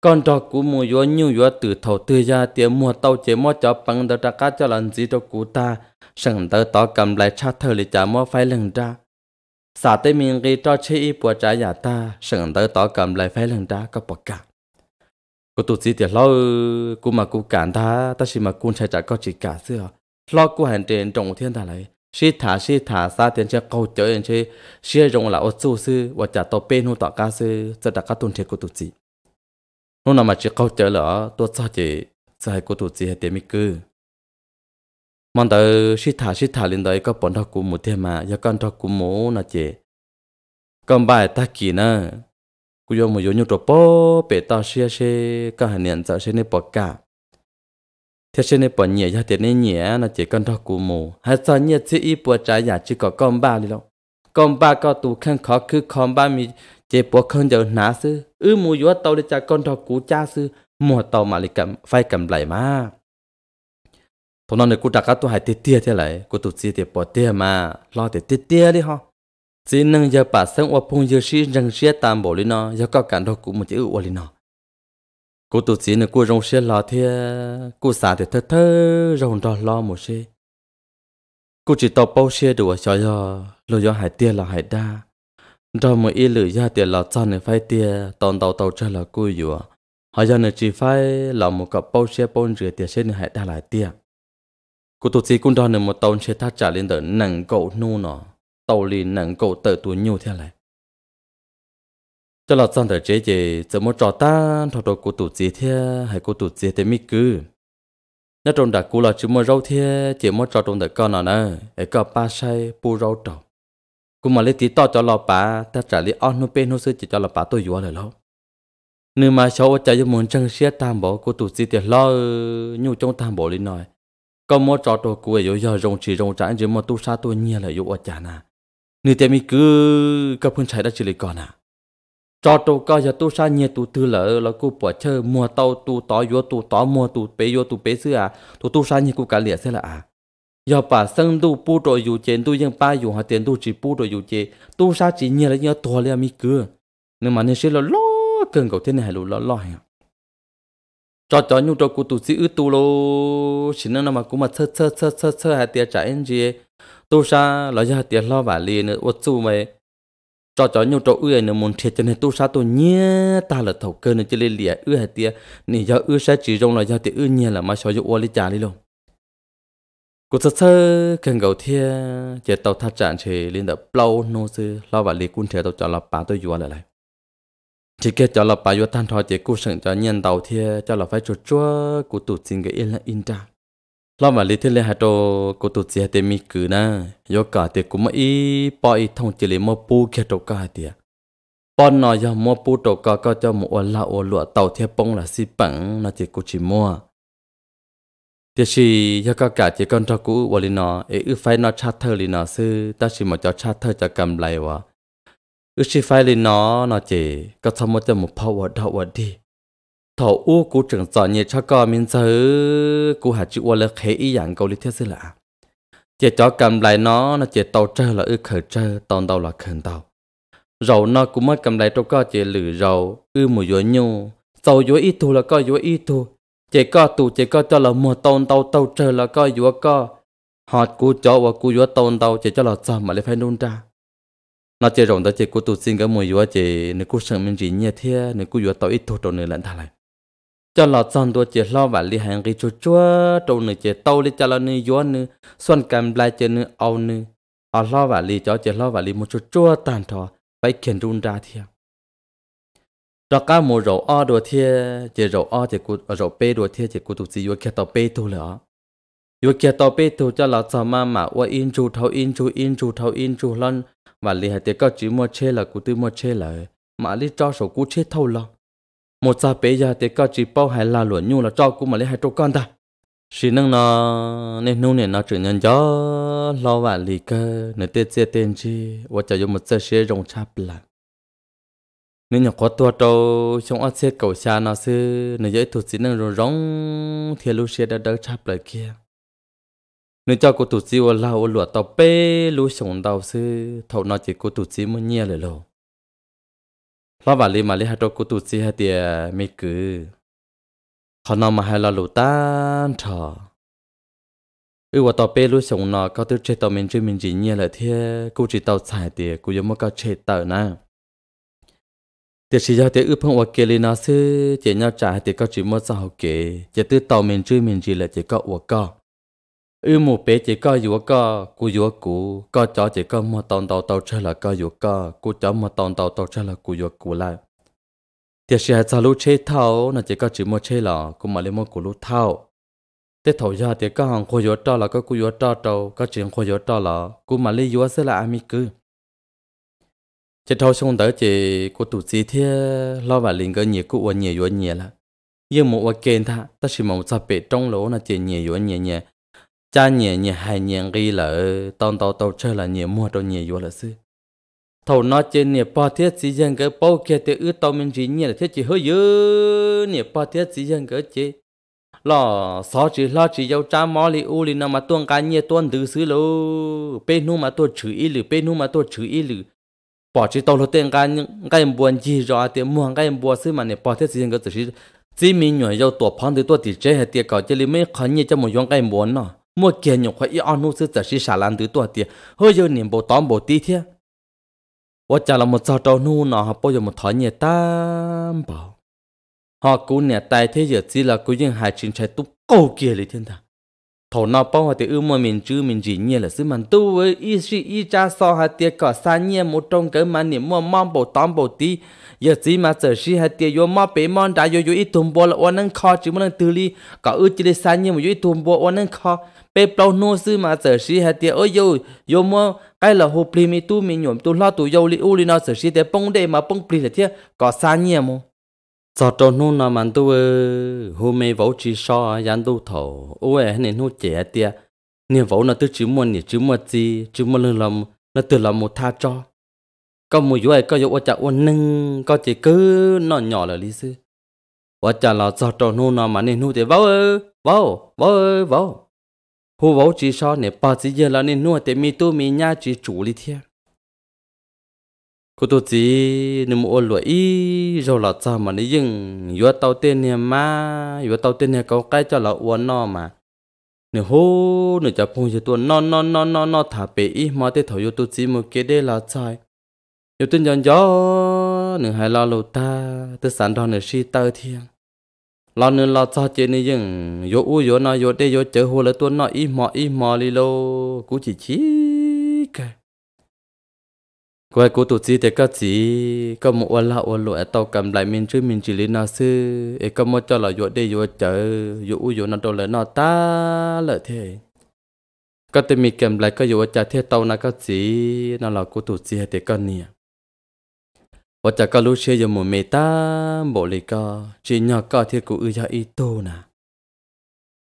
con cho cụ mua yếu nhu yếu tử thầu tươi ra tiếng mua tàu chế mua cho bằng đỡ ra cá cho lần gì cho cụ ta sẵn đỡ tỏ cầm lại cha thơ lì trả mua phải lần ra xã tây miền ghi cho chế y bùa trả nhà ta sẵn đỡ tỏ cầm lại phải lần ra có bọc cả cô tụt gì thì lo cụ mà cụ cản ta ta chỉ mà cụ chạy trả có chỉ cả xưa lo cụ hành trên trong thiên ta lấy ชีถาชีถาซาเตียนเชื่อเขาเจอเองเชื่อเชื่อรงละอดสู้ซื้อว่าจะตัวเป็นหูต่อกาซื้อจะดักกตุนเทกุตุจินู่นน่ะมาเชื่อเขาเจอเหรอตัวซาเจจะให้กุตุจิให้เตมิกือมันเดอชีถาชีถาลินเดอก็ปนทกุมูเทมาอยากันทกุมูน่ะเจกําบ่ายตะกีนะกูยอมมอยู่ยุตโปเปตาเชียเชก็หันเนียนจะเชในปอกกา thế cho nên bỏ nhẹ ra thế nên nhẹ nó chỉ con đó cù mù hay sao nhẹ chứ? ít bỏ trái giả chỉ có con ba đi đâu con ba có tu khăn khó cứ con ba mi chỉ bỏ khăn giờ nã sư ư mù yếu tàu đi cha con đó cú cha sư mùa tàu mà lại cầm phải cầm lại mà thằng nó này cú đặt cái tụ hai tê tê thế này, cú tụ chỉ để bỏ tê mà lo để tê tê đi ho chỉ nâng giờ bà sang ô phong giờ sĩ răng sĩ tam bộ đi nó giờ có cả đó cú một chữ ô đi nó cô tụt chỉ nữa cô rong xe lò thế cô xả thì thơ thơ rong đò lo một xe cô chỉ tàu bao xe đùa cho yo lo yo hải tia là hải đa rồi một y lử ra tiền là cho nên phải tia tòn tàu tàu chơi là cô yo họ giờ nữa chỉ phải là một cặp bao xe bao rửa tiền xe nữa hải đa lại tia cô tụt chỉ cũng đo nữa một tàu xe thắt trả lên đỡ nặng cậu nô nọ tàu lì nặng cậu tự tuổi nhiều thế này cho là trong thời chế gì giờ muốn trò ta thọ đồ cô tụt gì thế hay cô tụt gì thế mi cứ nó trong đặc cụ là chỉ muốn râu thế chỉ muốn trò trong đời con nào nè ấy có ba say bu râu trầu cụ mà lấy tí to cho lọ bà ta trả lấy on nó bên nó sư chỉ cho lọ bà tôi vừa rồi lâu nếu mà cháu chạy cho muốn chân xe tam bộ cô tụt gì thì lo nhu trong tam bộ lên nói có muốn trò đồ cụ ấy giờ rồng chỉ rong trải chỉ muốn tu sa tu nhia là yêu ở chả nà nếu thế mi cứ các phun trái đã chỉ lấy con à cho tôi coi giờ tôi sa nhiệt tu tư lỡ là cô bỏ chơi mua tàu tu tỏ vô tu tỏ mua tu bế vô tu bế xưa à tu tôi sa nhiệt cô cả liệt thế là à giờ bà sân tu bu rồi dù chén tu ยัง ba dù họ tiền tôi chỉ bu rồi dù chê tu sa chỉ nhiệt là nhớ to là mi cưa nhưng mà nên xí là lo cần cầu thế này lù lo lo hả cho cho nhu cho cô tu sĩ ư tu lô chỉ nên mà cô mà thơ thơ thơ thơ thơ hạt tiền trả anh gì tôi sa là giờ tiền lo vả liền nữa ô tu mày cho cho nhau cho ưa nữa muốn thiệt cho nên tôi sa tôi nhé ta là thầu cơ nên chỉ lấy lìa ưa hạt tia nè do ưa sẽ chỉ trong là do tia ưa nhé là mà so với ua lý trả lý luôn cụ sơ sơ cần gầu thia chỉ tàu thắt chặt chỉ liên đập lâu nô sư lo và lý quân thiệt tàu cho là bà tôi vừa lại lại chỉ kia cho là bà vừa than thò chỉ cụ sừng cho nhân tàu thia cho là phải chuột chua cụ tụt xin cái yên là in ta lo mà lý thuyết là hạt đồ cô tụt gì hạt mi cử na do cả thì cũng mấy bỏ ý thông chỉ lấy mua pu kia đồ cả thì bỏ nó do mua pu đồ cả có cho một là ô lụa tàu theo bông là xịp bằng nó chỉ cô chỉ mua thì chỉ do cả cả chỉ con cho cũ và lý nó ấy ư phải nó thơ lý nó sư ta chỉ mà cho thơ cho cầm lại và ư chỉ phải lý nó nó chỉ có thằng một cho một power đâu đi thầu u cú trưởng giỏi nhẹ cho con mình chứ cú chữ chịu là khế ý dạng câu lý thuyết sư lạ chế cho cầm lại nó nó chế tàu trơ là ư khởi trơ tàu tàu là khẩn tàu rầu nó cũng mất cầm lại trong co chế lử rầu ư mùi dối nhu dầu dối ít thu là co dối ít thu chế co tù chế co cho là mùa tàu tàu tàu trơ là co dối co họ cú cho và cú dối tàu tàu chỉ cho là sao mà lại phải nôn ra nó chế rộng tới chế cú tù xin cái mùi dối chế nếu cú sợ mình chỉ nhẹ thế nếu cú dối tàu ít thu trong nơi lẫn thà lại cho lọ chọn đua chế lo và li hàng ghi chúa chúa trâu nửa chế tàu li cho lo nửa gió nửa xuân cầm lại chế nửa ao nửa ở lo và li cho chế lo và li một chúa chúa tàn thọ phải khiển run ra thiệt đó cả một rổ o đua thiệt chế rổ o chế cụ rổ bê đua thiệt chế cụ tụ gì vừa kia tàu bê tu lửa vừa kia tàu bê tu cho lọ chọn mà mà qua in chú thâu in chú in chú thâu in chú lon và li hai tế cao chỉ mua chê là cụ tư mua chê là mà li cho sổ cụ chê thâu lon một sa bé già thì cao chỉ bao hải là luận nhu là cho cũng mà lấy hai trâu con ta chỉ năng nó nên nô nè nó chuyển nhân gió lo và lì cơ nên tiết chế tiền chi và cho dùng một sợi xe rồng chắp là nên nhà có tua trâu trong ắt xe cầu xa nó sư nên dễ thuộc chỉ năng rồng rồng thì lúc xe đã đỡ chắp lại kia nên cho cô tụt chỉ và lao luận tàu bê lúc sống đau sư thầu nó chỉ cô tụt chỉ mới nhẹ lại lâu lo và li mà li hai trâu cú tu chi hai tiề mi cứ họ nằm mà hai lo lụ tan trò ừ và tao bé lúc sống nó có tư chế tao mình chơi mình chỉ nhẹ là thế cú chỉ tao xài tiề cú giống một cái chế tao nè tiề chỉ cho tiề ư phong vật kia li nó sư chỉ nhau trả tiề có chỉ một sao kế chỉ tư tao mình chơi mình chỉ là chỉ có uo co ư mù bé chỉ có yếu có cú yếu cú có chó chỉ có mua tòn tàu tàu chơi là có yếu có cú chó mua tòn tàu tàu chơi là cú yếu cú lại tiếc sẽ cho lúc chơi thao nó chỉ có chỉ mua chơi là cú mà lấy mua cú lúc thao tiếc thầu ra tiếc có hàng cú yếu cho là có cú yếu cho trâu có chuyện cú yếu cho là cú mà lấy yếu sẽ là ami cứ chỉ thâu xong tới chỉ cú tụt gì thế lo và liền cái nhiều cú uốn nhiều uốn nhiều là nhưng một uốn kén tha ta chỉ một sao bể trong lỗ là chỉ nhiều uốn nhiều nhiều cha nhẹ nhẹ hai nhẹ ghi là tao tao tao chơi là nhẹ mua tàu nhẹ vô là sư thầu nó trên nhẹ bao thiết gì dân cái bao kia thì ư tàu mình chỉ nhẹ là thiết chỉ hơi dữ nhẹ bao thiết gì dân cái chế lo xó chỉ lo chỉ dâu cha mỏ li u li nằm mà tuôn cá nhẹ tuôn từ xứ lô bên nu mà tôi chửi ý lử bên nu mà tôi chửi ý lử bỏ chỉ tao lo tiền cá những cái em buồn gì rồi tiền mua cái em buồn xứ mà nhẹ bao thiết gì dân cái chỉ chỉ mình nhỏ dâu tuổi phong từ tuổi thì chế hết tiền cỏ chỉ li mấy khó nhẹ cho một yong cái em buồn nó mua kia nhục khoai yêu nu sư giả sĩ xả lan tứ tuổi tiệt hơi giờ niệm bộ tóm bộ tí thế và chả là một sao trâu nu nọ họ bao giờ một thói nhẹ tam bảo họ cú nhẹ tay thế giờ chỉ là cú dân hai chín trái tu câu kia lấy thiên thà thổ nọ bao hoa thì ưu mà mình chứ mình chỉ nhẹ là sư mình tu với y sĩ y cha so hai tiệt cả xa nhẹ một trong cái mà niệm mua mong bộ tóm bộ tí giờ chỉ mà giờ sĩ hai tiệt yo mà bể mòn đã yo yo ít thùng bộ là oan năng khó chỉ muốn năng tư li cả ưu chỉ để xa nhẹ một yo ít thùng bộ oan năng khó 被包诺斯嘛，这是还的哦哟，有么？该了后边咪都咪用都拉都有哩，屋里那这是的蹦的嘛蹦不的天，搞啥年么？早早弄那蛮多呃，后面 vào chỉ sao 人都头，我哎那弄姐的，你 vào 那都只么你只么子，只么了了，那都了么他招。có một vui có dụ cha ôn nâng có chỉ cứ nó nhỏ là lý sư và là sao trò nô nó mà nên nô thì vào ơi hồ võ chỉ so nè bà chỉ giờ là nè nuôi để mi tu mi nhà chỉ chủ lý thiệt cô tôi chỉ nên mua lụi y rồi là sao mà nè dừng vừa tàu tên nè má vừa tàu tên nè cậu cái cho là uốn no mà nè hô nè cha phong chỉ tôi non non non non non thả bể y mà để thầu yo tôi chỉ một cái để là sai yo tên nhon gió nè hai lo lâu ta tôi sẵn đó nè si tơ thiêng lo nên lo cho chế này dừng yo u yo na yo để yo chở hồ là tuần nó ít mò ít mò li lô cú chỉ chỉ cái quay cú tụt gì thì các chị có một ôn là ôn lụa tàu cầm lại mình chứ mình chỉ lấy nó sư ấy có một cho là yo de yo chở yo u yo na đâu là nó ta lợi thế các tên mình cầm lại có yo chở thế tàu na các chị nó là cú tụt gì thì các nia 我只个路线有么没打，无哩个，只要个天古要一多呢。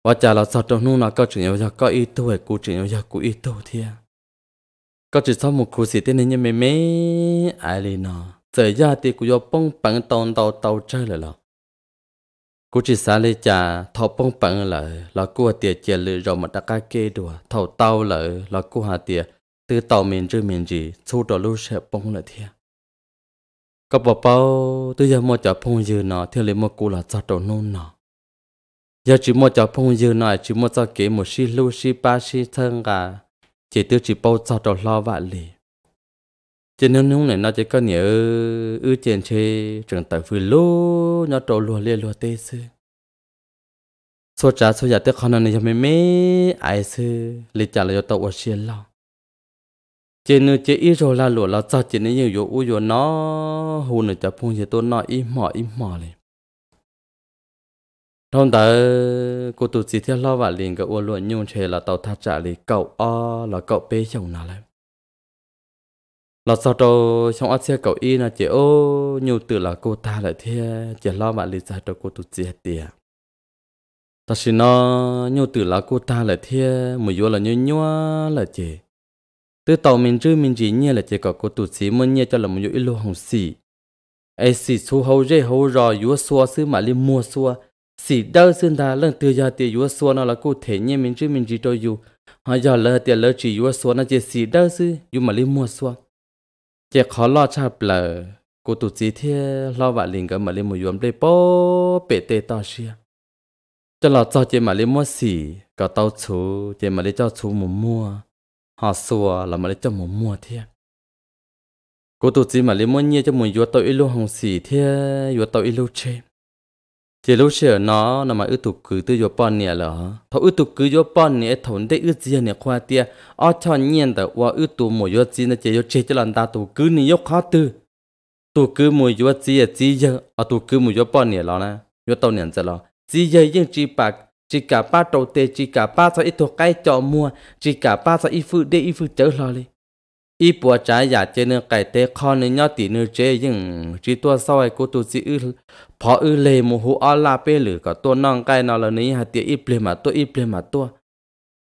我只了少中弄那个只要要个一多的古只要要古一多天，个只少么古是天天妹妹爱哩呢，这要天古要蹦蹦荡荡到这来了。古只啥哩家头蹦蹦来，那古爹姐哩让么大家给多头刀来，那古哈爹，từ tàu miền trên miền gì, thu đồ lưu sẽ bông lại thiên có bảo bao tôi giờ mua cho phong dư nọ thì lấy mua cũ là cho đồ nôn nọ giờ chỉ mua cho phong dư nọ chỉ mua cho kế một xí lưu xí ba xí thân cả chỉ tôi chỉ bao cho đồ lo vạn lì chỉ nếu nung này nó chỉ có nhớ ư tiền chơi trường tại phi lô nó đồ lùa lê lùa tê sư số trả số giả tới con này giờ mới mấy ai sư lịch trả lại cho tàu ở xí lo chỉ nữa chỉ ít rồi là lụa là sao chỉ nữa nhiều yếu u yo nó hù nữa chả phun chế tôi nói ít mỏ ít mỏ liền trong đó cô tụt chỉ theo lo và liền cái u luận nhung chế là tàu thắt trả liền cậu o là cậu bê chồng nào lại là sao đâu trong ác xe cậu y là chỉ ô nhiều từ là cô ta lại thế chỉ lo và liền ra cho cô tụt chỉ tiền ta xin nó nhiều từ là cô ta lại thế một vô là nhiều nhua là chỉ từ tàu mình chứ mình chỉ nhẹ là chỉ có cô tụt xí muốn nhẹ cho là một yêu lô hồng xì ai xì su hầu dễ hầu rò yếu xua xứ mà li mua xua xì đau xin ta lần từ giờ tiền yếu xua nó là cô thể nhẹ mình chứ mình chỉ cho yêu, họ giờ lỡ tiền lỡ chỉ yếu xua nó chỉ xì đau xứ yếu mà li mua xua chỉ khó lo cha bờ, cô tụt xí thế lo vạ liền cái mà li mua yếu đây bó bể tê to xia cho là cho chỉ mà li mua xì có tàu chú chỉ mà li cho chú mua mua họ sùa là mà lấy cho mùa mùa thế cô tụt gì mà lấy mua nhia cho mùa vừa tàu ilu hồng xì thế vừa tàu ilu chê chỉ lúc xưa nó là mà ư tụ cứ tư vừa bọn nè là thọ ư tụ cứ vừa bọn nè thốn để ư gì nè khoa tia ở cho nhiên tờ qua ư tụ mùa vừa gì nó chỉ vừa chê cho lần ta tụ cứ nè khó tư tụ cứ mùa vừa gì à gì giờ ở tụ cứ mùa vừa bọn nè là nè vừa tàu nè giờ là gì giờ nhưng chỉ bạc chỉ cả ba trâu tê chỉ cả ba sao ít thuộc cái cho mua chỉ cả ba sao ít phụ để ít phụ chớ lo đi ít bùa trái giả chế nữa cái tê kho nữa nhau tỷ nữa chế nhưng chỉ tua sau ấy cô tu sĩ ư phó ư lề một hũ ở la pê lử cả tua non cái nào là nấy hạt tiệt ít plei mà tua ít plei mà tua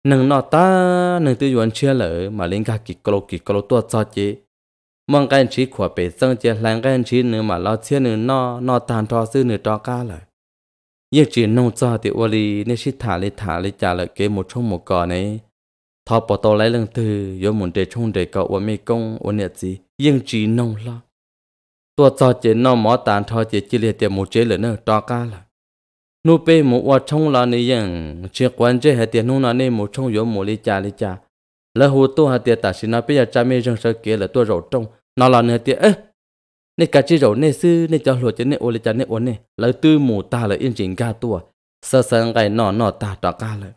nâng nó ta nâng tư yuan chia lỡ mà linh cả kí clo kí clo tua cho chế mong cái chỉ khỏa bể sân chế lang cái chỉ nữa mà lo chia nữa nọ nọ tàn thọ sư nữa cho cá lại giờ chỉ nông cho thì ô li nên xịt thả lấy thả lấy trả lại cái một chung một cò này thọ bỏ tàu lấy lần thứ do muốn để chung để cậu ô mi công ô nhiệt gì nhưng chỉ nông lo tua cho chỉ nông mỏ tàn thọ chỉ chỉ liệt một chế lửa nữa to ca là nô bê một ô chung là này nhưng chỉ quan chế hệ tiền nông là này một chung do một lý trả lý trả lỡ hồ tu hệ tiền ta xin nó bây giờ cha mi răng sơ kia là tua rổ trong nó là hệ tiền ấy nên cả chỉ rồi nên sư nên cho luật cho nên ô lên cho nên ô nên là tư mù ta là yên chỉnh ca tua sơ sơ ngay nọ nọ ta trả ca lại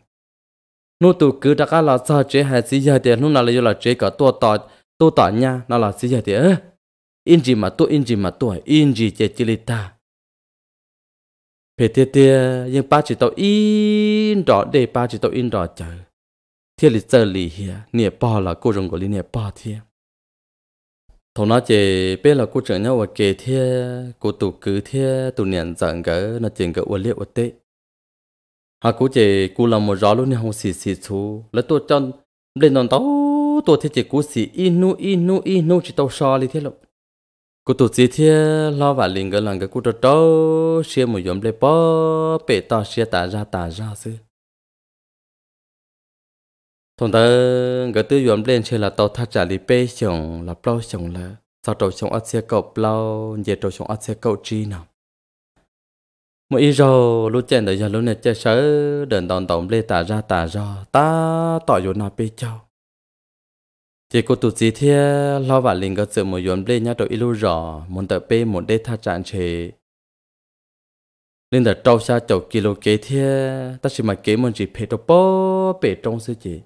nô tụ cứ trả ca là sao chế hay xí giờ thì lúc nào là do là chế cả tua tọ tua tọ nha nó là xí giờ thì yên gì mà tua yên gì mà tua yên gì chế chỉ lì ta phải thế thế nhưng ba chỉ tao in rõ để ba chỉ tao in rõ chờ Thiệt lịch giờ lì hiền nè bỏ là cô rồng của lý nè bỏ thiên thằng nó chỉ biết là cô trưởng nhau và kể thế cô tụ cứ thế tụ niệm giận gỡ nó chuyện gỡ uất liệu uất tệ hà cô chỉ cô làm một rõ luôn nhau xì xì chú lấy tôi chân lên đòn tao tôi thấy chỉ cô xì inu inu inu chỉ tao so đi thế lộc cô tụ chỉ thế lo và liền gỡ lần gỡ cô trâu trâu xia một yếm lấy bó bể to xia tả ra tả ra xưa thông ta cái tư duẩn lên chơi là tàu thắt trả lì bê chồng là plau chồng là sao trâu chồng ăn xe cậu bao về trâu chồng ăn xe cậu chi nào mỗi ít rồi lúc chơi đợi giờ lúc này chơi sớ đền đòn tổng lê tả ra tả ra ta tỏi vô nào bê châu chỉ có tụt gì thế lo vả linh cái sự một duẩn lê nhá trâu ít lúc rồi muốn tờ bê muốn đê thắt trả chế nên là trâu xa chậu kilo kế thế ta chỉ mà kế mình chỉ phê đồ bó bể trong sự chế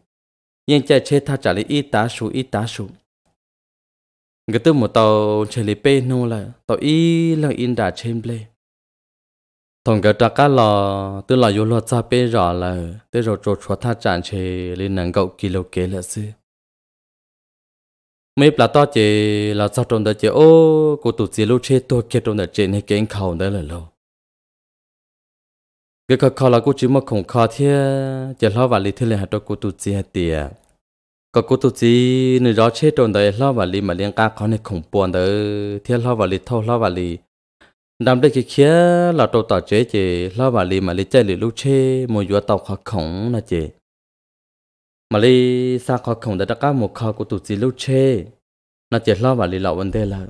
yên cha chế tha trả lý y tá số y tá số người tôi một tàu chế lý pe nô là tàu y là yên đã trên ple thằng cái trả cá lò tôi là vô lo cha pe rõ là tôi rồi trộn cho tha trả chế lý nâng cậu kilo kế là sư mấy bà to chế là sao trong đó chế ô cô tụt chế lúc chế tôi kia trong đó chế này cái khẩu đó là lâu cái khó khó là cô chỉ một khổng khó thế chỉ lo vào lý thế là hạt đó cô tụt chế tiệt ก็กูตัวจีนึกรอเชื่อตรงเดียล้อวันลีมาเลี้ยงกาเขาในขงปวนเดอเที่ยวล้อวันลีเท่าล้อวันลีดำได้ขี้เคี้ยเราตัวต่อเจ๊เจล้อวันลีมาลีเจลิลูกเชื่อมวยยัวเต่าขอขงนะเจมาลีสาขอขงแต่ตะก้าหมกคอกูตัวจีลูกเชื่อนะเจล้อวันลีเราวันเดละ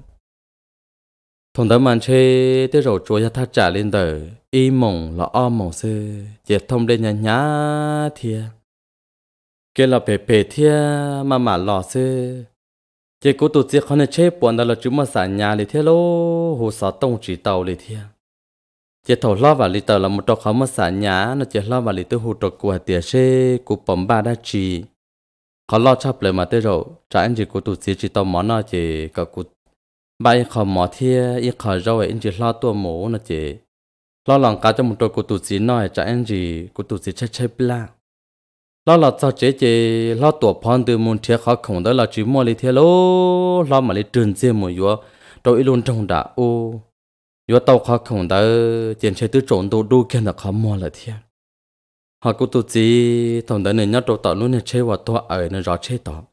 ทงเดมันเชื่อเดี๋ยวเราจัวยาท่าจ่าเล่นเดออีมงเราอ้อมมงเสือเจทำเล่นยาญาเทีย kể là bề bề thia mà mà lò xê chỉ cố tụt chỉ không chế buồn đó là chúng mà xả nhà lì thia lô hồ sọ tông chỉ tàu lì thia chỉ thầu lo vào lì tàu là một trò khó mà xả nhà nó chỉ lo vào lì tư hồ trò của tiệt xê của bấm ba đa chỉ khó lo chấp lời mà tới rồi trả anh chỉ cố tụt chỉ chỉ tàu món nó chỉ cả cụ ba ít khó mỏ thia ít khó ấy anh chỉ lo tua mổ nó chỉ lo lòng cá cho một trò cố tụt chỉ nói trả anh chỉ cố tụt chỉ chơi chơi bla lo là sao chế chế lo tổ phong từ môn chế khó khổng đó là chỉ mua lấy thế lô lo mà lấy trường chế mua yếu đâu ít luôn trong đã ô yếu tàu khó khổng đó tiền chế từ trộn đồ đu kia là khó mua là thiệt họ cũng tụt gì thằng đó này nhát đầu tạo luôn này chế và to ở này rõ chế tạo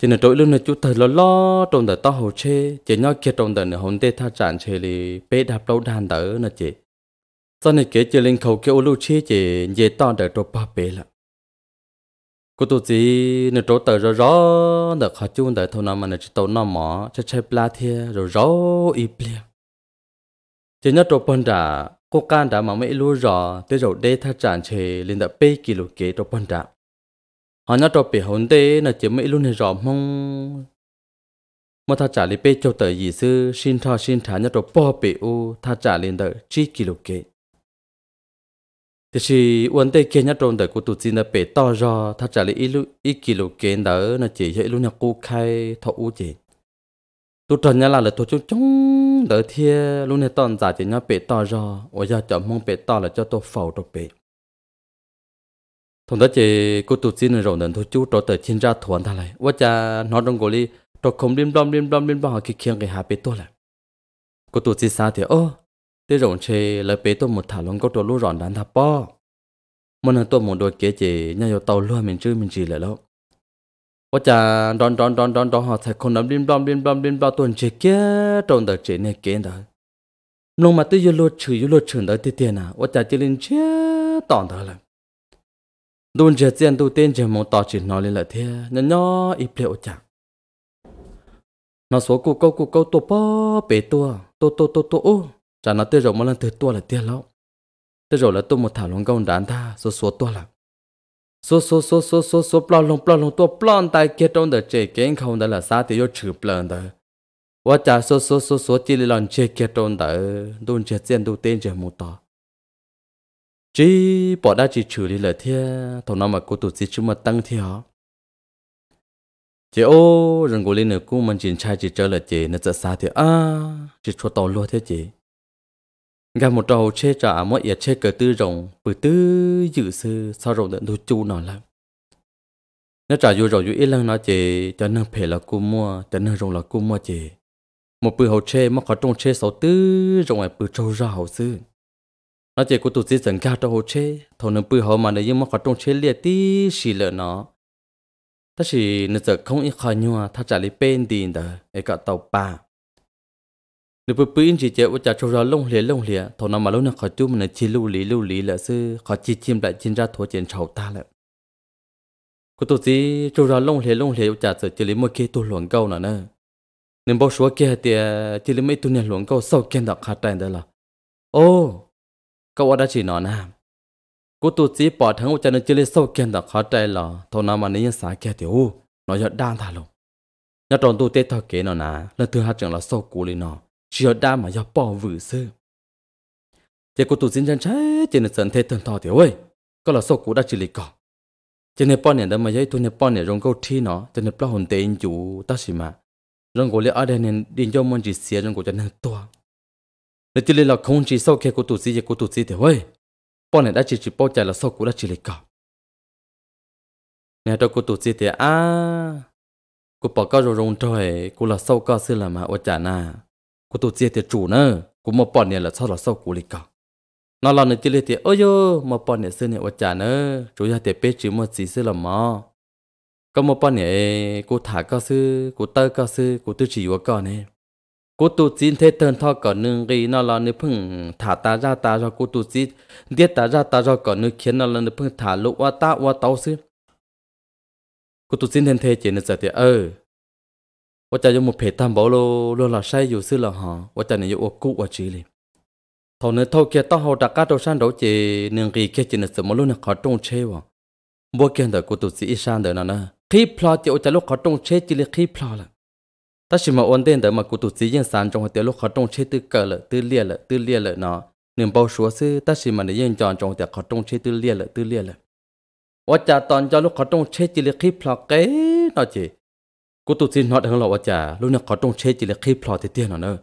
chỉ là đội luôn là chú thời lo lo trong đời tao hồ chế chỉ nhau kia trong đời này hôm tê tha chán chế thì bé đạp lâu đàn đỡ là chế sau này kể chỉ linh khẩu kêu lưu chi chỉ dễ to để trộn ba bể là cô tu gì nè trộn tờ rõ rõ được họ chung để thâu nào mà nè chỉ tàu nào mỏ cho chơi pla thia rồi rõ ít plia chỉ nhớ trộn bẩn đã cô can đã mà mấy lưu rõ tới rồi đê tha tràn chê lên đã bê kỷ lục kế trộn bẩn đã họ nhớ trộn bể hồn đê là chỉ mấy lưu này rõ mong mà thà trả lời bê cho tờ gì sư xin thọ xin thả nhớ trộn bỏ bể u thà trả lên đợi chi kỷ lục kế thì chỉ uốn tay kia nhất trong đời của tụi xin là bị to ra thật trả là ít lúc ít kilo kiến đỡ là chỉ hệ luôn là cô khai thọ u chỉ tụi trần nhà là là tụi chung chúng đỡ thia luôn này toàn giả chỉ nhà bị to ra ở giờ chọn mong bị to là cho tôi phẩu trong bị thằng đó chỉ cô tụi xin rồi nên thôi chú cho tới trên ra thuần thà lại quá cha nói trong cổ đi tôi không liên đom liên đom liên bao họ kia kiêng cái hà bị to lại cô tụi xin sao thì ô oh, thế rộng chê là bé tôi một thả lông có tôi lúa rọn đàn thà po mà nó tôi một đôi kế chế nhà yo tàu luôn mình chứ mình chỉ lại lâu quá cha đón đón đón đón đón họ thấy con nắm đinh bom đinh bom đinh bao tuần chế kia trộn đợt chế này kế đó lúc mà tôi yo lô chữ yo lô chữ đó thì tiền à quá cha chỉ lên chế tỏn đó là đun chế tiền tu tên chế một tỏ chỉ nói lên lại thế nhỏ nhỏ ít liệu chả nó số cụ câu cụ câu tổ po bé tua tổ tổ tổ tổ ô chả nó tiêu rồi mà lần thứ tua là tiêu lâu tiêu rồi là tôi một thảo long công đán tha số số tua là số số số số số số plon long plon long tua plon tại kia trong đời chế kiến không đó là sao thì vô chữ plon đó và chả số số số số chỉ là lần chế kia trong đời đun chế tiền đun tên chế một tờ chỉ bỏ đá chỉ xử lý lời thế thằng nó mà cô tụt chỉ chúng mà tăng thì họ chị ô rằng cô lên nữa cô mình chỉ chai chỉ chơi là chị nó sẽ xa thì à chỉ cho tàu luôn thế chị Gà một trầu chê trả mỗi yết chê cờ tư rồng, bự tư dự sư sau rồng đợn thu chu nó lắm. Nó trả dù rồng dù ít lần nó chê, cho năng phê là cu mua, cho năng rồng là cu mua chê. Một bự hậu chê mà khó trông chê sau tư rồng ai bự trâu ra hậu sư. Nó chê của tụt dì dần cao trâu hậu chê, thầu nâng bự hậu mà nếu như mà khó trông chê liệt tí xì lợ nó. Thế thì nó giờ không ít khó nhua, thà trả lý bên đi đờ, ấy cả tàu bà nếu bữa bữa chỉ chơi cha cho ra lông lìa lông lìa thằng nào mà lúc nào khỏi chú mình chỉ lưu lý lưu lý là sư khỏi chỉ chim lại chim ra thua chuyện sầu ta lại cô tôi chỉ cho ra lông lìa lông lìa cha sợ chỉ lấy một cái tôi luận câu nữa nè nên bao số kia thì à, chỉ lấy mấy tôi này luận câu sau kia đọc hạt tiền đó là ô câu đã chỉ nói nè cô tôi chỉ bỏ thằng cha nó chỉ lấy sau kia đọc hạt tiền là thằng nào mà nên sai kia thì ô nó giờ đang thà luôn nhà tròn tôi tết thao kế nó nè lần thứ hai chẳng là sau cú lên nó chỉ ở đa mà do bỏ vử sư chỉ cô tụ xin chân trái chỉ nên sẵn thế thần thọ thì ơi có là sâu cũ đã chỉ lì cỏ chỉ nên bọn này đã mà dây tôi nên bọn này rong câu thi nó chỉ nên bao hồn tế anh chủ ta xí mà rong cô lẽ ở đây nên đi nhau môn chỉ xé rong cô cho nên to nên chỉ lì là không chỉ sâu khi cô tụ xin chỉ cô tụ xin thì ơi bọn này đã chỉ chỉ bao chạy là sâu cũ đã chỉ lì cỏ nè đâu cô tụ xin thì à cô bỏ cái rồi rong trời cô là sâu cái xí là mà ở chả na cô tụt chia tiệt chủ nữa cô mà bọn này là sao là sao cô lịch cả nó là nơi tiệt tiệt ôi yo mà bọn này xin này ở chả nữa chủ nhà tiệt biết chỉ mà chỉ xưa là mà có một bọn này cô thả cao sư cô tơ cao sư cô tự chỉ của con này cô tụt chín thế tần thọ cả nương cái nó là nơi phừng thả ta ra ta ra cô tụt chín tiết ta ra ta ra cả nương khiến nó là nơi phừng thả lũ qua ta qua tao sư cô tụt chín thế thế chỉ là giờ tiệt ơi ว่าจะยังมุเพตัมบอกโลโลหลักใช้อยู่ซื้อหลักหอว่าจะเนี่ยอยู่อกู้ว่าจีเลยทอนเนื้อเท่าเกียต้องเอาดักกาตัวชันเราเจเนื่องกีเกียจินสมรู้เนี่ยขอตรงเชวะบัวเกียนเด็กกูตุสีอีชานเด็กนั่นนะคีพลอเจ้าจะลูกขอตรงเชจิเลคีพลอละถ้าชิมาอ้วนเด่นเด็กมากูตุสียังสานจงหัวเจ้าลูกขอตรงเชตื้อเกลตื้อเลี้ยละตื้อเลี้ยละเนาะหนึ่งเบาชัวซื้อถ้าชิมาเนี่ยยังจอนจงแต่ขอตรงเชตื้อเลี้ยละตื้อเลี้ยละว่าจะตอนจะลูกขอตรงเชจิเลคีพลอเก๋นอเจ cô tụt xin nói thằng lão chả lúc nào có trong chế chỉ là khi plot thì tiền nữa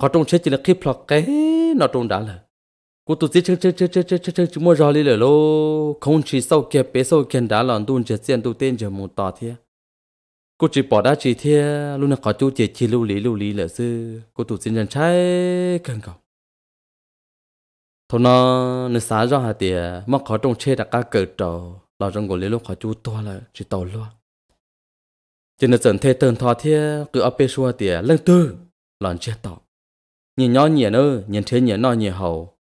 có trong chế chỉ là khi plot cái nó trong đã là cô tụt xin chơi chơi chơi chơi chơi chơi chơi chúng mua rồi đi lô không chỉ sau kia bé sau kia đã làm tuôn chơi tiền tu tên chơi một tòa thế cô chỉ bỏ đá chỉ thế lúc nào có chú chỉ chỉ lưu lý lưu lý là sư cô tụt xin chân trái cần cầu thôi nó nó xả ra hạt tiền mà có trong chế đã cá cờ trầu là trong cổ lý lúc có chú to là chỉ tàu luôn chỉ là dần thế tần thọ thế cứ ở bên xua tiề lần tư lần chết tọ nhìn nhỏ nhẹ nữa nhìn thế nhẹ nọ nhẹ hậu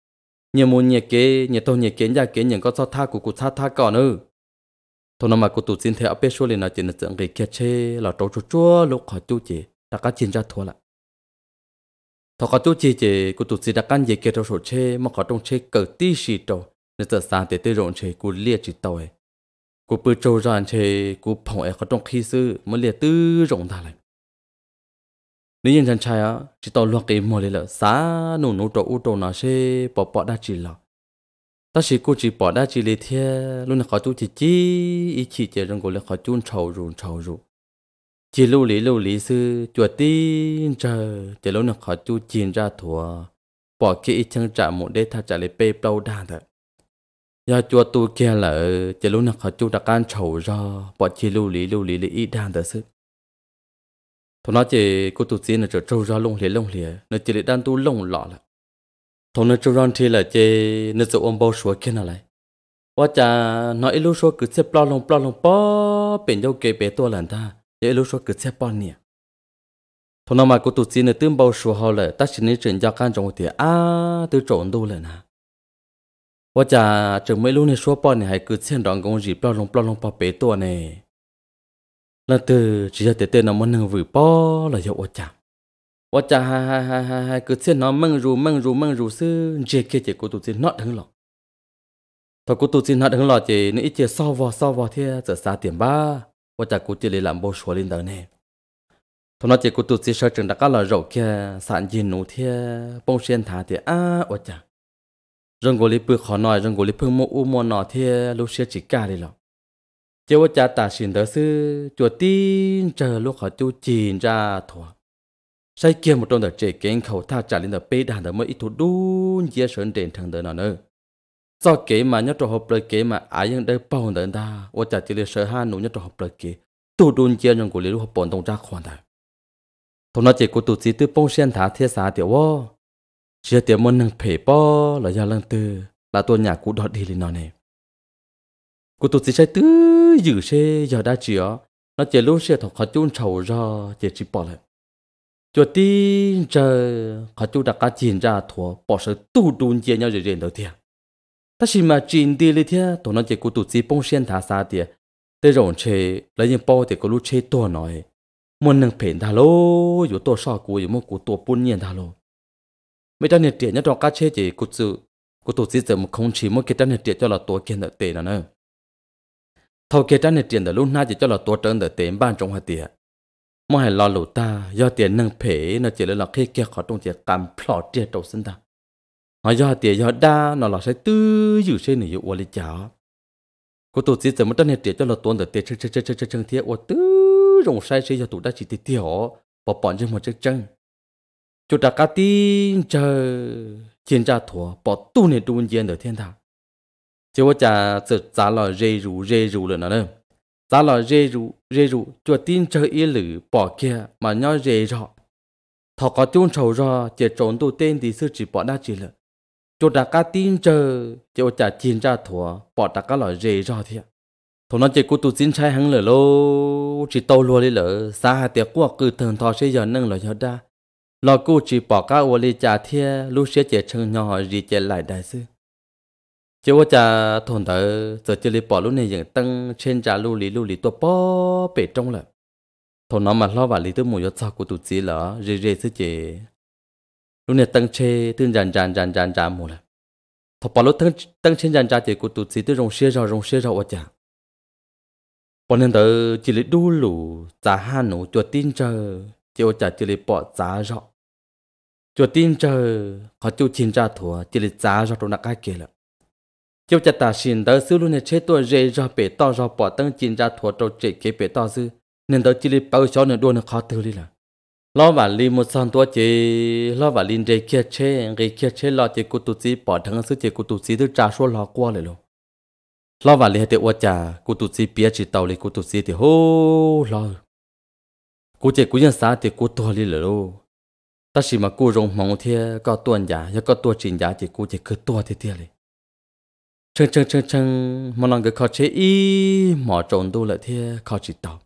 nhìn muốn nhẹ kế nhẹ tôi nhẹ kế nhà kế nhìn có sao tha của cụ tha tha còn nữa thôi nó mà cụ tụt xin thế ở bên xua liền là chỉ là dần cái kia chê là trâu chua chua lúc họ chú chị đã cá chín ra thua lại thọ có chú chị chị cụ tụt xin đã căn gì kia trâu số chê mà có trong chê cờ tí xì trâu nên giờ sáng tới tới rộn chê cụ lia chỉ tàu ấy cú bự trâu rán chê cú phồng ấy có trong khi sư mới liệt tư rộng ta lại nếu nhân chân trai á chỉ tao luộc cái mồi là xá nụ nụ trâu u trâu nó chê bỏ bỏ đa chỉ là ta chỉ cú bỏ đa chỉ lì thia luôn là khó chú chỉ chi ý chỉ chỉ rừng cú là khó chú trâu rùn trâu rùn chỉ lưu lý lưu lý sư chuột tin chờ chỉ lúc nào khó chú chín ra thua bỏ kia ít trả một đế tha trả lấy bê bao đa thật ya chùa tu kia là chỉ lúc nào họ chung đã can trầu ra bỏ chi lưu lý lưu lý lý ít đàn đó sức thằng nó chỉ cô tu tiên là chỗ trâu ra lông lìa lông lìa nó chỉ để đàn tu lông lọ là thằng nó trâu ra thì là chỉ nó dụ ông bao số kia nào lại ว่าจะน้อยลูกชัวกึศเสปลอลงปลอลงป้อเป็นเจ้าเกเปตัวหลันท่าเจ้าลูกชัวกึศเสปอนเนี่ยทนมากูตุจีนเนี่ยตื้มเบาชัวเขาเลยตัดสินในเฉินจากการจงเตียอ้าตื้อโจนดูเลยนะว่าจะจะไม่รู้ในชัวปอนเนี่ยให้คือเส้นดองกงจีปลาลงปลาลงปลาเป๋ตัวเนี่ยแล้วตือจีจะเตะเตะน้ำมันหนึ่งวิปอแล้วจะว่าจะว่าจะฮ่าฮ่าฮ่าฮ่าฮ่าคือเส้นน้ำมั่งรูมั่งรูมั่งรูซื้อเจเกเจกูตุจินนอทั้งหลอกถ้ากูตุจินนอทั้งหลอกเจนี่เจซอวอซอวอเทียจะสาเตียมบ้าว่าจะกูจะเลยลำโบชัวลินเดอร์เนี่ยทนเจกูตุจิเชิดจังตะก้าหล่อเราแค่สารยินหนูเทียปงเชียนถาเทียอ้าว่าจะ rừng gỗ lý bự khó nói rừng gỗ lý phương mua u mua nọ thì lúc xưa chỉ cả đi lọ chế vô cha ta xin đỡ sư chùa tin chờ lúc họ chú chìn ra thua say kia một trong đợt chế kiến khẩu tha trả lên đợt bê đàn đợt mới ít thủ đun dễ sơn đền thằng đợt nọ nơ. do kế mà nhớ trò hộp lời kế mà ai ai ยัง đỡ bao đợt ta vô cha chỉ lấy sợ ha nụ nhớ trò hộp lời kế tu đun chia rừng gỗ lý lúc họ bổn tông ra khoan đời thằng nó chỉ có tu sĩ tư bông xuyên thả thiên xá tiểu vô chia tiệm môn nâng phê bó là gia lăng tư là tôi nhà cũ đọt đi lên nó này cụ tụt chỉ sai tứ giữ xe giờ đã chữa nó chỉ lúc xe thọc khó chun chầu ra chỉ chỉ bỏ lại cho tin chờ khó chú đã cá chín ra thua bỏ sợ tu đun chia nhau dễ rèn đầu tiên ta xin mà chín đi lên thế tụi nó chỉ cụ tụt chỉ bông sen thả xa tiệt để rộng chế lấy những bao thì có lúc chế to nói môn nâng phê thà lô dù to so cú dù muốn cú to bốn nhiên thà lô mấy trăm nhiệt tiền nhất trong cá chế chỉ cụt sự cụt tổ chức giờ một không chỉ mỗi cái trăm nhiệt cho là tổ kiến đỡ tiền là nữa thầu cái trăm nhiệt tiền lúc nãy chỉ cho là tổ trưởng đỡ tiền ban trong hạt địa mỗi hai lo lụ ta do tiền nâng phế nó chỉ là khi kia khó trong tiền cầm phỏ tiền đầu sinh ta họ do tiền do đa nó là sẽ tư dự sẽ nửa dụ lý cháo cô tổ chức giờ một trăm nhiệt cho là tổ đỡ tiền chân chân chân chân chân tiền ô tư rồng sai sẽ do tổ đã chỉ tiêu bỏ bọn cho một chân chân 就大家的这检查图，把多年中间的天堂，结果家这咋了热入热入了呢？咋了热入热入，就顶这一路把开嘛要热着，他个中愁着，这中途等的是只把那去了，就大家顶这结果家检查图，把大家了热着的，同那这个都检查很了喽，只到落里了，啥还得过个等他谁要弄了要得。lò cụ chỉ bỏ cá ô li trà thia lúc xế chế chân nhỏ gì chế lại đại sư chế ô trà thôn thở giờ chỉ li bỏ lúc này dừng tăng trên cha lưu lý lưu lý tua bó bể trong lại thôn nó mà lo và lý tư mùi cho sao của tụt gì lỡ rì rì sư chế lúc này tăng chê tương ràn ràn ràn ràn ràn mù lại thôn bỏ lúc tăng tăng trên ràn ràn chỉ của tụt gì tư rong xe rồi rong xe rồi ô trà bọn nên tớ chỉ lý đu lù giả hà nội chuột tin trời chiều trả chỉ lấy bỏ giá rõ cho tin chờ họ chịu chín ra thua chỉ lấy giá rõ trong nạc cái kia là chiều trả ta xin đỡ xứ luôn này chế tôi rê ra bể to rõ bỏ tăng chín ra thua trâu chế kế bể to dư nên đỡ chỉ lấy bao cho nên đua nó khó tư đi là lo và li một son tua chế lo và linh rê kia chế rê kia chế lo chế cụ tụ sĩ bỏ thằng sư chế cụ tụ sĩ thứ trả số lo qua lại luôn lo và li hai tiêu quá trả cụ tụ sĩ bia chỉ tàu li cụ tụ sĩ thì hô lo cú chỉ cú nhân xã thì cú tua lì lỡ ta chỉ mà cú rong mong thế có tuần giả hay có tua trình giả thì cú chỉ cứ tua thế thế này chân chân chân chân mà lòng cái khó chế ý mỏ trộn tu lại thế khó chỉ tàu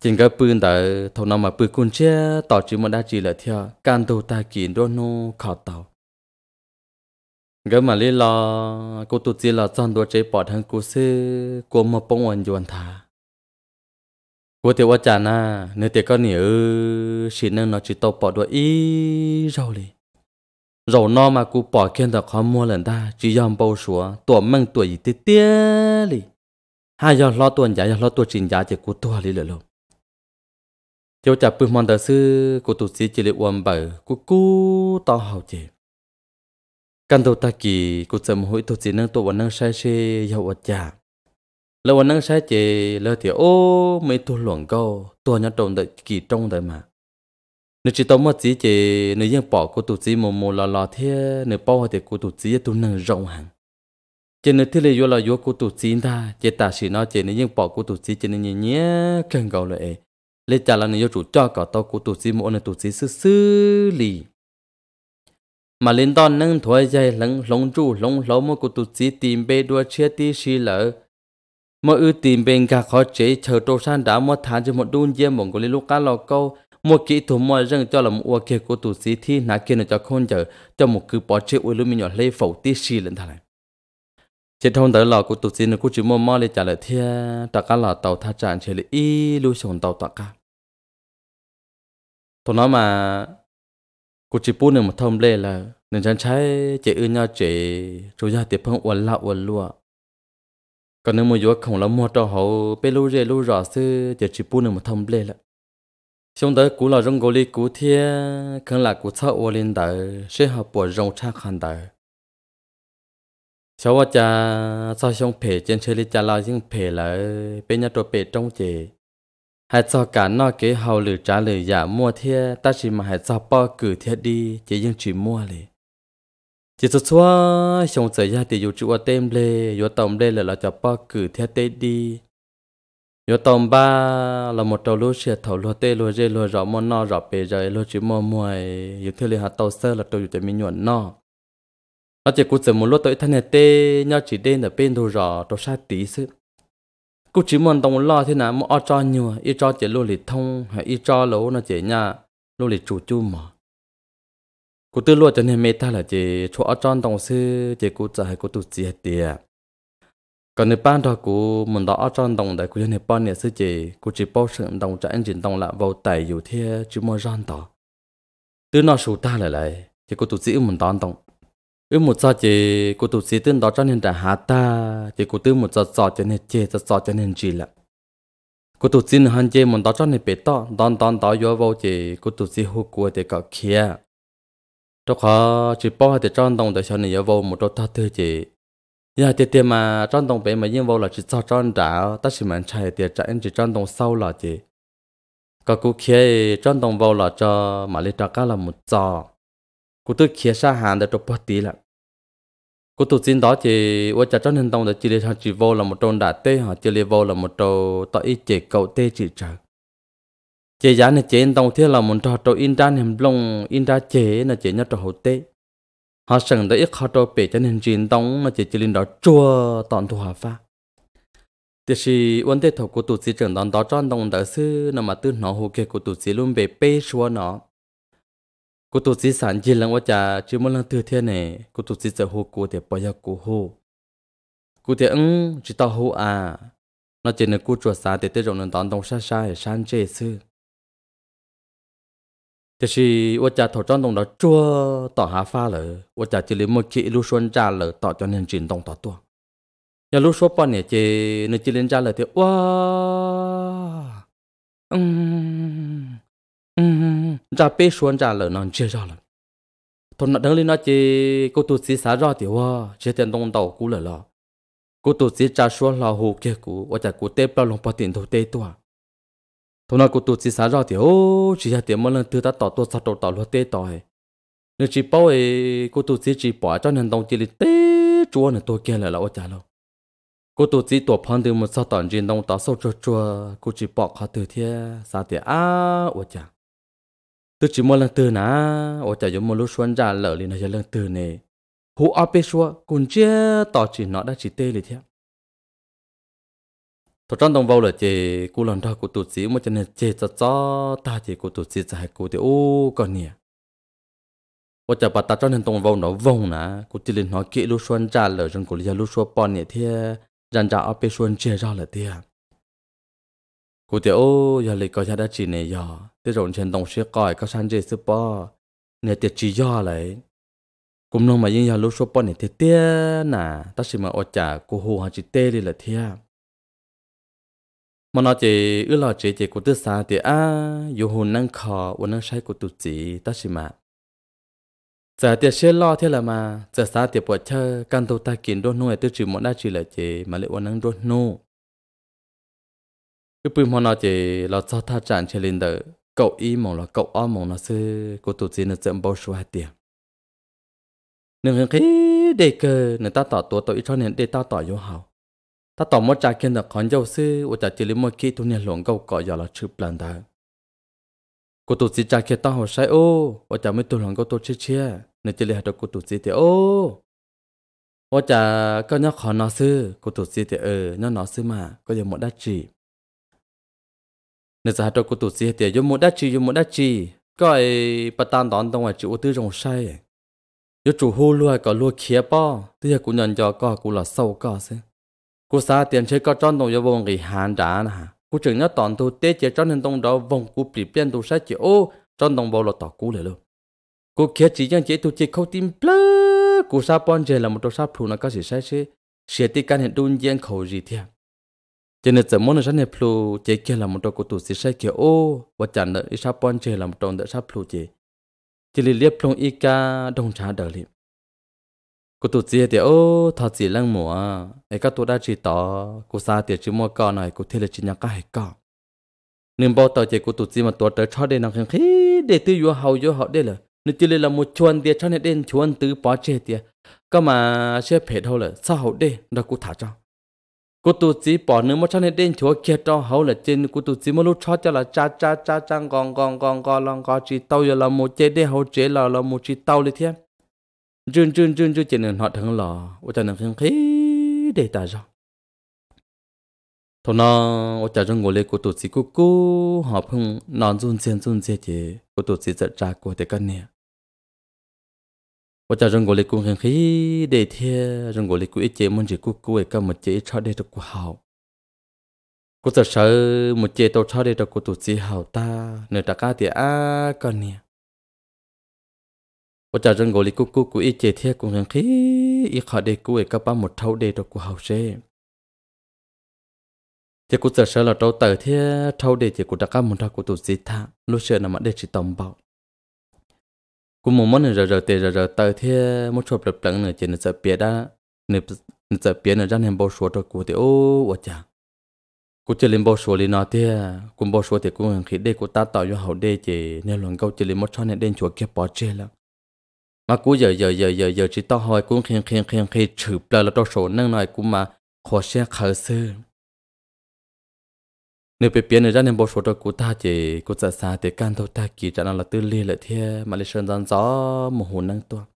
chính cái bươn tại thầu nào mà bươn cun chế tàu chỉ mà đã chỉ lại thế can tu ta kiện đôi nô khó tàu cái mà lý lo cú tu chỉ là chọn đôi chế bỏ thằng cú xê, cô mà bông hoàn hoàn thà กูเตวยวจานาเนื้อเตก็เหนียวชินนั่นอนจิตโตปอดด้วยอีเราเลยเรานอมากูปอดเขียนแต่ขอมัวเหล่นได้จียอมเบาสัวตัวม่งตัวอีเตี้ยเลยหายอมล้อตัวใหญ่ยอมล้อตัวจินยาเจกูตัวเลยเลยลูกเจ้าจับปืนมอนเตอร์ซื้อกูตุซีจิเลอวมเบอร์กูกูต่อเฮาเจกันตัวตะกี้กูจะมุ่ยตัวจีนั่งตัววันนั่งใช้เชยาวจ่า lâu anh nâng sai chế lâu thì ô mấy tu luận câu tu nhớ trộn tới kỳ trong tới mà nếu chỉ tao mà chỉ chế nếu dân bỏ cô tu chỉ mồm mồm lò lò thế nếu bỏ thì cô tụ chỉ tu nâng rộng hẳn chị nếu thế là vô là vô cô tu chỉ ta chị ta chỉ nó chế nếu dân bỏ cô tụ chỉ chị nếu nhẹ cần cầu lại lấy trả là nếu chủ cho cả tao cô tu chỉ mồm nếu tu chỉ xử xử lý mà lên đòn nâng thoại dây lắng lông chu lông lỗ mà cô tu chỉ tìm bê đua chia tí xí lợ mỗi ưu tìm bên gà khó chế chờ tô san đá, mua tháng cho một đun dê mong của lý lúc cá lò câu một kỹ thủ mua rừng cho là một ua kia của tù sĩ thi nà kia nó cho khôn chờ, cho một cứ bỏ chế ui lưu mình nhỏ lê phẩu tí xì lên thà này chế thông tới lò của tù sĩ nó cũng chỉ mua mò lê trả lời thia trả cá lò tàu tha trạng chế lê y lưu sồn tàu tọa cá tôi nói mà cô chỉ bút được một thông lê là nên chẳng trái chế ưu nhau chế chủ gia tiếp phong uẩn lạ uẩn lụa còn nếu mua vô không lắm mua cho họ bê lú rê lú rõ sư giờ chỉ bu nữa một thông lê là xong tới cú là rong gô li cú thia khăn là cú thợ ô lên đời sẽ học bộ rong cha khăn đời sau đó cha sau xong phê trên chơi li cha lao nhưng phê là bên nhà trò phê trong chế hãy cho cả nó kế hậu lử trả lử giả mua thia ta chỉ mà hãy cho bao cử thia đi chỉ nhưng chỉ mua liền chỉ cho xóa xong xảy ra thì dù chịu tem lê dù tầm lê là là cho ba cử theo tê đi dù tầm ba là một đầu lúa xe thầu lúa tê lúa dê lúa rõ mòn no rõ bề rồi lúa chỉ mò mồi dù theo lê hạt tàu sơ là tôi dù tê mình nhuận no nó chỉ cút một lúa tới thân hệ tê nhau chỉ đen ở bên đồ rõ đồ sai tí sự cụ chỉ mòn đồng lo thế nào mà o cho nhiều y cho chỉ lúa lì thông hay y cho lúa nó chỉ nhà lúa lì chủ chu mà cô tư luôn cho nên mẹ ta là chị cho ở trong đồng sư chị cô trả cô tụt chị tiề còn nếu ban đó cô muốn đó ở trong đồng đại cô cho nên ban này sư chị cô chỉ bao sự đồng trả anh chị đồng là vào tài dù thế chứ mua ran đó tư nó sủ ta lại lại chị cô tụt chị muốn đó đồng ư một giờ chị cô tụt chị tên đó cho nên đã hạ ta chị cô tư một giờ giờ cho nên chị giờ giờ cho nên chị là cô tụt chị hắn chị muốn đó cho nên bé to đón đón đó vô vào chị cô tụt chị hô cua để có kia cho khó chỉ bỏ thì tròn đồng để cho này vô một chỗ thắt thế chị nhà dạ, tiệt tiệt mà tròn đồng bể mà yên vô là chỉ cho tròn trả ta chỉ mình chạy tiệt trả em chỉ tròn đồng sau là chị có cụ kia tròn đồng vô là cho mà lấy trả cả là một trò cụ tôi kia xa hàng để cho bỏ tí là cụ tôi xin đó chị ở trả tròn hình đồng để chỉ để cho chỉ vô là một tròn đã tê hoặc chỉ để vô là một trò tại ít chị cậu tê chỉ trời chế giá này chế tông thiết là một trò trò in ra niềm lòng in ra chế là chế nhất trò hậu tế họ sẵn đã ít họ trò bể cho nên chiến tông mà chế chỉ linh đó chua toàn thu hòa pha thì si vấn đề thuộc của tụt sĩ trưởng đón đó tròn đồng đỡ sư nằm mà tư nó hồ kia của tụt sĩ luôn về bê xua nó của tụt sĩ sản chỉ là quá cha chứ muốn là tư thiên này của tụt sĩ sợ hồ của thì bỏ giờ của hồ của thì ứng chỉ tao hồ à nó chỉ là của chùa xa thì tới rộng nền đón đồng xa xa để san chế sư thì vợ cha thổ trong đồng đó chua tỏ hạ pha lợ vợ cha chỉ lấy một chị lưu xuân cha cho nên trình đồng tỏ tua nhà lưu xuân này chị nên chị lên thì wow um um cha bé xuân cha lợ nó chưa rõ lắm thôn nó đứng lên nó chị cô tu sĩ xả rõ thì wow chỉ tiền đồng đầu cũ lợ lọ cô tu sĩ cha xuân lò hồ kia cũ vợ cha cũ tép bao lòng bao tiền đầu tê tua thôn nào cô tụt chỉ xả ra thì ô chỉ là tiền mà lần thứ ta tỏ tôi sao tỏ luôn tê tỏ hệ nên chỉ bảo ấy cô tụt xí chỉ bỏ cho nên đồng chỉ lịch tê chúa nên tôi kia là lão trả lâu cô tụt chỉ tổ phân từ một sao tản riêng đồng tỏ sâu chua chua cô chỉ bỏ khá từ thế sao thì à ô chả tôi chỉ mua lần thứ nà ô chả giống một lúc xuân ra lỡ liền là lần thứ này hú áp bê xua cũng chưa tỏ chỉ nó đã chỉ tê lịch thế thọ trong đồng vào là chế cô lần đó cô tổ chức cho nên chế cho cho ta chế cô tổ chức giải cô thì ô còn nè và chả bắt ta cho nên đồng vào nó vòng nè cô chỉ lên nói kỹ lúc xuân trả lời rằng cô lý lúc xuân bọn nè thì rằng trả ở bên xuân chế ra là thì cô thì ô giờ lấy có gia đã chỉ nè giờ thế rồi trên đồng xe còi có sang chế súp bò nè tiệt chỉ do lại cũng nông mà yên giờ lúc xuân bọn nè thì tiếc nè ta chỉ mà ở chả cô hồ hàng chỉ tê đi là thiệt mà nó chỉ ước lo chỉ chỉ của tư sản thì à dù hồn năng khó và năng sai của tụt chỉ ta chỉ mà giờ thì sẽ lo thế là mà giờ xã thì bỏ chơi căn tàu ta kiến đốt nuôi tư chỉ một đa chỉ là chỉ mà lại và năng đốt nuôi cứ bùm họ nó chỉ lo cho ta chán chơi lên đỡ cậu y mong là cậu o mong là sư của tụt chỉ là chậm bao số hạt tiền nên cái đề cơ người ta tỏ tổ tổ ít cho nên để ta tỏ yêu hảo ถ้าต่อมาจากเคนดขอนเจ้าซื้อว่าจะจิลิมกี้ทุนเนี่ยหลวงเก่าก่อยาละชื่อปลันดากูตุสิจากเคนต้องหัวใช้โอ้ ว่าจะไม่ตัวหลวงก็ตัวเชี่ยเชี่ยในจิลิหัดกูตุสิเตโอว่าจะก็เนาะขอนอซื้อกูตุสิเตเออเนาะนอซื้อมา ก็ยังหมดได้จีในสหัฐกูตุสิเตยมหมดได้จียมหมดได้จีก็ไอ้ประตานตอนตรงว่าจิวตื้อจงใช่ยจู่หู้ลวยก็ลวยเขียป้อเตี้ยกูยันจอก็กูหลับเศร้าก็ซื้อ Cú sa tiền chơi có tròn đồng cho vùng người hàn trả nè. Cú chừng nhớ toàn thu tế chơi tròn nên tông đó vùng cú bị biến tu sát chế ô tròn đồng bầu lọt tỏ cú lại luôn. Cú kia chỉ chẳng chế tu chế khâu tim plơ. Cú xa bọn chơi là một trò sáp thù nó có gì sai chứ, Sẽ tí can hiện đun gian khẩu gì thiệt. Cho nên giờ món này plu chế kia là một trò cú tu sĩ sai kia ô và chẳng đợi sáp bọn chơi là một trò đỡ sáp plu chế. Chỉ liệp plong y ca đồng trả đời liệp cô tụt chia thì ô thọ chỉ lăng mùa ấy các tụi đã chỉ tỏ cô xa thì chỉ mua con này cô thế là chỉ nhắc cái con nên bao tờ chỉ cô tụt chia mà tụt tới cho đây nó khen khí để tư vừa hầu vừa họ đây là nên chỉ là một chuồn thì cho nên đến chuồn từ bỏ chết thì cơ mà sẽ phết hầu là sao hậu đây nó cô thả cho cô tụt chỉ bỏ nữa mà cho nên đến chúa kia cho hậu là trên cô tụt chỉ mà lúc cho cho là cha cha cha chang gong gong gong gong gong chỉ tao giờ là một chế để hậu chế là là một chỉ tao đi thiệt run run run run trên nền họ thằng lò ô cha nằm thằng khí để ta rồi thôi nó ô cha rừng ngồi lên cô tụt xí cô cô họ phung nón run xiên run xiên chị cô tụt xí giật ra cô để cân nè ô cha rừng ngồi lên cũng thằng khí để thia rừng ngồi lên cô ít chế muốn chỉ cô cô ấy cầm một chế cho để được cô hào cô sợ sợ một chế tàu cho để được cô tụt xí hào ta nơi ta cá thì à cân nè ว่าจะจงโกลิกูกูกูอีเจเทียกูยังขี้อีขาเดกูเอกป้าหมดเท่าเดตัวกูเฮาเช่เจกูจะเชื่อเราตัวเต๋อเทียเท่าเดเจกูตะก้ามุนทากูตุจิตาลูเชื่อนามาเดจิตอมเบากูมองมันเรอเรอเตเรอเรอเต๋อเทียมุชอบเปลืองเนื้อเจเนื้อจะเปียดาเนื้อจะเปียเนื้อจันเห็นบ่ชัวตัวกูเตโอ้ว่าจ้ากูจะเล่นบ่ชัวลีนอเทียกูบ่ชัวเตกูยังขี้เดกูตาต่อยู่เฮาเดเจเนี่ยหลวงเกาจะเล่นมดช่อนเนี่ยเด่นชัวเก็บปอเจแล้ว mà cú giờ giờ giờ giờ giờ chỉ to hỏi cũng khen khen khen khen chụp lại là đôi số năng này cũng mà khó xe khởi sư nếu bị biến ra nên bộ số đó cú ta chỉ cú sợ xa thì can thôi ta kỳ nó là tư li lại thế mà lịch sử gian gió một hồn năng to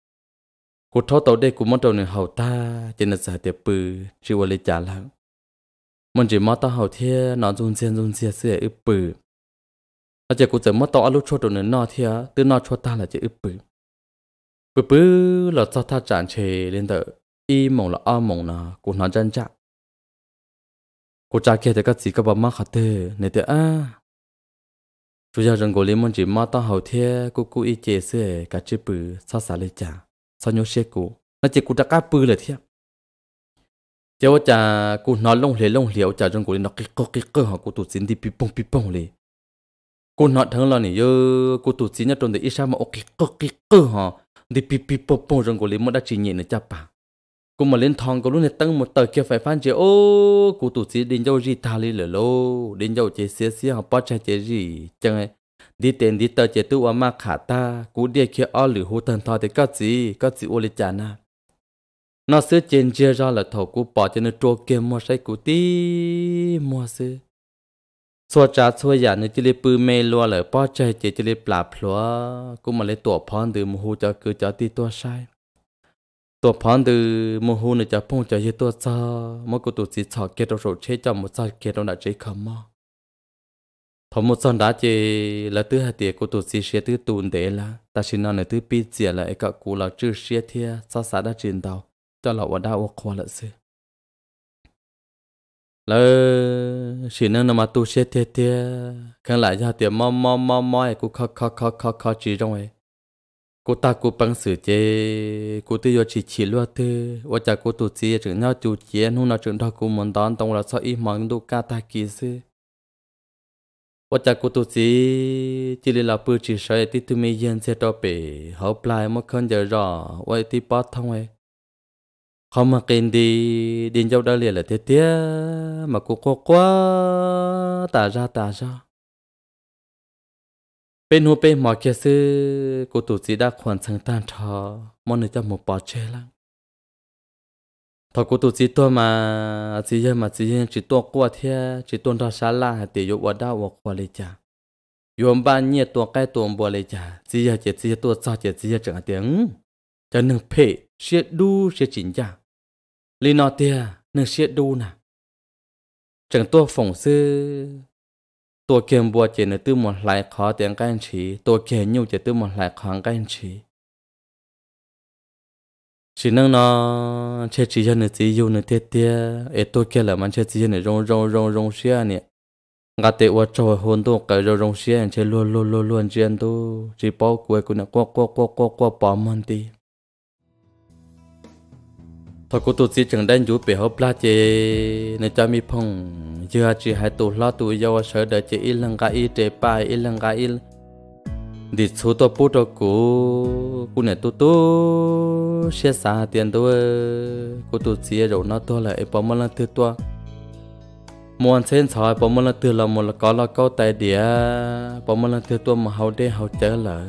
cú thâu tàu đây cú muốn tàu nên hậu ta chỉ là sợ tiệp bự chỉ vừa lấy trả lại mình chỉ mất tao hậu thế nó run xiên run xiên xưa ướp bự nó chỉ cú sợ mất tao lúc cho tàu nên nó thế từ nó cho ta là chỉ ướp bự bự bự, là cho ta chán chê lên tờ y mong là a mong là cô nói chân chạ cô cha kia thì các chị các bà má khát thế nè thì à chú gia rừng của liên môn chỉ má ta hậu thế cô cô y chế xe cả chữ bự xa xa lên chả sao nhớ xe cô nó chỉ cô đã cá bự là thế vợ cha cô nói lông lề lông liễu cha rừng của liên nó kí cơ kí cơ họ cô tụt xin đi pipong pipong liền cô nói thằng lo này yo cô tụt xin nhất trong đấy ít sao mà ok cực cực cơ họ đi pi pi po po rong của lý đã chỉ nhịn nữa chả à? cô mà lên thòng cô lúc này tăng một tờ kia phải phan chế ô cô tụt sĩ đến dâu gì ta lý lửa lô đến dâu chế xía xía họ bỏ chạy chế gì chẳng ấy đi tiền đi tờ chế tu mà khả ta cú đi kia o lử hú thần thọ thì có gì có gì ô lý chả na nó xưa trên chia ra là thầu cú bỏ cho nó trôi kia mua say cú tí mua xưa สัวจ้าสัวอย่าเนี่ยจะเลยปืนเมลัวเลยป้อใจเจจะเลยปลาพลัวกูมาเลยตัวพรอนดือมูฮูจะคือจะตีตัวใช่ตัวพรอนดือมูฮูเนี่ยจะพุ่งจะยึดตัวจ้ามันกูตัวสีฉอกเกตโรเชจอมมุจาเกตโรนาเจคำมอพอมุจอนดาเจแล้วตื้อหาเตียกูตัวสีเชียตื้อตูนเดละแต่ชินนอนเนี่ยตื้อปีเจียละไอ้กะกูเราจื้อเชียเทียซาซาดาจินเตาจะเราว่าได้ว่าควาละซื้อ lỡ chỉ nâng nó mà tu sẽ thiệt thiệt khăn lại ra tiền mò mò mò mò cú khó khó khó khó khó chỉ trong ấy cú ta cú băng sử chế cú tự do chỉ chỉ luôn tư và cha cú tu chỉ chừng nhau tu chỉ hôm nào chừng đó cú muốn đón tông là sao ít mong đủ cả ta kỳ sư và cha cú tu chỉ chỉ là bự chỉ sợ tí tụi mình yên xe đó bể họ lại mà không giờ rõ và tí bắt thông ấy không mà kinh đi đi dâu đã liền là thế tia mà cô cô quá tả ra tả ra bên hồ bên mỏ kia sư cô tụ sĩ đã khoản sang tan trò món này cho một bỏ chê lắm thọ cô tụ sĩ tôi mà sĩ dân mà sĩ dân chỉ tôi qua thế chỉ tôi ra xa la hay tiểu dục ở đâu hoặc qua lấy chả yom ba nhiệt tôi cái tôi bỏ lấy cha, sĩ dân chỉ sĩ tôi sao chỉ sĩ dân chẳng tiếng chẳng nên phê sẽ đu sẽ chính chả Lý nó tìa, nâng xịt đu nà. Chẳng tôi phỏng sư... Tôi kiếm bùa chế nửa tư một lại khó tiếng các anh chị. Tôi kiếm nhu chế tư một lại khó các anh chị. Chỉ nâng nó... Chế chỉ cho nửa tí dù nửa tìa tìa. Ê tôi kia là mà chế chỉ cho nửa rong rong rong rong xìa nè. Ngà tế ua trò hôn tôi cả rong rong xìa chế luôn luôn luôn luôn chế anh tôi. Chỉ bao quê của nửa quá quá quá quá quá bỏ mòn tìa thọ cô tổ chức chẳng đang giúp bé học la chế, nên cha mi phong giờ chỉ hai tổ la tổ yêu sợ để chế ít lần cái ít để bài ít lần cái ít đi số tổ bút đó cô cô này tổ tổ xe xa tiền đó cô tổ chức rồi nó to lại bỏ mất lần thứ to muốn xem soi bỏ mất lần thứ là một là có là câu tài địa bỏ mất lần thứ to mà hậu để hậu chơi lại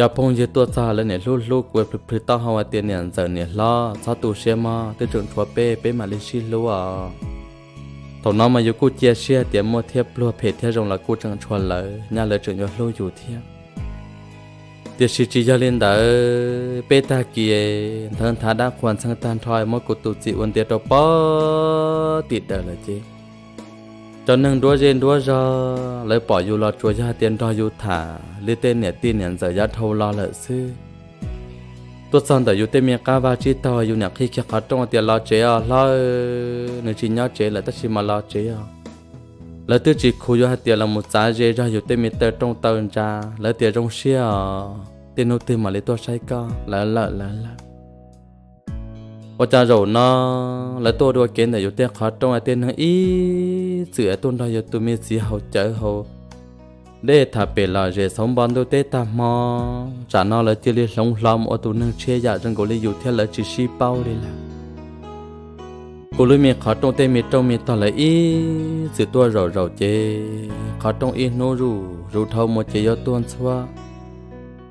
จะพงเยตัวซาแล้วเนี่ยลูกลูกเว็บพริต้าฮาวาเตียนเนี่ยเจอเนี่ยล่อซาตูเชียมาเตจนชัวเป้เป้มาเลชิลัวตอนนั้นมาอยู่กูเจียเชียเตียมัวเทียบลัวเพจเทียรงละกูจังชวนเลยน่าเลยจนยอดลูกอยู่เทียเตียชิจิยาเล่นเด้อเป้ตาเกียเทินทาดาควรสังตานทอยมัวกูตุจิวันเตียตอปอติดเด้อเลยจี cho nên đua trên đua cho lấy bỏ dù lo chúa ra tiền cho dù thả lấy tên nẻ tin nhận giờ giá thâu lo lợi sư tôi xong tại dù tên miệng cá và chi tàu dù nhạc khi khi khó trong tiền lo chế à lo nên chỉ nhớ chế là tất chỉ mà lo chế à lấy tư chỉ khu dù hạt tiền là một giá dễ ra dù tên miệng tờ trong tàu ra lấy tiền trong xe à tiền nô tiền mà lấy tôi sai ca là là là là và cha rồi nó lấy tôi đua kiến để dù tiền khó trong tiền nó ít giữa tuần đó giờ tụi mình sĩ hậu chở hậu để thà bể là rể sống bán đôi tết ta mò trả nó là chia liên sống lòng ở tụi nâng chia giả rừng cổ liên dù theo là chỉ si bao đi là cô lưu mình khó trong tê mình trong mình toàn là ý sự tôi rầu rầu chê khó trong y nô rù rù thâu một chế do tuôn xoa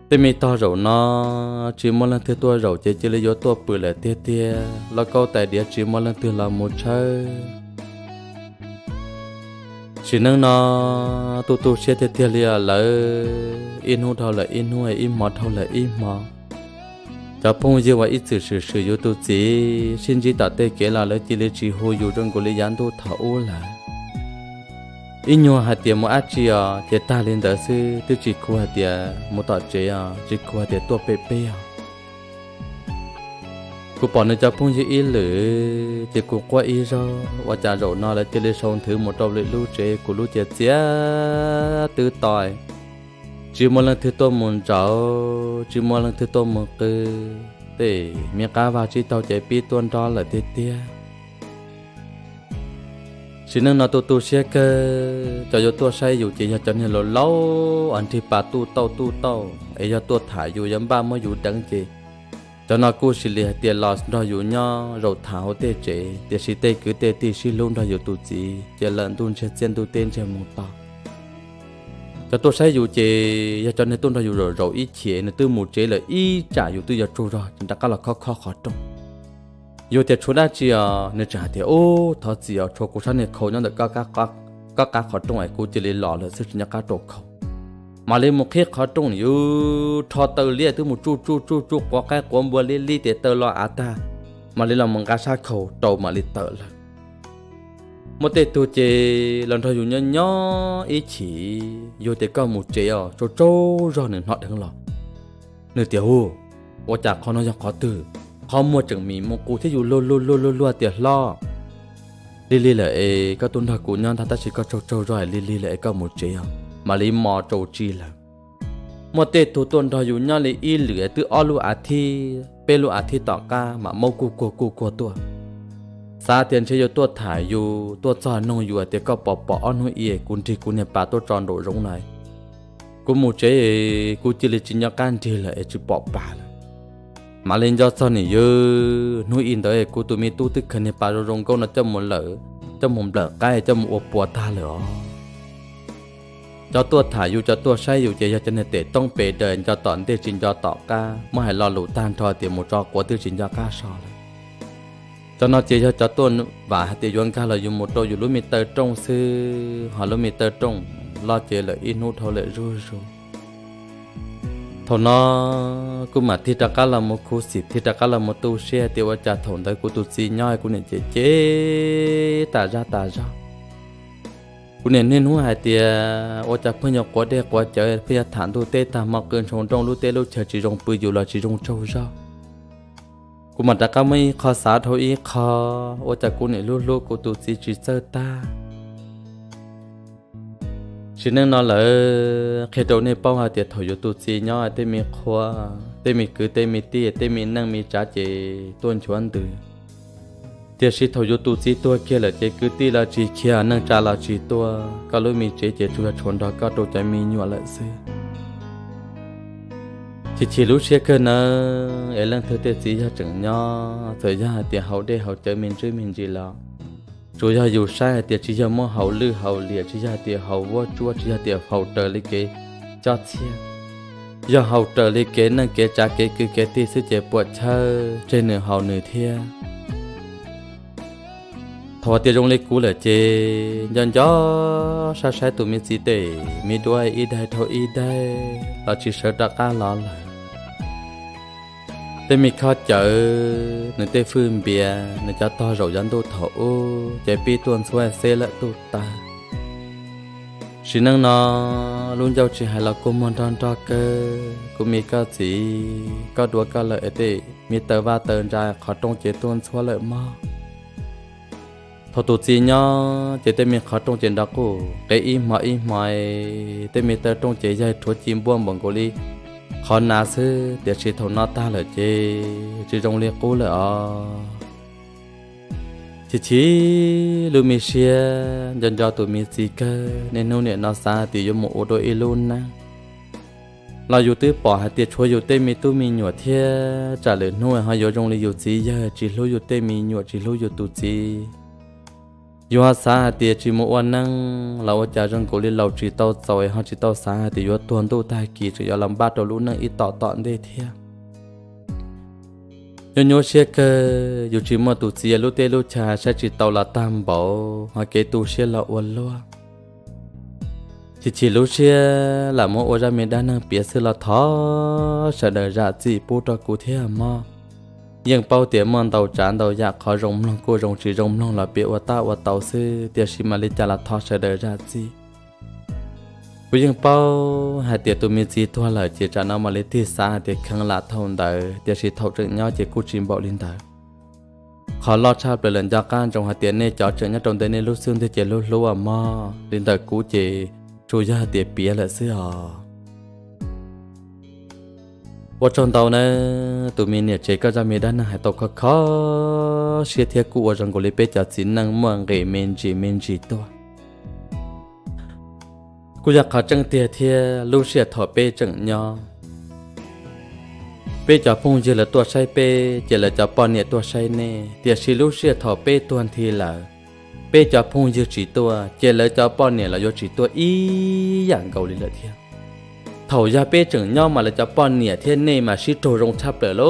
tê mình to rầu nó chỉ một lần thứ tôi rầu chê chỉ là do tua bự là tê tê là câu tại địa chỉ một lần thứ là một chơi chỉ nâng nó tu tu xe thiệt thiệt lìa là in hút thâu là in hú in im mò thâu là in mò cho phong gì vậy ít sự sự sự yếu tu chỉ xin chỉ tạ tê kể là lấy chỉ lấy chỉ hô yếu trong cổ lấy gián tu thâu là in nhau hạt tiền mua ác chi à tiền ta lên đó sư tu chỉ khu hạt tiền mua tạ chế à chỉ khu hạt tiền tu bê bê à กูปอนจะพุ่งยีอีหรือเจกูกว่าอีเราว่าจะโรนอและเจเลชงถือหมดจบเลยลู่เจกูลู่เจเจียตื้อต่อยจิมอลังถือตัวมุนเจ้าจิมอลังถือตัวมือกือเตะมีกาวาจิเต้าใจปีตัวนรอละเตี้ยเตี้ยสิ่งนั้นเราตัวตัวเสียก็จะยตัวใช้อยู่จีอยากจะเห็นเราเล่าอันที่ป่าตู้เต้าตู้เต้าไอ้ยาตัวถ่ายอยู่ยังบ้ามาอยู่ดังจี cho nó cú xì lì tiền lọt đó dù nhá rồi thảo tê chế tiền xì tê cứ tê tê xì luôn đó dù tụ chỉ tiền lợn tuôn trên trên tu tên trên một tao cho tôi say dù chế giờ cho nên tôi đó dù rồi rồi ít chế nên tôi một chế là ít trả dù tôi giờ trôi rồi chúng ta các là khó khó khó trong dù tiền chúa đã chỉ à nên trả tiền ô thọ chỉ à cho cô sang này khâu nhau được các các các các các khó trong ấy cô chỉ lì lọt là sức nhá các trộn khâu mà lên một khi khó trông yêu thọ tờ liệt thứ một chu chu chu chu qua cái quan bờ lia lia để tờ lo à ta mà lên là mong cá sa khẩu trâu mà lên tờ là một tệ tu chê lần thôi dùng nhớ nhớ ý chỉ vô tệ có một chế ở chỗ chỗ rồi nên họ đừng lo nửa tiểu hồ ô chả khó nói cho khó từ khó mua chẳng mì một cú thế dù lô lô lô lô lô tiệt lo lì lại có tuân thật của nhau ta ta chỉ có trâu trâu rồi lì lại có một chế ở mà lấy mò trầu chi là một tệ thủ tuần đó dù nhau lấy y lửa từ o lu à thi bê lu à thi tỏ ca mà mâu cu cu cu cu tua xa tiền chơi yêu tua thải dù tua cho nông dù thì có bỏ bỏ ăn nuôi yê cún thì cún nhà bà tua tròn đồ rong này cú mù chế cú chỉ là chính nhau can thì là chỉ bỏ bà mà lên cho sao này dư nuôi in tới cú tụi mi tu tức khăn nhập ba đồ rong câu nó cho một lỡ cho một lỡ cái cho một bùa ta lỡ cho ตัวถ่ายอยู่ cho ตัวใช้อยู่เจียจะเนเตต้องเปเดินจะตอนเตจินจะต่อก้าไม่ให้รอหลูตานทอเตียมูจอกว่าเตจินจะก้าชอเลยจนเจียจะต้นว่าเตียวนก้าเราอยู่มูโตอยู่ลูมิเตอร์ตรงซื้อหาลูมิเตอร์ตรงรอเจเลยอินูทอเลยรู้รู้ทนอกูมาที่ตะกาลามคูสิที่ตะกาลามตูเชียเตียวจะถนได้กูตุสีน้อยกูเนี่ยเจเจตาจ้าตาจ้า nè nên hú hai tia ô cha phơi nhọc quá đe quá trời phơi thản đu tê ta mặc cơn trong trong đu tê lâu chờ chỉ trong bự dù là chỉ trong trâu ra cú mà đã cá mấy khó xá thôi ý khó ô cha cú nè lú lú cú tu chỉ chỉ sơ ta chỉ nên nó là ờ, khi đầu này bao hai tia thôi tu chỉ nhau tê mi khoa tê mi cứ tê mi tia tê mi năng mi trả chỉ tuân chuẩn từ tiếc sĩ thầu tu sĩ tua kia là chế cứ ti là chỉ kia năng trả là chỉ tua cả lối mình chế chế chua chọn đó cả đồ chạy mình nhua lại xí chỉ chỉ lúc xưa cơ nó ấy lần thứ tiếc sĩ ra chẳng nho thời gian tiếc hậu để hậu chơi mình chơi mình gì là chúa ra dù sai tiếc chỉ ra mua hậu lư hậu liệt chỉ ra tiếc hậu vua chúa chỉ ra tiếc hậu trời lấy cái cho thiệt do hậu trợ lý kế năng kế trả kế cứ kế ti sư chế bột chơi trên nửa hậu nửa thia thọ tiêu trong lấy cú là chê nhân gió sa sa tụi mình chỉ để mi đuôi y đây thôi y đây là chỉ sợ đã á lo là tên mi khó chở nửa tê phương bia nên cho to rầu dân đô thọ chạy pi tuần xuôi xe lỡ tụ ta chỉ năng nó luôn giao chỉ hay là cô muốn tròn trò cơ cô mi có gì có đùa có lợi tê mi tờ ba tờ ra khó trong chế tuần xuôi lợi mau thọ tụ chi nhá chế tê mi khó trong chế đó cô cái y mà y mà tê mi tơ trong chế dài thua chim buông bằng cô li khó nà sư để sĩ thầu nó ta là chế chứ trong liệt cô là chỉ chỉ lưu mi xia dần dò tụi mi xì cơ nên nô nè nó xa thì dùng một ô đôi y luôn nè là dù tư bỏ hạt tiệt chua dù tê mi tu mi nhua thia trả lời nuôi hay dù trong li dù gì giờ chỉ lu dù tê mi nhua chỉ lu dù tu gì ยูฮาสาหาเตียชิมวันนั่งเราจะจังกุลิเราจีเต้าซอยเขาจีเต้าสาหาเตียยูตัวนตู้ตายกีจียาลำบากตัวรู้นั่งอีต่อต่อได้เทียยนโยเชกยูชิมตุเสียลุเตลุชาชาจีเต้าละตามบ่ฮาเกตูเชียละอวนลัวจีจีลุเชียละมัวอวจะไม่ได้นั่งเปียสือละท้อเสนอจะจีปูตะกูเทียมอยังเป่าเตียมันเตาจานเตาอยากขอรงลงกูรงจีรงลงละเปียวตาว่าเตาซื้อเตียชิมาลิจาลาทอเสดอราจีกูยังเป่าหาเตียตุมีจีทัวเลยจีจานเอามาลิที่สาเตียขังละทอนเตอเตียชิทอจึงย่อจีกูจิมบอกลินเตอขอลอดชาเปลี่ยนจากการจงหาเตียเน่จอเจอเนี่ยตรงเตเน่ลูกซึ่งที่เจลูกลัวมอลินเตอกูจีชูยาเตียเปียละเสื้อว่าชนตาวนะตัวมีเนี่ยเจ๊ก็จะมีด้านหายตกข้อเสียเทียกูว่าจังกุลิเปจัดสินนังเมืองเกเมนจีเมนจีตัวกูอยากขอจังเตียเทียลูเสียถอเปจังยอเปจับพงเจริญตัวใช้เปเจริญจับปอนเนี่ยตัวใช้เน่เตียสิลูเสียถอเปตัวทีละเปจับพงเจริญจีตัวเจริญจับปอนเนี่ยเราโยจีตัวอีอย่างเกาหลีเลยเทียเถายาเป้จึงย่อมาเลยจะป้อนเนี่ยเทียนเน่มาชิดโตรงชาเปลโล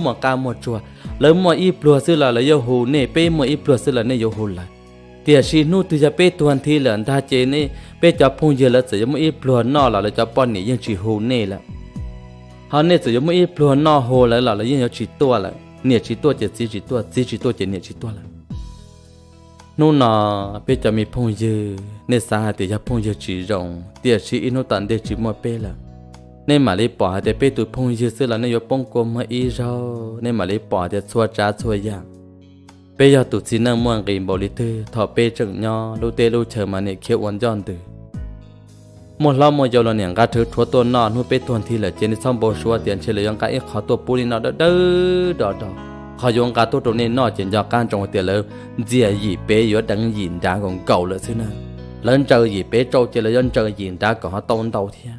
หมอกาหมดจัวแล้วหมออีปลัวซื้อละเลยโยหูเน่เป้หมออีปลัวซื้อละเนโยหูละเตียชีนูตุยาเป้ตัวนทีเหลือนทาเจเน่เป้จะพงเยละเสยมออีปลัวนอละเลยจะป้อนเนี่ยยังชีหูเน่ละฮนเน่เสยมออีปลัวนอโฮละละเลยยังชีตัวละเนี่ยชีตัวเจ็ดสีชีตัวสีชีตัวเจ็ดเนี่ยชีตัวละ nô nọ bây giờ mình phong dư nên xa hai tỷ phong dư chỉ rộng tiền chỉ in nó tận để chỉ mua bê là nên mà lấy bỏ để bê tụi phong dư xưa là nên có bông cơm mà y rau nên mà lấy bỏ để xua trá xua ya bây giờ tụi xin năng mua nghìn bảo lịch tư thọ bê chừng nho lô tê lô chờ mà nè kêu uốn giòn từ một lo một giờ là nè gà thứ chúa tuần nọ nuôi bê tuần thì là trên xong bồ xua tiền chơi là yang cái khó tuột bùi nọ đỡ đỡ đỡ. đó họ dùng cả tu trộn nên nọ chỉ cho can trong tiền lỡ dìa gì bé yếu đằng nhìn ra còn cầu lỡ xưa nè lần trời gì bé trâu chỉ là lần trời nhìn ra còn họ tôn đầu thiên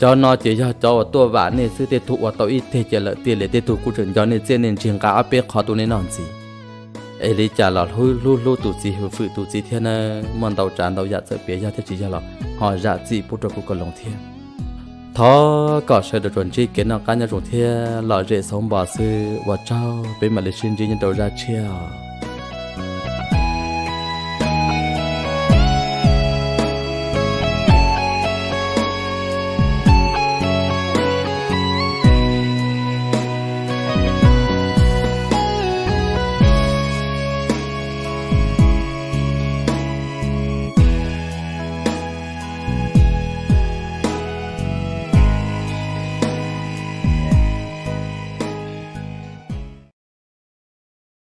cho nó chỉ cho cho tua vả nên sư tiệt thụ ở tàu ít thế chỉ là tiền lệ tiệt thụ của trường cho nên trên nên trường cả áp bé họ tu nên làm gì ấy đi trả lời hú lú lú tụ gì hú phụ tụ gì thế nè mòn đầu tràn đầu dạ sợ bé dạ thế chỉ cho lọt họ dạ gì bút trộn của con lòng thiên thọ có sự được chuẩn chỉ kiến năng cá nhân ruộng thiên lọ rễ sống bỏ sư và trao bên mà lịch sinh nhân đầu ra chia